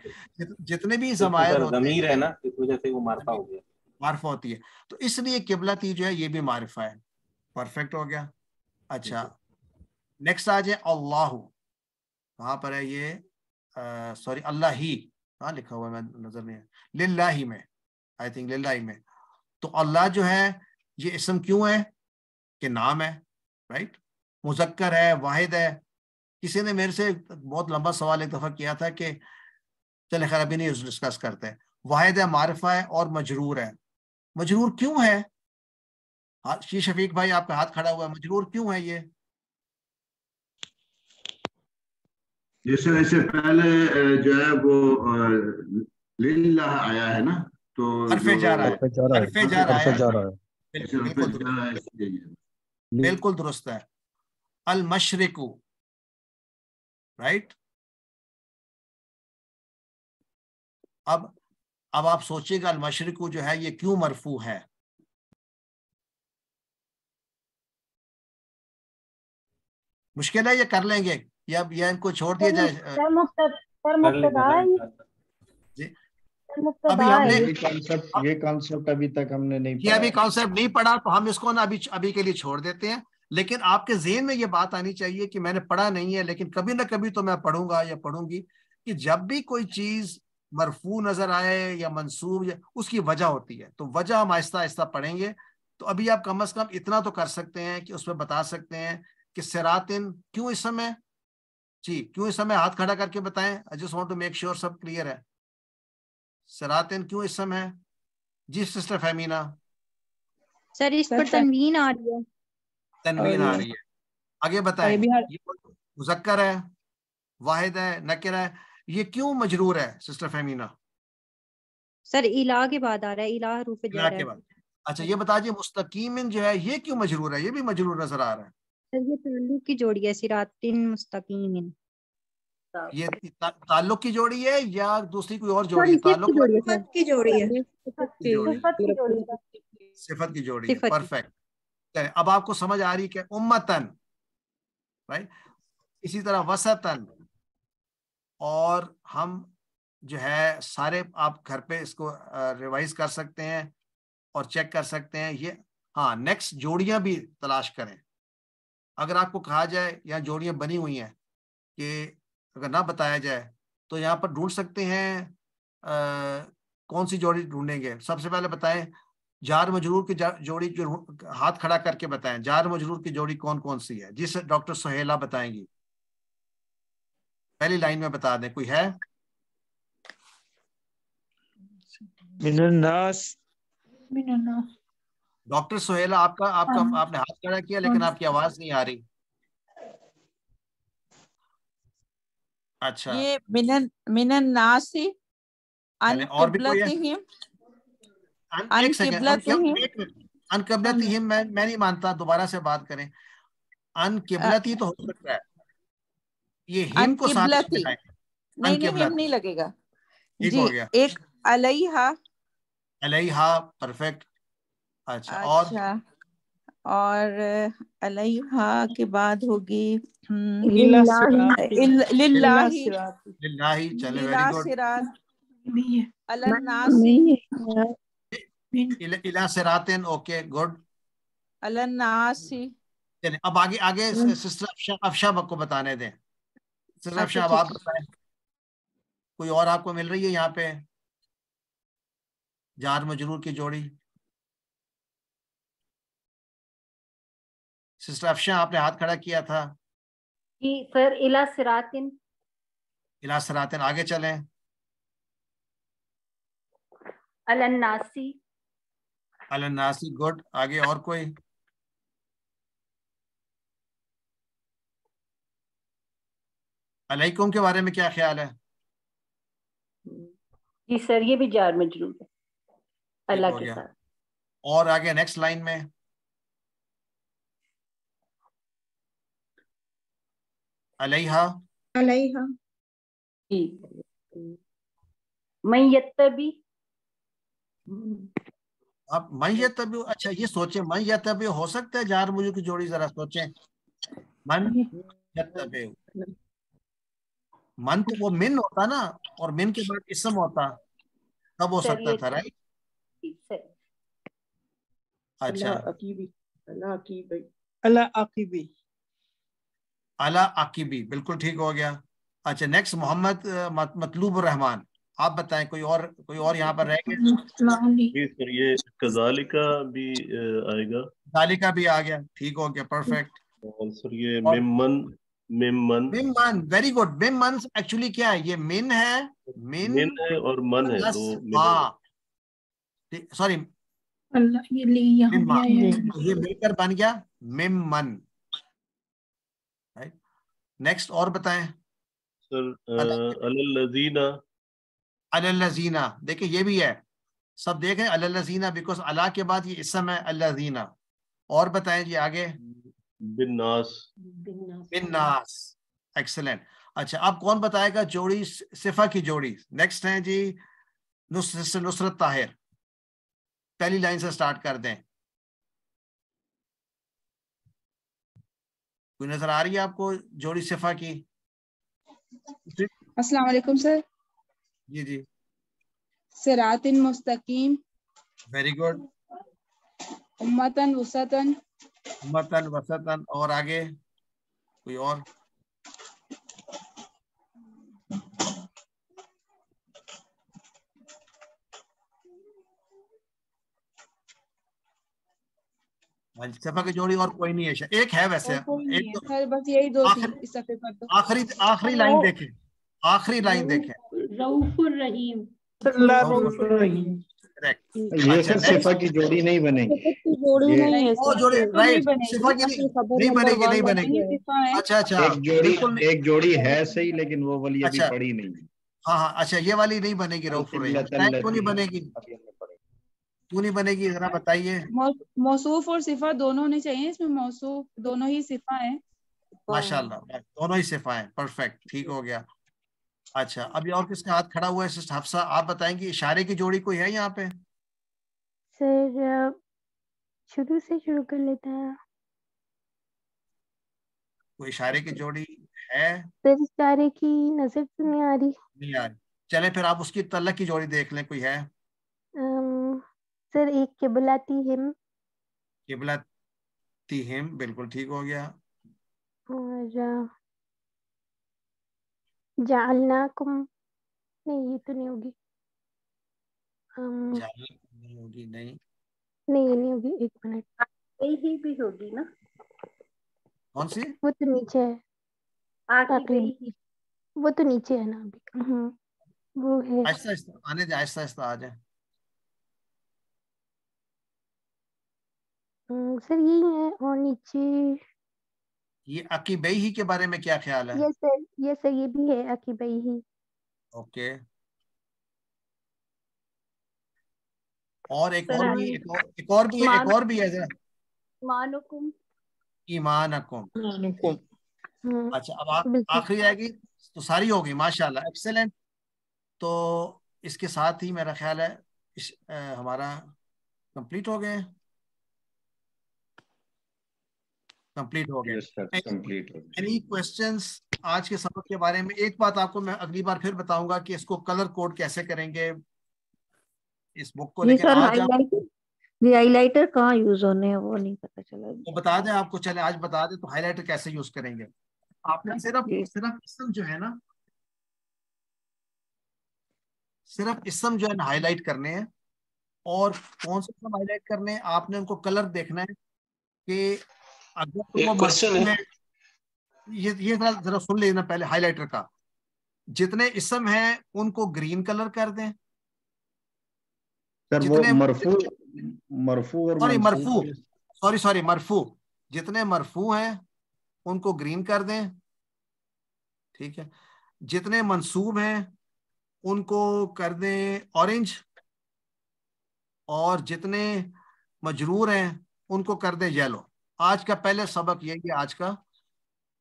जितने भी जमायर होते हैं है ना इस वजह से वो मारफा हो गया मारफा होती है तो इसलिए किबला ती जो है ये भी मारफा है परफेक्ट हो गया अच्छा नेक्स्ट आ जाए अल्लाह कहाँ पर है ये सॉरी अल्लाह ही कहाँ लिखा हुआ है मैं नजर नहीं है लिल्ला ही में आई थिंक लिल्ला ही में तो अल्लाह जो है ये इसम क्यों है कि नाम है राइट मुजक्कर है वाहिद है किसी ने मेरे से बहुत लंबा सवाल एक दफ़ा किया था कि चले खैर अभी नहीं डिस्कस करते वाहिद है मारफा है और मजरूर है मजरूर क्यों है हाँ, शी शफीक भाई आपका हाथ खड़ा हुआ है मजरूर क्यों है ये जैसे इससे पहले जो है वो लिल्ला आया है ना तो अच्छा, बिल्कुल दुरुस्त है अल मशरकू राइट right? अब अब आप सोचिएगा अलमशरक जो है ये क्यों मरफू है मुश्किल है ये कर लेंगे या या इनको छोड़ दिया जाए अभी हमने ये कॉन्सेप्ट अभी तक हमने नहीं ये अभी कॉन्सेप्ट नहीं पढ़ा तो हम इसको ना अभी अभी के लिए छोड़ देते हैं लेकिन आपके जेहन में ये बात आनी चाहिए कि मैंने पढ़ा नहीं है लेकिन कभी ना कभी तो मैं पढ़ूंगा या पढ़ूंगी कि जब भी कोई चीज मरफू नजर आए या मंसूब या उसकी वजह होती है तो वजह हम आहिस्ता आहिस्ता पढ़ेंगे तो अभी आप कम अज कम इतना तो कर सकते हैं कि उसमें बता सकते हैं कि सरातिन क्यों इस समय जी क्यों इस समय हाथ खड़ा करके बताएं I just want to make sure सब क्लियर है सरातिन क्यों इस समय जी सिस्टर फहमीना सर इस पर तनवीन आ रही है तनवीन आ रही है आगे बताएं मुजक्कर है वाहिद है नकिर है ये क्यों मजरूर है सिस्टर फेमिना सर इला के बाद आ रहा है इला रूफ इला के बाद अच्छा ये बता दिए मुस्तकीमिन जो है ये क्यों मजरूर है ये भी मजरूर नजर आ रहा है सर ये ताल्लुक की जोड़ी है सिरातिन मुस्तकीमिन ये ताल्लुक की जोड़ी है या दूसरी कोई और जोड़ी है ताल्लुक की जोड़ी है सिफत की जोड़ी है परफेक्ट अब आपको समझ आ रही है उम्मतन राइट इसी तरह वसतन और हम जो है सारे आप घर पे इसको रिवाइज कर सकते हैं और चेक कर सकते हैं ये हाँ नेक्स्ट जोड़ियां भी तलाश करें अगर आपको कहा जाए यहाँ जोड़ियां बनी हुई हैं कि अगर ना बताया जाए तो यहाँ पर ढूंढ सकते हैं आ, कौन सी जोड़ी ढूंढेंगे सबसे पहले बताएं जार मजरूर की जोड़ी जो हाथ खड़ा करके बताएं जार मजरूर की जोड़ी कौन कौन सी है जिस डॉक्टर सोहेला बताएंगी पहली लाइन में बता दें कोई है डॉक्टर सोहेला आपका आपका आ, हाँ। आपने हाथ खड़ा किया लेकिन हाँ। आपकी आवाज नहीं आ रही अच्छा ये मिनन मिनन नासी और भी कोई है? अनकिबलत मैं मैं नहीं मानता दोबारा से बात करें अनकिबलत तो हो सकता है ये हिम को साथ नहीं नहीं हिम नहीं लगेगा जी हो गया एक अलैहा अलैहा परफेक्ट अच्छा, अच्छा और अच्छा, और अलैहा के बाद होगी गुड ओके गुड अब आगे आगे हम्म। सिस्टर अफशा अफशा को बताने दें अच्छा, आप, आप बताएं कोई और आपको मिल रही है यहाँ पे जार मजरूर की जोड़ी सिस्टर अफशा आपने हाथ खड़ा किया था जी सर इला सिरातिन इला सिरातिन आगे चले अलन्नासी अलन्नासी गुड आगे और कोई अलैकुम के बारे में क्या ख्याल है जी सर ये भी जार में जरूर है अल्लाह के साथ और आगे नेक्स्ट लाइन में अलैहा अलैहा जी मैयत्तबी आप मन या तब अच्छा ये सोचे मन या तब हो सकता है जार मुझे की जोड़ी जरा सोचे मन या तब मंथ तो वो मिन होता ना और मिन के बाद इसम होता तब हो सकता था राइट अच्छा अला अकीबी बिल्कुल ठीक हो गया अच्छा नेक्स्ट मोहम्मद मतलूब रहमान आप बताएं कोई और कोई और यहाँ पर रह गए कजालिका भी आएगा कजालिका भी आ गया ठीक हो गया परफेक्ट और ये मेमन मेमन मेमन वेरी गुड मेमन एक्चुअली क्या है ये मेन है मेन मेन है और मन है सॉरी ये मिलकर बन गया मेमन मन नेक्स्ट और बताएं सर अलजीना अलजीना देखिए ये भी है सब देख रहे हैं अलजीना बिकॉज अल्लाह के बाद ये इसम है अल्लाजीना और बताएं जी आगे बिन्नास बिन्नास एक्सेलेंट अच्छा अब कौन बताएगा जोड़ी सिफा की जोड़ी नेक्स्ट है जी नुसरत नुसरत ताहिर पहली लाइन से स्टार्ट कर दें कोई नजर आ रही है आपको जोड़ी सिफा की अस्सलाम वालेकुम सर जी जी सिरातिन मुस्तकीम वेरी गुड उम्मतन वसतन मतन वसतन और आगे कोई और सफा की जोड़ी और कोई नहीं है एक है वैसे एक तो, बस यही दो तो। आखिरी आखिरी आखिरी लाइन देखें आखिरी लाइन देखें रऊफुर रहीम रहीम ये सर शिफा की जोड़ी नहीं बनेगी जोड़ी नहीं जोड़ी राइट की नहीं बनेगी नहीं बनेगी अच्छा अच्छा एक जोड़ी एक जोड़ी है सही लेकिन वो वाली अभी अच्छा। पड़ी नहीं हाँ हाँ अच्छा ये वाली नहीं बनेगी रऊफुर क्यों नहीं बनेगी क्यों नहीं बनेगी जरा बताइए मौसूफ और सिफा दोनों होने चाहिए इसमें मौसूफ दोनों ही सिफा है माशाल्लाह दोनों ही सिफा है परफेक्ट ठीक हो गया अच्छा अभी और किसका हाथ खड़ा हुआ है हफ्सा आप बताएंगे इशारे की जोड़ी कोई है यहाँ पे सर शुरू से शुरू कर लेते हैं कोई इशारे की जोड़ी है सर इशारे की नजर तो नहीं आ रही नहीं आ रही चले फिर आप उसकी तलक की जोड़ी देख लें कोई है आम, सर एक किबलाती हिम किबलाती हिम बिल्कुल ठीक हो गया और जअलनाकुम नहीं ये तो नहीं होगी नहीं होगी नहीं नहीं नहीं होगी एक मिनट हाँ, यही भी होगी ना कौन सी वो तो नीचे है आगे वो तो नीचे है ना अभी हम्म वो है आने दे आ जाए हम्म, सर यही है और नीचे ये अकीबई ही के बारे में क्या ख्याल है ये सर ये सर ये भी है अकीबई ही ओके और एक और भी एक और, एक और भी है एक और भी है जरा ईमानुकुम ईमानकुम हम्म। अच्छा अब आखिरी आएगी तो सारी होगी माशाल्लाह एक्सेलेंट तो इसके साथ ही मेरा ख्याल है इस, आ, हमारा कंप्लीट हो गए कंप्लीट हो गया कंप्लीट हो एनी क्वेश्चन आज के सबक के बारे में एक बात आपको मैं अगली बार फिर बताऊंगा कि इसको कलर कोड कैसे करेंगे इस बुक को लेकर हाईलाइटर कहाँ यूज होने हैं वो नहीं पता चला वो बता दें आपको चले आज बता दें तो हाईलाइटर कैसे यूज करेंगे आपने हाँ, सिर्फ सिर्फ इसम जो है ना सिर्फ इसम जो है ना हाईलाइट करने हैं और कौन से हाईलाइट करने हैं आपने उनको कलर देखना है कि तो क्वेश्चन ये ये जरा सुन लेना पहले हाईलाइटर का जितने इसम हैं उनको ग्रीन कलर कर दें सर वो मरफू मरफू और सॉरी मरफू सॉरी सॉरी मरफू जितने मरफू हैं उनको ग्रीन कर दें ठीक है जितने मंसूब हैं उनको कर दें ऑरेंज और जितने मजरूर हैं उनको कर दें येलो आज का पहले सबक यही है आज का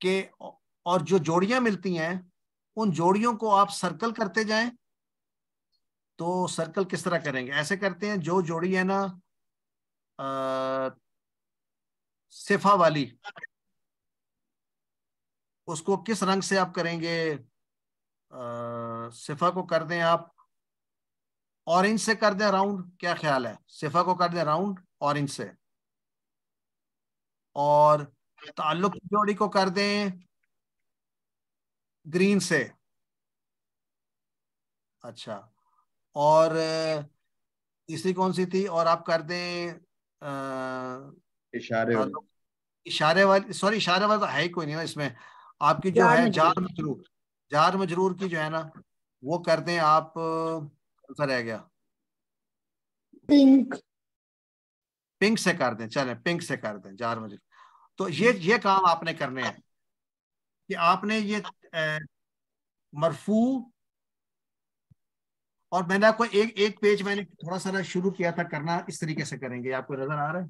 कि और जो जोड़ियां मिलती हैं उन जोड़ियों को आप सर्कल करते जाएं तो सर्कल किस तरह करेंगे ऐसे करते हैं जो जोड़ी है ना आ, सिफा वाली उसको किस रंग से आप करेंगे आ, सिफा को कर दें आप ऑरेंज से कर दें राउंड क्या ख्याल है सिफा को कर दें राउंड ऑरेंज से और ताल्लुक जोड़ी को कर दें ग्रीन से अच्छा और तीसरी कौन सी थी और आप कर दें आ, इशारे इशारे वाली सॉरी इशारे वाला तो है ही कोई नहीं ना इसमें आपकी जो है जार मजरूर जार मजरूर की जो है ना वो कर दें आप कौन सा रह गया पिंक पिंक से कर दें चले पिंक से कर दें चार बजे तो ये हम्म। ये काम आपने करने हैं कि आपने ये मरफू और मैंने आपको एक एक पेज मैंने थोड़ा सा शुरू किया था करना इस तरीके से करेंगे आपको नजर आ रहा है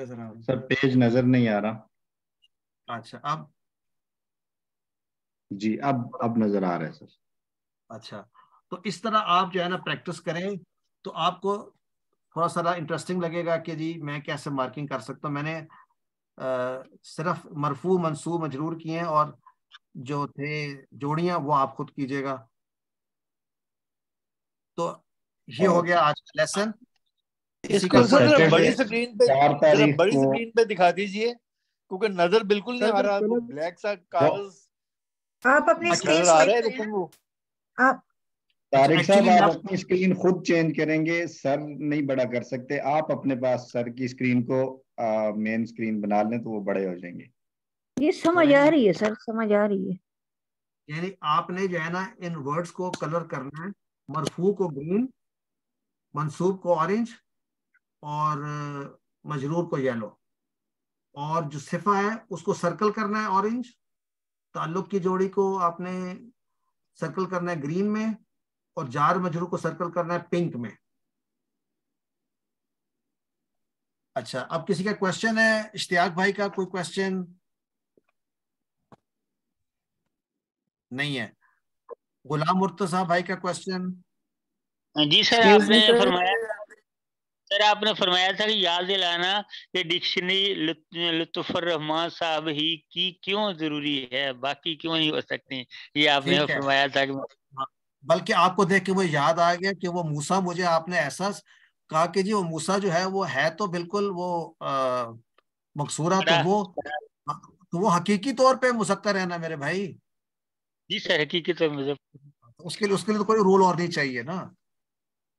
नजर आ रहा सर पेज नजर नहीं आ रहा अच्छा अब जी अब अब नजर आ रहा है सर अच्छा तो इस तरह आप जो है ना प्रैक्टिस करें तो आपको थोड़ा सारा इंटरेस्टिंग लगेगा कि जी मैं कैसे मार्किंग कर सकता हूँ मैंने आ, सिर्फ मरफू मनसू मजरूर किए हैं और जो थे जोड़ियां वो आप खुद कीजिएगा तो ये हो गया आज का लेसन इसको सर बड़ी स्क्रीन पे बड़ी स्क्रीन पे दिखा दीजिए क्योंकि नजर बिल्कुल नहीं आ रहा ब्लैक तो सा कागज आप अपनी स्क्रीन अच्छा, तो आप तारिक साहब आप अपनी स्क्रीन खुद चेंज करेंगे सर नहीं बड़ा कर सकते आप अपने पास सर की स्क्रीन को मेन स्क्रीन बना लें तो वो बड़े हो जाएंगे ये समझ आ रही है सर समझ आ रही है यानी आपने जो है ना इन वर्ड्स को कलर करना है मरफू को ग्रीन मंसूब को ऑरेंज और मजरूर को येलो और जो सिफा है उसको सर्कल करना है ऑरेंज ताल्लुक की जोड़ी को आपने सर्कल करना है ग्रीन में और जार मजरू को सर्कल करना है पिंक में अच्छा अब किसी का क्वेश्चन है इश्तियाक भाई का कोई क्वेश्चन नहीं है गुलाम मुर्तजा भाई का क्वेश्चन हाँ जी सर आपने फरमाया सर आपने फरमाया था कि याद दिलाना कि डिक्शनरी लुत्फर रहमान साहब ही की क्यों जरूरी है बाकी क्यों नहीं हो सकती ये आपने फरमाया था कि बल्कि आपको देख के वो याद आ गया कि वो मूसा मुझे आपने ऐसा कहा कि जी वो मूसा जो है वो है तो बिल्कुल वो मकसूरा तो वो तो वो हकीकी तौर पे मुसक्कर है ना मेरे भाई जी सर हकीकी तौर तो मुझे उसके लिए उसके लिए तो कोई रूल और नहीं चाहिए ना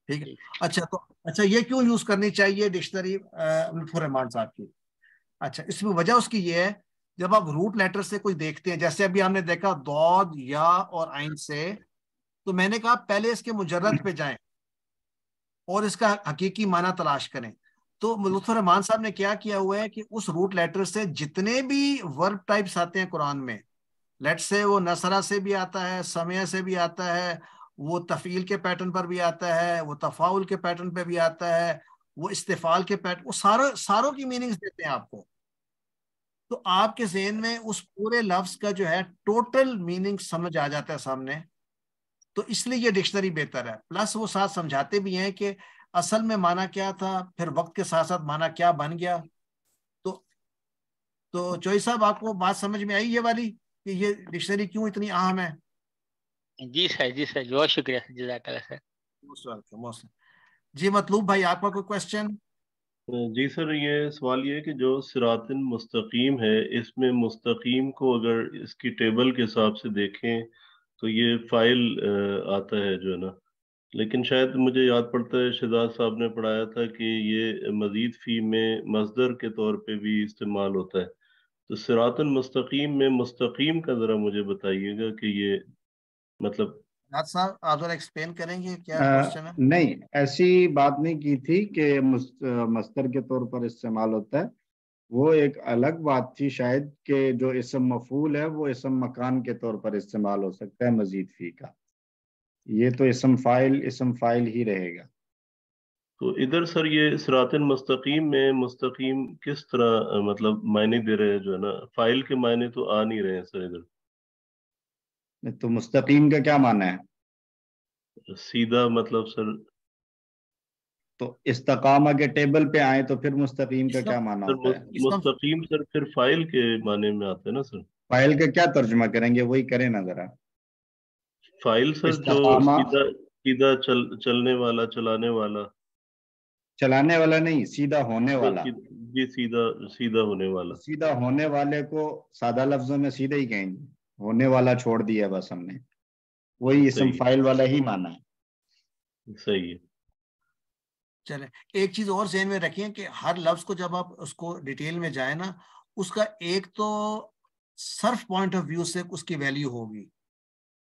ठीक है अच्छा तो अच्छा ये क्यों यूज करनी चाहिए डिक्शनरी रहमान साहब की अच्छा इसमें वजह उसकी ये है जब आप रूट लेटर से कुछ देखते हैं जैसे अभी हमने देखा दौद या और आइन से तो मैंने कहा पहले इसके मुजरत पे जाएं और इसका हकीकी माना तलाश करें तो रहमान साहब ने क्या किया हुआ है कि उस रूट लेटर से जितने भी वर्ब टाइप्स आते हैं कुरान में लेट से वो नसरा से भी आता है समय से भी आता है वो तफ़ील के पैटर्न पर भी आता है वो तफाउल के पैटर्न पर भी आता है वो इस्तेफाल के पैटर्न वो सारों सारों की मीनिंग्स देते हैं आपको तो आपके जहन में उस पूरे लफ्ज का जो है टोटल मीनिंग समझ आ जाता है सामने तो इसलिए ये डिक्शनरी बेहतर है प्लस वो साथ समझाते भी हैं कि असल में माना क्या था फिर वक्त के साथ साथ माना क्या बन गया तो तो चोई साहब आपको बात समझ में आई ये वाली कि ये डिक्शनरी क्यों इतनी अहम है जी सर जी सर बहुत शुक्रिया सर जजाक सर मोस्ट वेलकम जी मतलूब भाई आपका कोई क्वेश्चन जी सर ये सवाल ये कि जो सरातन मुस्तकीम है इसमें मुस्तकीम को अगर इसकी टेबल के हिसाब से देखें तो ये फाइल आता है जो है ना लेकिन शायद मुझे याद पड़ता है शहजाद साहब ने पढ़ाया था कि ये मजीद फी में मजदर के तौर पे भी इस्तेमाल होता है तो सरातन मुस्तकीम में मुस्तकीम का ज़रा मुझे बताइएगा कि ये मतलब आप एक्सप्लेन करेंगे क्या क्वेश्चन है नहीं ऐसी बात नहीं की थी कि मस्तर के तौर पर इस्तेमाल होता है वो एक अलग बात थी शायद कि जो इसम मफूल है वो इसम मकान के तौर पर इस्तेमाल हो सकता है मजीद फी का ये तो इसम फाइल इसम फाइल ही रहेगा तो इधर सर ये सरात मस्तकीम में मस्तकीम किस तरह मतलब मायने दे रहे हैं जो है ना फाइल के मायने तो आ नहीं रहे हैं सर इधर तो मुस्तकीम का क्या माना है सीधा मतलब सर तो तकामा के टेबल पे आए तो फिर मुस्तकीम का क्या माना सर, होता है मुस्तकीम सर फिर फाइल के माने में आते हैं ना सर फाइल का क्या तर्जमा करेंगे वही करें ना जरा फाइल सर जो सीधा सीधा चल चलने वाला चलाने वाला चलाने वाला नहीं सीधा होने वाला जी सीधा सीधा होने वाला सीधा होने वाले को सादा लफ्जों में सीधा ही कहेंगे होने वाला छोड़ दिया बस हमने वही इसम फाइल वाला ही माना है सही है चले एक चीज और जहन में रखिए कि हर लफ्ज को जब आप उसको डिटेल में जाए ना उसका एक तो सर्फ पॉइंट ऑफ व्यू से उसकी वैल्यू होगी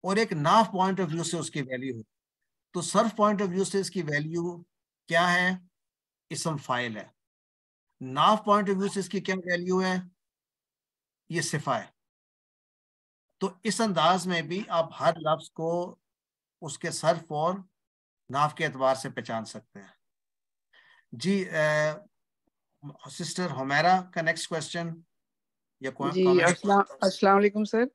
और एक नाफ पॉइंट ऑफ व्यू से उसकी वैल्यू होगी तो सर्फ पॉइंट ऑफ व्यू से इसकी वैल्यू क्या है इसम फाइल है नाफ पॉइंट ऑफ व्यू से इसकी क्या वैल्यू है ये सिफा है तो इस अंदाज में भी आप हर लफ्ज को उसके सर्फ और नाफ के एतबार से पहचान सकते हैं जी आ, सिस्टर होमेरा का नेक्स्ट क्वेश्चन या सर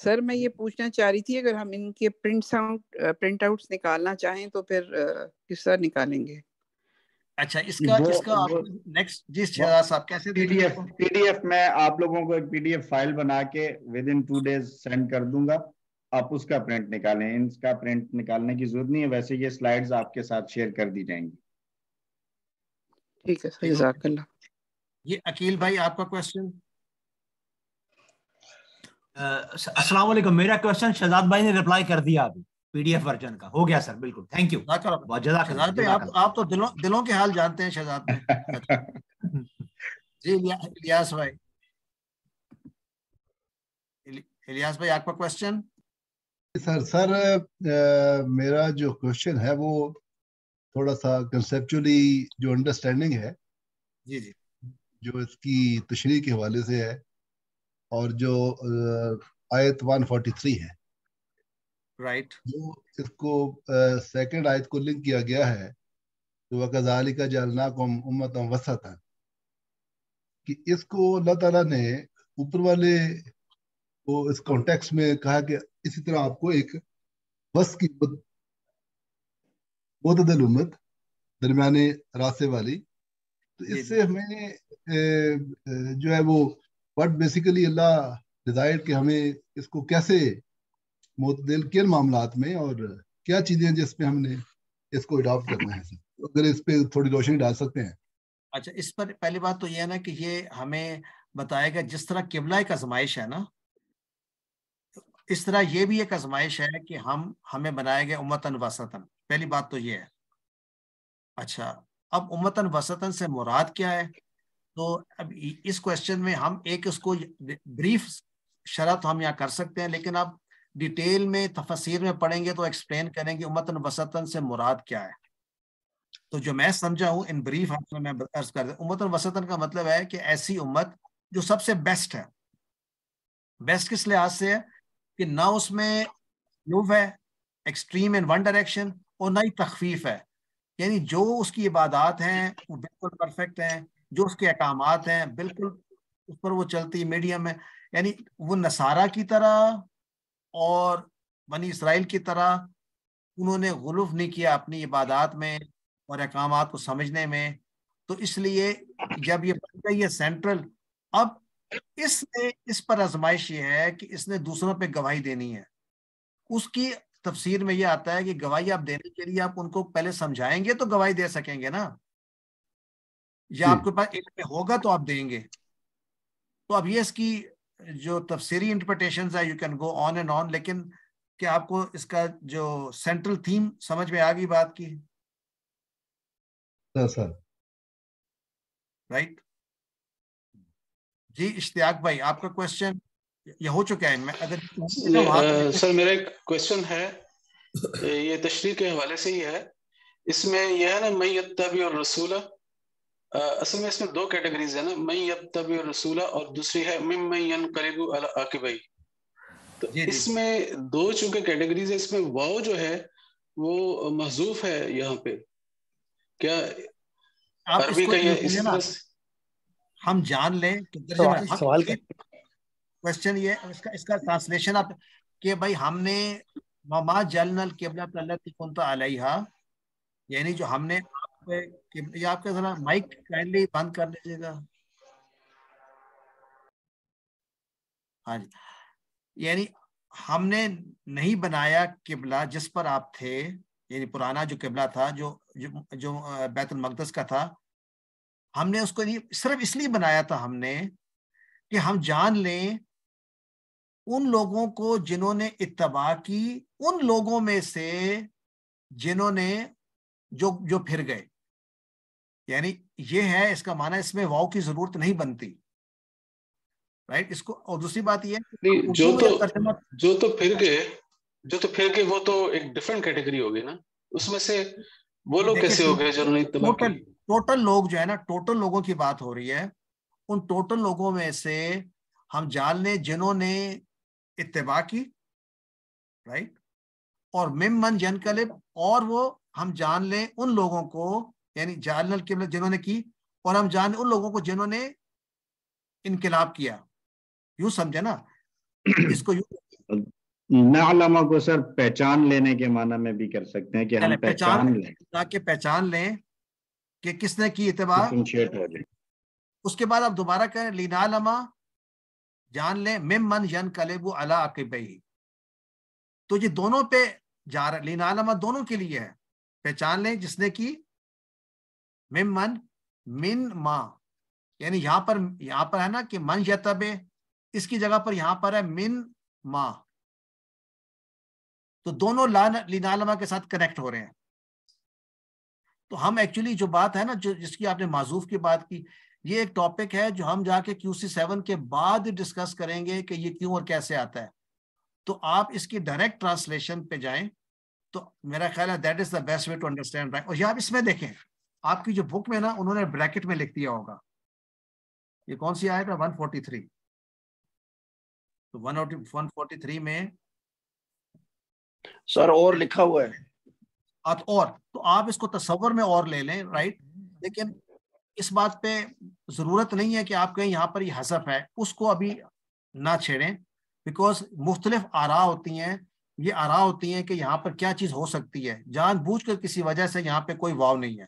सर मैं ये पूछना चाह रही थी अगर हम इनके प्रिंट आउट प्रिंट आउट निकालना चाहें तो फिर किस तरह निकालेंगे अच्छा इसका वो, इसका वो, नेक्स्ट जिस साहब कैसे पीडीएफ पीडीएफ मैं आप लोगों को एक पीडीएफ फाइल बना के within two days send कर दूंगा आप उसका प्रिंट निकालें इसका प्रिंट निकालने की जरूरत नहीं है वैसे ये स्लाइड्स आपके साथ शेयर कर दी जाएंगी ठीक है सही जजाकल्ला ये अकील भाई आपका क्वेश्चन अस्सलाम वालेकुम मेरा क्वेश्चन शहजाद भाई ने रिप्लाई कर दिया अभी पीडीएफ वर्जन का हो गया सर बिल्कुल थैंक यू अच्छा, बहुत जजाक आप आप तो दिलों दिलों के हाल जानते हैं शहजाद जी इलियास भाई इलियास भाई आपका क्वेश्चन सर सर आ, मेरा जो क्वेश्चन है वो थोड़ा सा कंसेप्चुअली जो अंडरस्टैंडिंग है जी जी जो इसकी तशरी के हवाले से है और जो आयत 143 है राइट जो इसको सेकंड आयत को लिंक किया गया है तो वकजाली का जलना को उम्मत वसत है कि इसको अल्लाह ताला ने ऊपर वाले को इस कॉन्टेक्स्ट में कहा कि इसी तरह आपको एक बस की मतदल उम्मत दरमियान रास्ते वाली तो इससे हमें जो है वो बट बेसिकली अल्लाह डिजायर कि हमें इसको कैसे मोतदेल केयर मामला में और क्या चीजें जिस पे हमने इसको अडोप्ट करना है सर तो अगर इस पे थोड़ी रोशनी डाल सकते हैं अच्छा इस पर पहली बात तो यह है ना कि ये हमें बताएगा जिस तरह किबला एक आजमाइश है ना इस तरह ये भी एक आजमाइश है कि हम हमें बनाए गए उमतन वसतन पहली बात तो ये है अच्छा अब उमतन वसतन से मुराद क्या है तो अब इस क्वेश्चन में हम एक उसको ब्रीफ शरत तो हम यहाँ कर सकते हैं लेकिन अब डिटेल में तफसीर में पढ़ेंगे तो एक्सप्लेन करेंगे उमतन वसतन से मुराद क्या है तो जो मैं समझा हूँ इन ब्रीफ आपसे अर्ज कर उमतन वसतन का मतलब है कि ऐसी उम्मत जो सबसे बेस्ट है बेस्ट किस लिहाज से है कि ना उसमें लूफ है एक्सट्रीम इन वन डायरेक्शन और ना ही तखफीफ है यानी जो उसकी इबादत हैं वो बिल्कुल परफेक्ट हैं जो उसके अहकाम हैं बिल्कुल उस पर वो चलती मीडियम है यानी वो नसारा की तरह और बनी इसराइल की तरह उन्होंने गुलफ नहीं किया अपनी इबादत में और अहकाम को समझने में तो इसलिए जब ये बन गई है सेंट्रल अब इसने इस पर आजमाइश ये है कि इसने दूसरों पे गवाही देनी है उसकी तफसीर में ये आता है कि गवाही आप देने के लिए आप उनको पहले समझाएंगे तो गवाही दे सकेंगे ना या आपके पास इल्म होगा तो आप देंगे तो अब ये इसकी जो तफसीरी इंटरप्रटेशन है you can go on and on लेकिन क्या आपको इसका जो सेंट्रल थीम समझ में आ गई बात की सर राइट जी इश्तियाक भाई आपका क्वेश्चन यह हो चुका है मैं अगर सर मेरा एक क्वेश्चन है ये तशरी के हवाले से ही है इसमें यह है ना मैं और रसूला असल में इसमें दो कैटेगरीज है ना मई अब तब रसूला और दूसरी है मिम मई करेगू भाई तो इसमें दो चूंकि कैटेगरीज है इसमें वाओ जो है वो महजूफ है यहाँ पे क्या अरबी का ये इस तरह हम जान लें कि तो तो हाँ, सवाल क्वेश्चन ये इसका इसका ट्रांसलेशन आप के भाई हमने ममा जलनल केबला तल्लती कुन तो अलैहा यानी जो हमने ये आपका जरा माइक काइंडली बंद कर लीजिएगा हाँ जी यानी हमने नहीं बनाया किबला जिस पर आप थे यानी पुराना जो किबला था जो जो, जो बैतुल मकदस का था हमने उसको नहीं सिर्फ इसलिए बनाया था हमने कि हम जान लें उन लोगों को जिन्होंने इतबा की उन लोगों में से जिन्होंने जो जो फिर गए यानी ये है इसका माना इसमें वाव की जरूरत नहीं बनती राइट इसको और दूसरी बात ये जो तो जो तो फिर के जो तो फिर के वो तो एक डिफरेंट कैटेगरी होगी ना उसमें से वो लोग कैसे हो गए टोटल टोटल लोग जो है ना टोटल लोगों की बात हो रही है उन टोटल लोगों में से हम जान लें जिन्होंने इतबा की राइट और मिम मन जन और वो हम जान लें उन लोगों को यानी जाल की मतलब जिन्होंने की और हम जान उन लोगों को जिन्होंने इनकलाब किया यू समझे ना इसको यू नालामा को सर पहचान लेने के माना में भी कर सकते हैं कि हम पहचान लें ताकि पहचान लें कि किसने की इतबार उसके बाद आप दोबारा करें लीनालमा जान लें मिम मन यन कलेबू अला अकबई तो ये दोनों पे जा रहा लीनालमा दोनों के लिए है पहचान लें जिसने की मिम मन मिन मा यानी यहां पर यहां पर है ना कि मन यतबे इसकी जगह पर यहां पर है मिन मा तो दोनों लान लीनालमा के साथ कनेक्ट हो रहे हैं तो हम एक्चुअली जो बात है ना जो जिसकी आपने माजूफ की बात की ये एक टॉपिक है जो हम जाके क्यू सी सेवन के बाद डिस्कस करेंगे कि ये क्यों और कैसे आता है तो आप इसकी डायरेक्ट ट्रांसलेशन पे जाएं तो मेरा ख्याल है that is the best way to understand और ये आप इसमें देखें आपकी जो बुक में ना उन्होंने ब्रैकेट में लिख दिया होगा ये कौन सी आयत है 143 तो 143 में सर और लिखा हुआ है आप और तो आप इसको तस्वर में और ले लें राइट लेकिन इस बात पे जरूरत नहीं है कि आप कहें यहाँ पर ये यह हसफ है उसको अभी ना छेड़ें बिकॉज मुख्तलिफ आरा होती हैं ये आरा होती हैं कि यहाँ पर क्या चीज़ हो सकती है बूझ कर किसी वजह से यहाँ पे कोई वाव नहीं है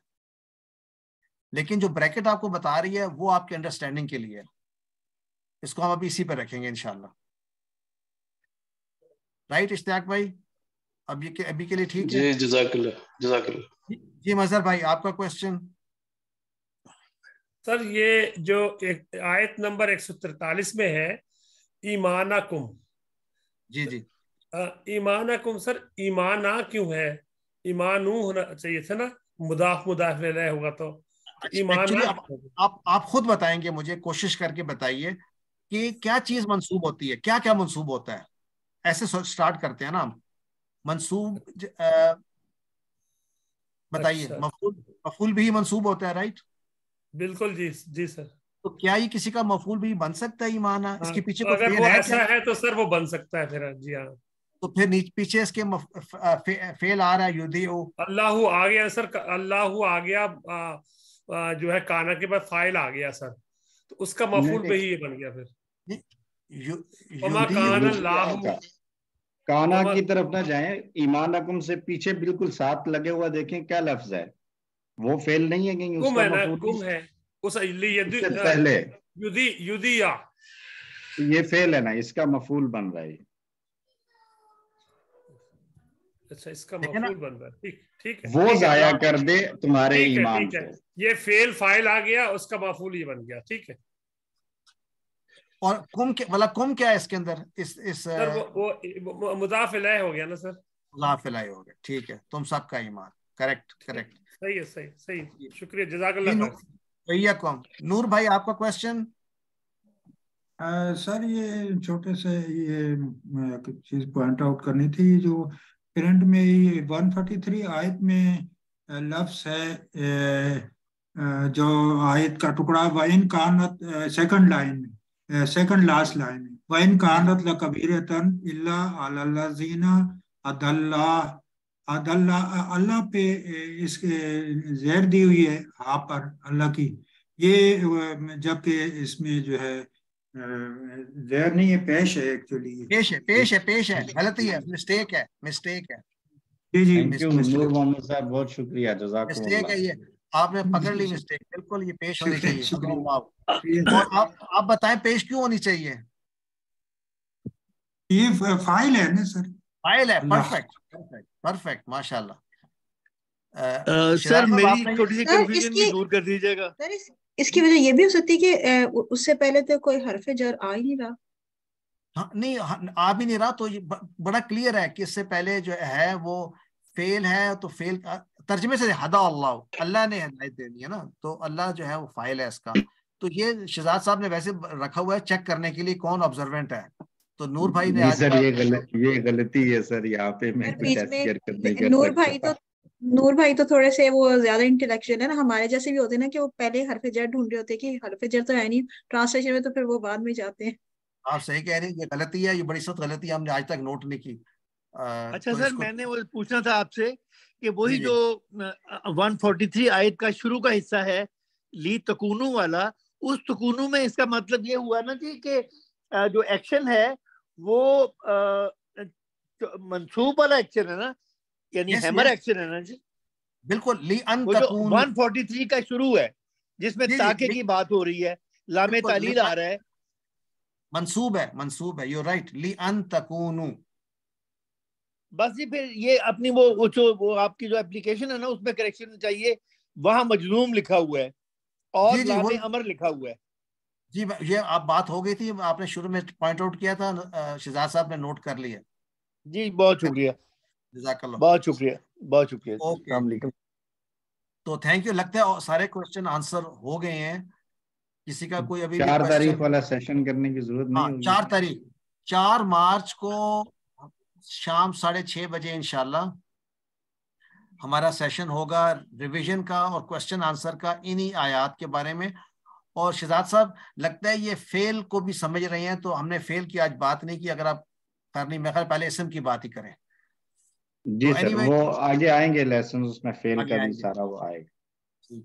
लेकिन जो ब्रैकेट आपको बता रही है वो आपके अंडरस्टैंडिंग के लिए है इसको हम अभी इसी पर रखेंगे इनशाला राइट इश्तियाक भाई अब ये के, अभी के लिए ठीक है जी मजहर भाई आपका क्वेश्चन सर ये जो एक आयत नंबर एक सौ तिरतालीस में है ईमाना कुम जी जी ईमाना कुम सर ईमाना क्यों है ईमानू होना चाहिए था ना मुदाफ मुदाफ होगा तो एक्चुअली आप, आप खुद बताएंगे मुझे कोशिश करके बताइए कि क्या चीज मंसूब होती है क्या क्या मंसूब होता है ऐसे स्टार्ट करते हैं ना मंसूब बताइए अच्छा। मफूल भी मंसूब होता है राइट बिल्कुल जी जी सर तो क्या ये किसी का मफूल भी बन सकता है ईमान हाँ, इसके पीछे अगर वो ऐसा है, तो सर वो बन सकता है फिर जी हाँ तो फिर पीछे इसके मफ, फे, फेल आ रहा है युद्ध अल्लाह आ गया सर अल्लाह आ गया जो है काना के पास फाइल आ गया सर तो उसका मफूल पे ही ये बन गया फिर काना की तरफ ना जाए ईमान अकुम से पीछे बिल्कुल साथ लगे हुआ देखें क्या लफ्ज है वो फेल नहीं है कहीं उसका है उस पहले युदी युदिया ये फेल है ना इसका मफूल बन रहा है अच्छा इसका मफूल बन रहा ठीक ठीक है वो जाया कर दे तुम्हारे ईमान को ये फेल फाइल आ गया उसका मफूल ही बन गया ठीक है और कुम के मतलब कुम क्या है इसके अंदर इस इस सर वो, वो मुदाफ इलाह हो गया ना सर मुदाफ हो गया ठीक है तुम सबका ईमान करेक्ट करेक्ट सही है सही सही शुक्रिया भैया कौम नूर भाई आपका क्वेश्चन सर ये छोटे से ये चीज पॉइंट आउट करनी थी जो प्रिंट में ये 143 आयत में लफ्स है ए, जो आयत का टुकड़ा वाइन कानत सेकंड लाइन में सेकंड लास्ट लाइन में वाइन कानत ल कबीर तन अल्लाजीना अदल्ला अदल्ला अल्लाह पे इसके जहर दी हुई है हाँ पर अल्लाह की ये जबकि इसमें जो है जैर नहीं है पेश है एक्चुअली पेश है पेश है पेश है गलती है मिस्टेक है मिस्टेक है जी जी नूर मोहम्मद साहब बहुत शुक्रिया मिस्टेक है ये आपने पकड़ ली मिस्टेक बिल्कुल ये पेश होनी चाहिए और आप आप बताएं पेश क्यों होनी चाहिए ये फाइल है ना सर फाइल है परफेक्ट परफेक्ट माशाल्लाह सर मेरी थोड़ी सी कंफ्यूजन दूर कर दीजिएगा इसकी वजह ये भी हो सकती है कि उससे पहले तो कोई हरफ जर आ ही नहीं रहा हाँ नहीं हाँ, आ भी नहीं रहा तो ये बड़ा क्लियर है कि इससे पहले जो है वो फेल है तो फेल तर्जमे से हदा अल्लाह अल्लाह ने हदायत दे दी है ना तो अल्लाह जो है वो फाइल है इसका तो ये शहजाद साहब ने वैसे रखा हुआ है चेक करने के लिए कौन ऑब्जर्वेंट है तो नूर भाई ने सर ये गलत ये गलती है सर यहाँ पे मैं नूर भाई तो नूर भाई तो थोड़े से वो ज्यादा इंटेलेक्चुअल है ना हमारे जैसे भी होते हैं ना कि वो पहले हरफ जर ढूंढ रहे होते हैं कि हरफ जर तो है नहीं ट्रांसलेशन में तो फिर वो बाद में जाते हैं आप सही कह रहे हैं ये गलती है ये बड़ी सख्त गलती है हमने आज तक नोट नहीं की आ, अच्छा तो सर मैंने वो पूछना था आपसे कि वही जो 143 आयत का शुरू का हिस्सा है ली तकुनु वाला उस तकुनु में इसका मतलब ये हुआ ना जी कि जो एक्शन है वो मंसूब वाला एक्शन है ना यानी yes, हैमर एक्शन एनर्जी बिल्कुल ली अन तकून 143 का शुरू है जिसमें ताके की बात हो रही है लामे तालील आ रहा है मंसूब है मंसूब है यू राइट ली अन तकूनु बस जी फिर ये अपनी वो जो वो आपकी जो एप्लीकेशन है ना उसमें करेक्शन चाहिए वहां मजलूम लिखा हुआ है और जी, जी, अमर लिखा हुआ है जी ये आप बात हो गई थी आपने शुरू में पॉइंट आउट किया था शिजाज साहब ने नोट कर लिया जी बहुत शुक्रिया बहुत शुक्रिया बहुत शुक्रिया तो थैंक यू लगता है सारे क्वेश्चन आंसर हो गए हैं किसी का कोई अभी चार तारीख वाला सेशन करने की जरूरत नहीं हाँ, चार तारीख चार मार्च को शाम साढ़े छह बजे इनशाला हमारा सेशन होगा रिवीजन का और क्वेश्चन आंसर का इन्हीं आयात के बारे में और शिजाद साहब लगता है ये फेल को भी समझ रहे हैं तो हमने फेल की आज बात नहीं की अगर आप करनी मैं पहले इसम की बात ही करें जी तो सर वो आगे आएंगे लेसन उसमें फेल का भी सारा वो आएगा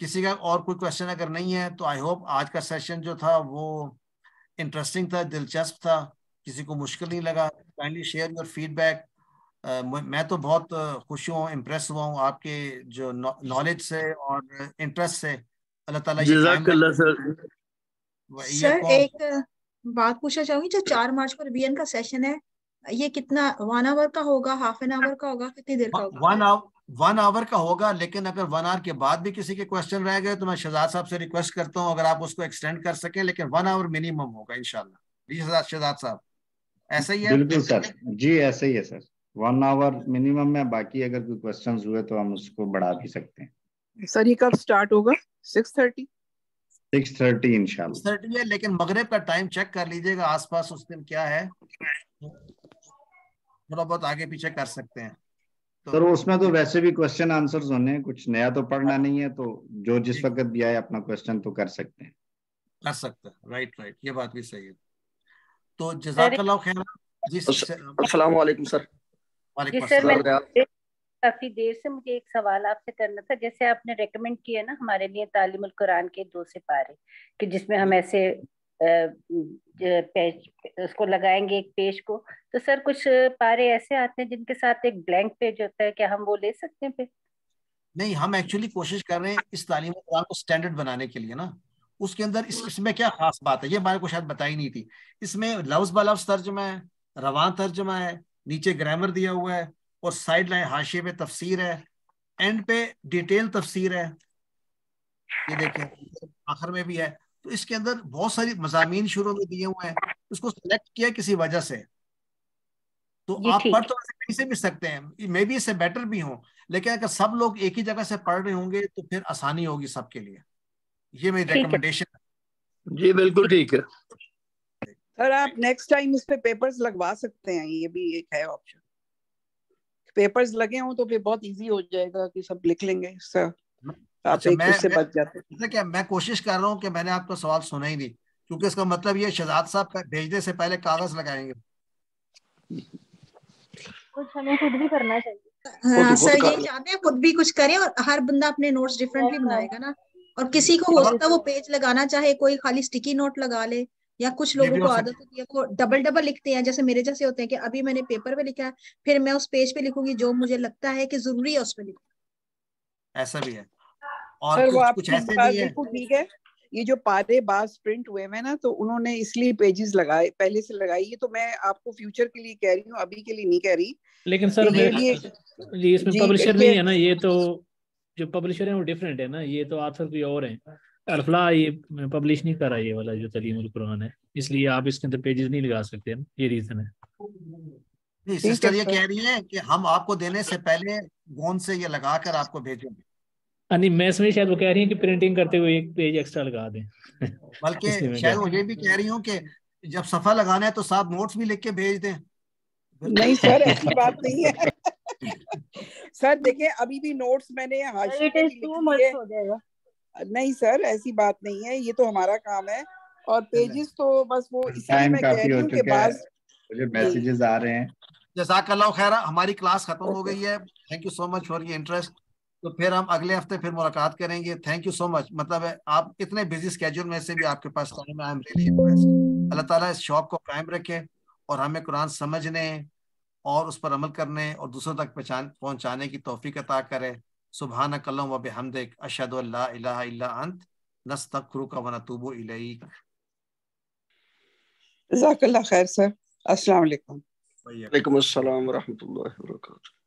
किसी का और कोई क्वेश्चन अगर नहीं है तो आई होप आज का सेशन जो था वो इंटरेस्टिंग था दिलचस्प था किसी को मुश्किल नहीं लगा काइंडली शेयर योर फीडबैक मैं तो बहुत खुश हूँ इम्प्रेस हुआ हूँ आपके जो नॉलेज से और इंटरेस्ट से अल्लाह ताला सर एक बात पूछना चाहूंगी जो चार मार्च को रिवीजन का सेशन है ये कितना वन आवर का होगा हाफ एन आवर का होगा कितनी देर का होगा वन आवर वन आवर का होगा लेकिन अगर वन आवर के बाद भी किसी के क्वेश्चन रह गए तो मैं शहजाद साहब से रिक्वेस्ट करता हूं अगर आप उसको एक्सटेंड कर सकें लेकिन वन आवर मिनिमम होगा इनशाला शहजाद साहब ऐसा ही है बिल्कुल सर जी ऐसा ही है सर वन आवर मिनिमम है बाकी अगर कोई क्वेश्चन हुए तो हम उसको बढ़ा भी सकते हैं सर ये कब स्टार्ट होगा सिक्स थर्टी सिक्स थर्टी इनशाला है लेकिन मगरब का टाइम चेक कर लीजिएगा आस उस दिन क्या है थोड़ा बहुत आगे पीछे कर सकते हैं तो सर उसमें तो वैसे भी क्वेश्चन आंसर्स होने हैं कुछ नया तो पढ़ना हाँ। नहीं है तो जो जिस वक्त भी आए अपना क्वेश्चन तो कर सकते हैं कर सकते हैं राइट राइट ये बात भी सही है तो जजाकल्ला खैर जी अस्सलाम वालेकुम सर वालेकुम सर काफी देर से मुझे एक सवाल आपसे करना था जैसे आपने रेकमेंड किया ना हमारे लिए तालीम कुरान के दो से पारे कि जिसमें हम ऐसे पेज उसको लगाएंगे एक पेज को तो सर कुछ पारे ऐसे आते हैं जिनके साथ एक ब्लैंक पेज होता है क्या हम वो ले सकते हैं नहीं हम एक्चुअली कोशिश कर रहे हैं इस तालीम को स्टैंडर्ड बनाने के लिए ना उसके अंदर इस, इसमें क्या खास बात है ये हमारे को शायद बताई नहीं थी इसमें लफ्ज ब लफ्ज तर्जमा है रवा तर्जमा है नीचे ग्रामर दिया हुआ है और साइड लाइन हाशिए पे तफसीर है एंड पे डिटेल तफसीर है ये देखिए आखिर में भी है तो इसके अंदर बहुत सारी मजामी शुरू में दिए हुए हैं उसको सिलेक्ट किया किसी वजह से तो आप पढ़ तो कहीं से भी सकते हैं मे बी इससे बेटर भी हो लेकिन अगर सब लोग एक ही जगह से पढ़ रहे होंगे तो फिर आसानी होगी सबके लिए ये मेरी रिकमेंडेशन है जी बिल्कुल ठीक है सर आप नेक्स्ट टाइम इस पे पेपर्स लगवा सकते हैं ये भी एक है ऑप्शन पेपर्स लगे हों तो फिर बहुत इजी हो जाएगा कि सब लिख लेंगे सर अच्छा, क्या मैं कोशिश कर रहा हूँ आपका सवाल सुना ही नहीं क्योंकि इसका मतलब ये शहजाद साहब भेजने से पहले कागज लगाएंगे कुछ हमें खुद भी करना चाहिए हाँ, सर ये चाहते हैं खुद भी कुछ करें और हर बंदा अपने नोट्स डिफरेंटली बनाएगा ना और किसी को हो सकता है वो पेज लगाना चाहे कोई खाली स्टिकी नोट लगा ले या कुछ लोगों को आदत होती है वो डबल डबल लिखते हैं जैसे मेरे जैसे होते हैं कि अभी मैंने पेपर पे लिखा है फिर मैं उस पेज पे लिखूंगी जो मुझे लगता है कि जरूरी है पर लिखूंगी ऐसा भी है और सर, कुछ, कुछ ऐसे भी है ठीक है ये जो पारे बास प्रिंट हुए हैं ना तो उन्होंने इसलिए पेजेस लगाए पहले से लगाई है तो मैं आपको फ्यूचर के लिए कह रही हूँ अभी के लिए नहीं कह रही लेकिन सर ये, इसमें पब्लिशर नहीं है ना ये तो जो पब्लिशर है वो डिफरेंट है ना ये तो आथर कोई और है अल्फला ये मैं पब्लिश नहीं कर रहा ये वाला जो तलीम उल कुरान है इसलिए आप इसके अंदर पेजेस नहीं लगा सकते ना ये रीजन है सिस्टर ये कह रही है कि हम आपको देने से पहले गोंद से ये लगा कर आपको भेजेंगे हाँ, नहीं मैं समझ शायद वो कह रही है कि प्रिंटिंग करते हुए एक पेज एक्स्ट्रा लगा दें बल्कि शायद वो ये भी कह रही हूँ कि जब सफा लगाना है तो साथ नोट्स भी लिख के भेज दें नहीं सर ऐसी बात नहीं है सर देखिए अभी भी नोट्स मैंने नहीं सर ऐसी बात नहीं है ये तो हमारा काम है और पेजेस तो बस वो इसलिए मैं कह रही हूँ कि बास मैसेजेस आ रहे हैं जजाकल्ला खैर हमारी क्लास खत्म हो गई है thank you so much for your interest तो फिर हम अगले हफ्ते फिर मुलाकात करेंगे थैंक यू सो मच मतलब आप इतने बिजी स्केड्यूल में से भी आपके पास टाइम आई एम रियली अल्लाह ताला इस शौक को कायम रखे और हमें कुरान समझने और उस पर अमल करने और दूसरों तक पहचान पहुंचाने की तोफीक अता करे सुबह कलम वब हमद अशद अंत नस तक रुका वनतूबो खैर सर अस्सलाम वालेकुम वालेकुम अस्सलाम व व रहमतुल्लाहि बरकातहू